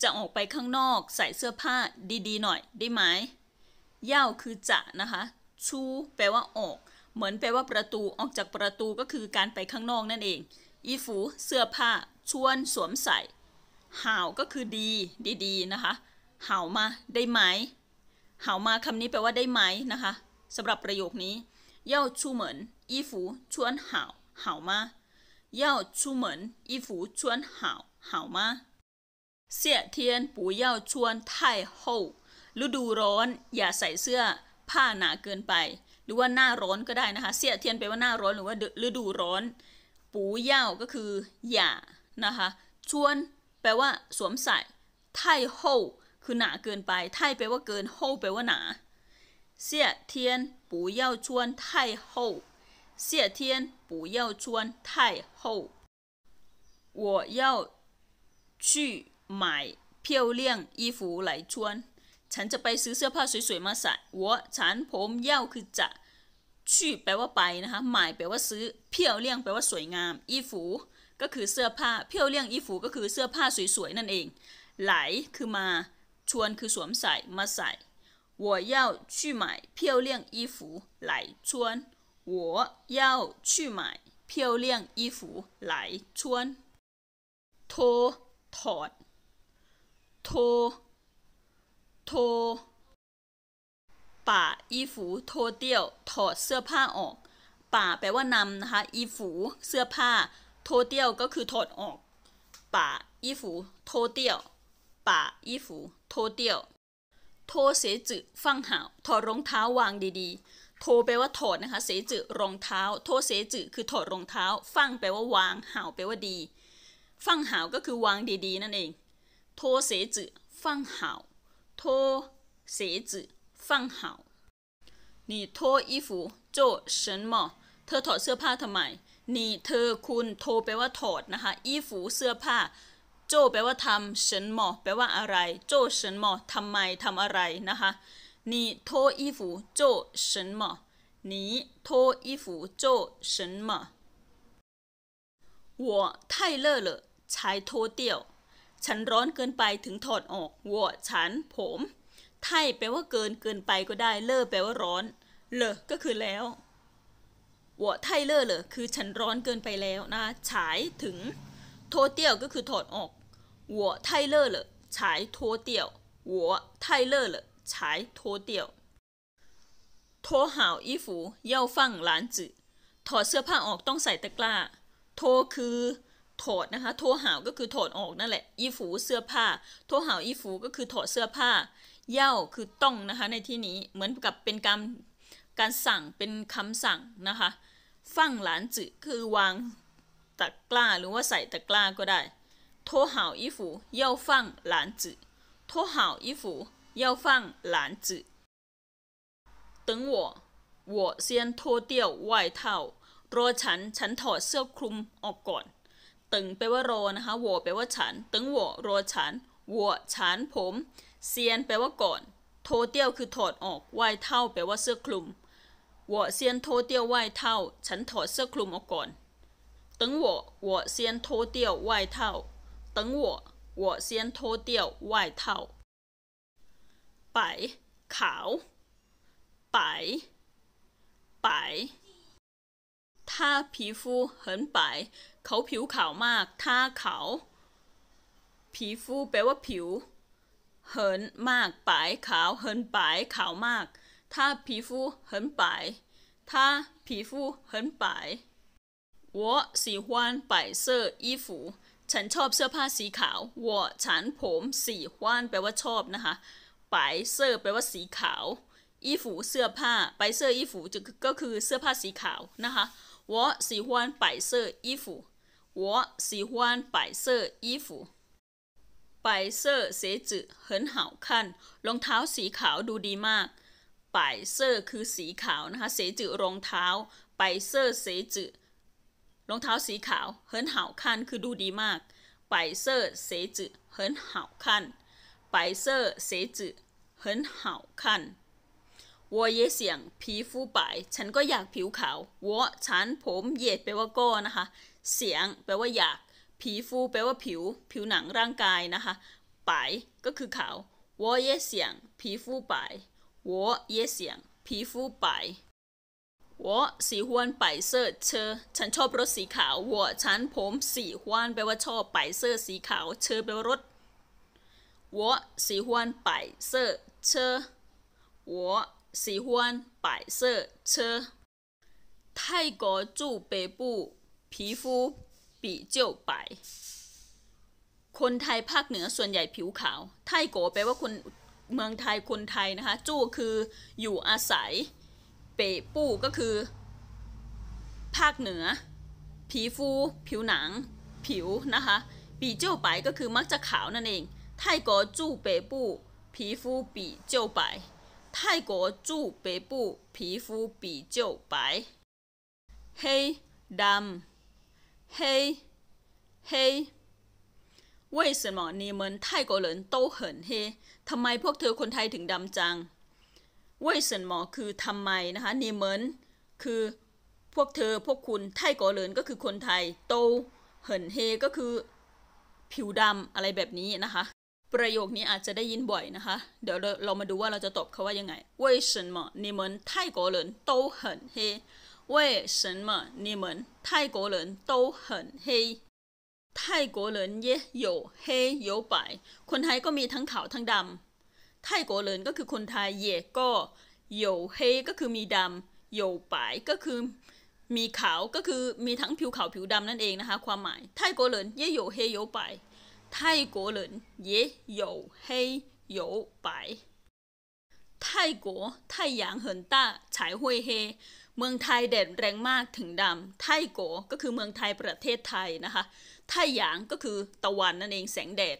จะออกไปข้างนอกใส่เสื้อผ้าดีๆหน่อยได้ไหมเย่าคือจะนะคะชูแปลว่าออก เหมือนแปลว่าประตูออกจากประตูก็คือการไปข้างนอกนั่นเองอีฟูเสื้อผ้าชวนสวมใส่หาวก็คือดี ดีๆนะคะหาวมา ได้ไหมหาวมาคำนี้แปลว่าได้ไหมนะคะสำหรับประโยคนี้เย่าชูเหมินอีฝูชวนหาวหาวมาเย่าชูเหมินอีฝูชวนหาวหาวมาเสียเทียน ปู่เย่าชวนไท่โฮฤดูร้อน อย่าใส่เสื้อ ผ้าหนาเกินไป หรือว่าหน้าร้อนก็ได้นะคะ เสียเทียนแปลว่าหน้าร้อนหรือว่าฤดูร้อน ปูเย่าก็คือ อย่านะคะ ชวนแปลว่าสวมใส่ไท่โฮคือหนาเกินไป ไท่แปลว่าเกินโฮแปลว่าหนาเสียเทียน不要穿太厚เสียเทียน不要穿太厚我要去买漂亮衣服来穿ฉันจะไปซื้อเสื้อผ้าสวยๆมาใส่我ฉันผมเย่าคือจะ去แปลว่าไปนะคะ买แปลว่าซื้อ漂亮แปลว่าสวยงาม衣服ก็คือเสื้อผ้าเพียวเลี่ยงอีฝูก็คือเสื้อผ้าสวยๆนั่นเอง ไหลคือมา ชวนคือสวมใส่มาใส่我要去买漂亮衣服来穿我要去买漂亮衣服来穿โท ถอด โท โท ป่าอีฝูโทเตี้ยว ถอด เสื้อผ้าออก ป่าแปลว่านำนะคะ อีฝูเสื้อผ้าโทเตียวก็คือถอดออกป่าอีฟูโทเตียวป่าอีฟูโทเตียวโทเสจึฟังหาถอดรองเท้าวางดีๆ โทแปลว่าถอดนะคะเสจึรองเท้า โทเสจึคือถอดรองเท้าฟังแปลว่าวางหาแปลว่าดีฟังหาก็คือวางดีๆนั่นเองโทเสจึฟังหาโทเสจึฟังหา你脱衣服做什么เธอถอดเสื้อผ้าทำไมนี่เธอคุณโทรแปลว่าถอดนะคะอีฝูเสื้อผ้า โจแปลว่าทำเฉินหมอแปลว่าอะไร โจเฉินหมอทำไมทำอะไรนะคะนี่โทรอีฟูโจเฉินหมอนี่โทรอีฟูโจเฉินหมอ我太热了才脱掉ฉันร้อนเกินไปถึงถอดออก我ฉันผม ไทยแปลว่าเกินเกินไปก็ได้เล่อแปลว่าร้อน เลอก็คือแล้วหัวไทเลอร์เลยคือฉันร้อนเกินไปแล้วนะ ฉายถึงโทเตียวก็คือถอดออกหัวไทเลอร์เลยฉายโทเตียววัวไทเลอร์เลยฉายโทเตียวโทหาวอีฟูเย่าฟั่งหลานจือถอดเสื้อผ้าออกต้องใส่ตะกร้าโทคือถอดนะคะโทหาวก็คือถอดออกนั่นแหละอีฟูเสื้อผ้าโทหาวอีฟูก็คือถอดเสื้อผ้าเย่าคือต้องนะคะในที่นี้เหมือนกับเป็นการการสั่งเป็นคำสั่งนะคะ ฟั่งหลานจือคือวาง ตะกร้าหรือว่าใส่ตะกร้าก็ได้ทรหาอีฟูเย่าฟั่งหลานจือทรหาอีฟูเย่าฟั่งหลานจือ等我我先脱掉外套รอฉันฉันถอดเสื้อคลุมออกก่อน ตึงแปลว่ารอนะคะวัวแปลว่าฉัน ตึงวัวรอฉันวัวฉันผมเซียนแปลว่าก่อน โทเตียวคือถอดออก ไวเท่า แปลว่าเสื้อคลุม我先脱掉外套ฉันถอดเสื้อคลุมออกก่อน等我我先脱掉外套等我我先脱掉外套白ขาว白白他皮肤很白เขาผิวขาวมาก他ขาวผิวแปลว่าผิว很มาก白าขาว很白ิาขาวมาก他皮肤很白，他皮肤很白。我喜欢白色衣服。ฉันชอบเสื้อผ้าสีขาว我ฉันผมสีห้าแปลว่าชอบนะคะ白色เสื้อแปลว่าสีขาวอีูเสื้อผ้าไปเสื้ออีฝูก็คือเสื้อผ้าสีขาวนะคะวอสีห้านไปเสื้ออีฝูวอสีห้นไปเสื้ออีฝูไปเสื้อเสจืเหนเห่าขั้นรองเท้าสีขาวดูดีมากป่ายเซอร์คือสีขาวนะคะ เสจือรองเท้า ไปเซอร์เสจือรองเท้าสีขาวเฮินเห่าคันคือดูดีมาก ไปเซอร์เสจือเฮินเห่าคันไปเซอร์เสจือเฮินเห่าคันวเยเสียงผิฟูป่ายฉันก็อยากผิวขาวววฉันผมเหยียดแปลว่าก้อนะคะ เสียงแปลว่าอยากผีฟูแปลว่าผิว ผิวหนังร่างกายนะคะป่ายก็คือขาววเยเสียงผิฟูป่าย我也想皮肤白我喜欢白色车。ฉันชอบรถสีขาว我ฉันผม喜欢แปลว่าชอบ白色สีขาว车แปลว่ารถ我喜欢白色车。我喜欢白色车。泰国住北部皮肤比较白คนไทยภาคเหนือส่วนใหญ่ผิวขาว ไทโกแปลว่าคนเมืองไทยคนไทยนะคะจู้คืออยู่อาศัยเปปู้ก็คือ ภาคเหนือผีฟูผิวหนังผิวนะคะปีเจ้าไปก็คือมักจะขาวนั่นเองไทยก็จู้เปปู้ผีฟูปีเจ้าไปไทยก็จู้เปปู้ผีฟูปีเจ้าไปเฮดำเฮเฮ为什么你们泰国人都很黑？ทำไมพวกเธอคนไทยถึงดำจังเว่ยเซินหมอคือทำไมนะคะนี่เหมือนคือพวกเธอพวกคุณไทยก่อเลินก็คือคนไทย โตเหินเฮก็คือผิวดำ อะไรแบบนี้นะคะ ประโยคนี้อาจจะได้ยินบ่อยนะคะ เดี๋ยวเรา มาดูว่าเราจะตอบเขาว่ายังไงเว่ยเซินหมอนี่เหมือนไทยก่อเลินโตเหินเฮ为什么你们泰国人都很黑？泰国人也有黑有白คนไทยก็มีทั้งขาวทั้งดำ泰国人ก็คือคนไทยเย่ก็โยเฮก็คือมีดำโยก็คือมีขาวก็คือมีทั้งผิวขาวผิวดำนั่นเองนะคะความหมาย ไทโกเหรนเย่โยเฮโยปายไทโกเรนเย่โยเฮโยปยไทโกไทหยางเหินต้าฉายห้วยเฮเมืองไทยแดดแรงมากถึงดำไทโกก็คือเมืองไทย ประเทศไทยนะคะถ้าหยางก็คือตะวันนั่นเองแสงแดด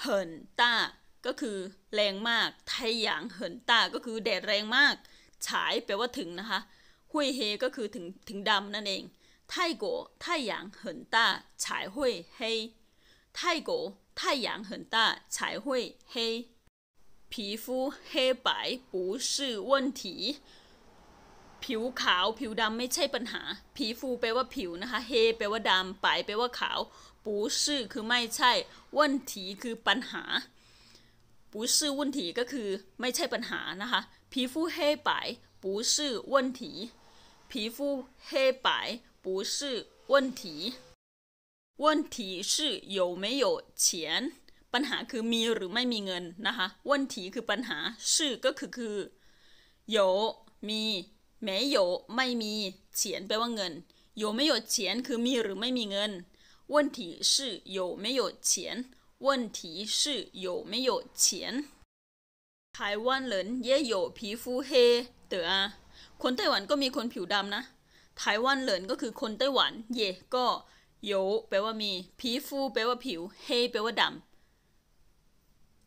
เหินต้าก็คือแรงมาก ไทยหยางเหินต้าก็คือแดดแรงมาก ฉายแปลว่าถึงนะคะ หุยเฮก็คือถึงถึงดำนั่นเอง ไทโกไทยหยางเหินต้าฉายหุยเฮไทโกไทยหยางเหินต้าฉายหุยเฮผ皮肤黑白不是问题ผิวขาวผิวดำไม่ใช่ปัญหาผีฟูแปลว่าผิวนะคะ เฮแปลว่าดำปายแปลว่าขาว ปูชื่อคือไม่ใช่ว่นถีคือปัญหา ปูชื่อว่นถีก็คือไม่ใช่ปัญหานะคะผีฟูเฮปายปูชื่อวันถีผีฟูเฮปายปูชื่อวันถีว题นถีชื่อ有没有钱ปัญหาคือมีหรือไม่มีเงินนะคะว่นทีคือปัญหาชื่อก็คือคือ有มี没有ไม่มีเฉียนแปลว่าเงิน有没有钱คือมีหรือไม่มีเงิน问题是有没有钱问题是有没有钱台湾人也有皮肤黑的啊คนไต้หวันก็มีคนผิวดำนะไต้หวันเหินก็คือคนไต้หวันเย่ก็有แปลว่ามีผีฟูแปลว่าผิวเฮแปลว่าดำ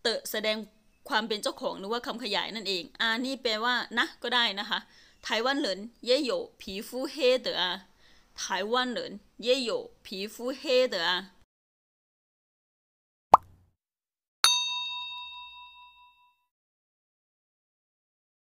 เตะแสดงความเป็นเจ้าของหรือว่าคำขยายนั่นเองอ่านี่แปลว่านะ ก็ได้นะคะ台湾人也有皮肤黑的啊，台湾人也有皮肤黑的啊。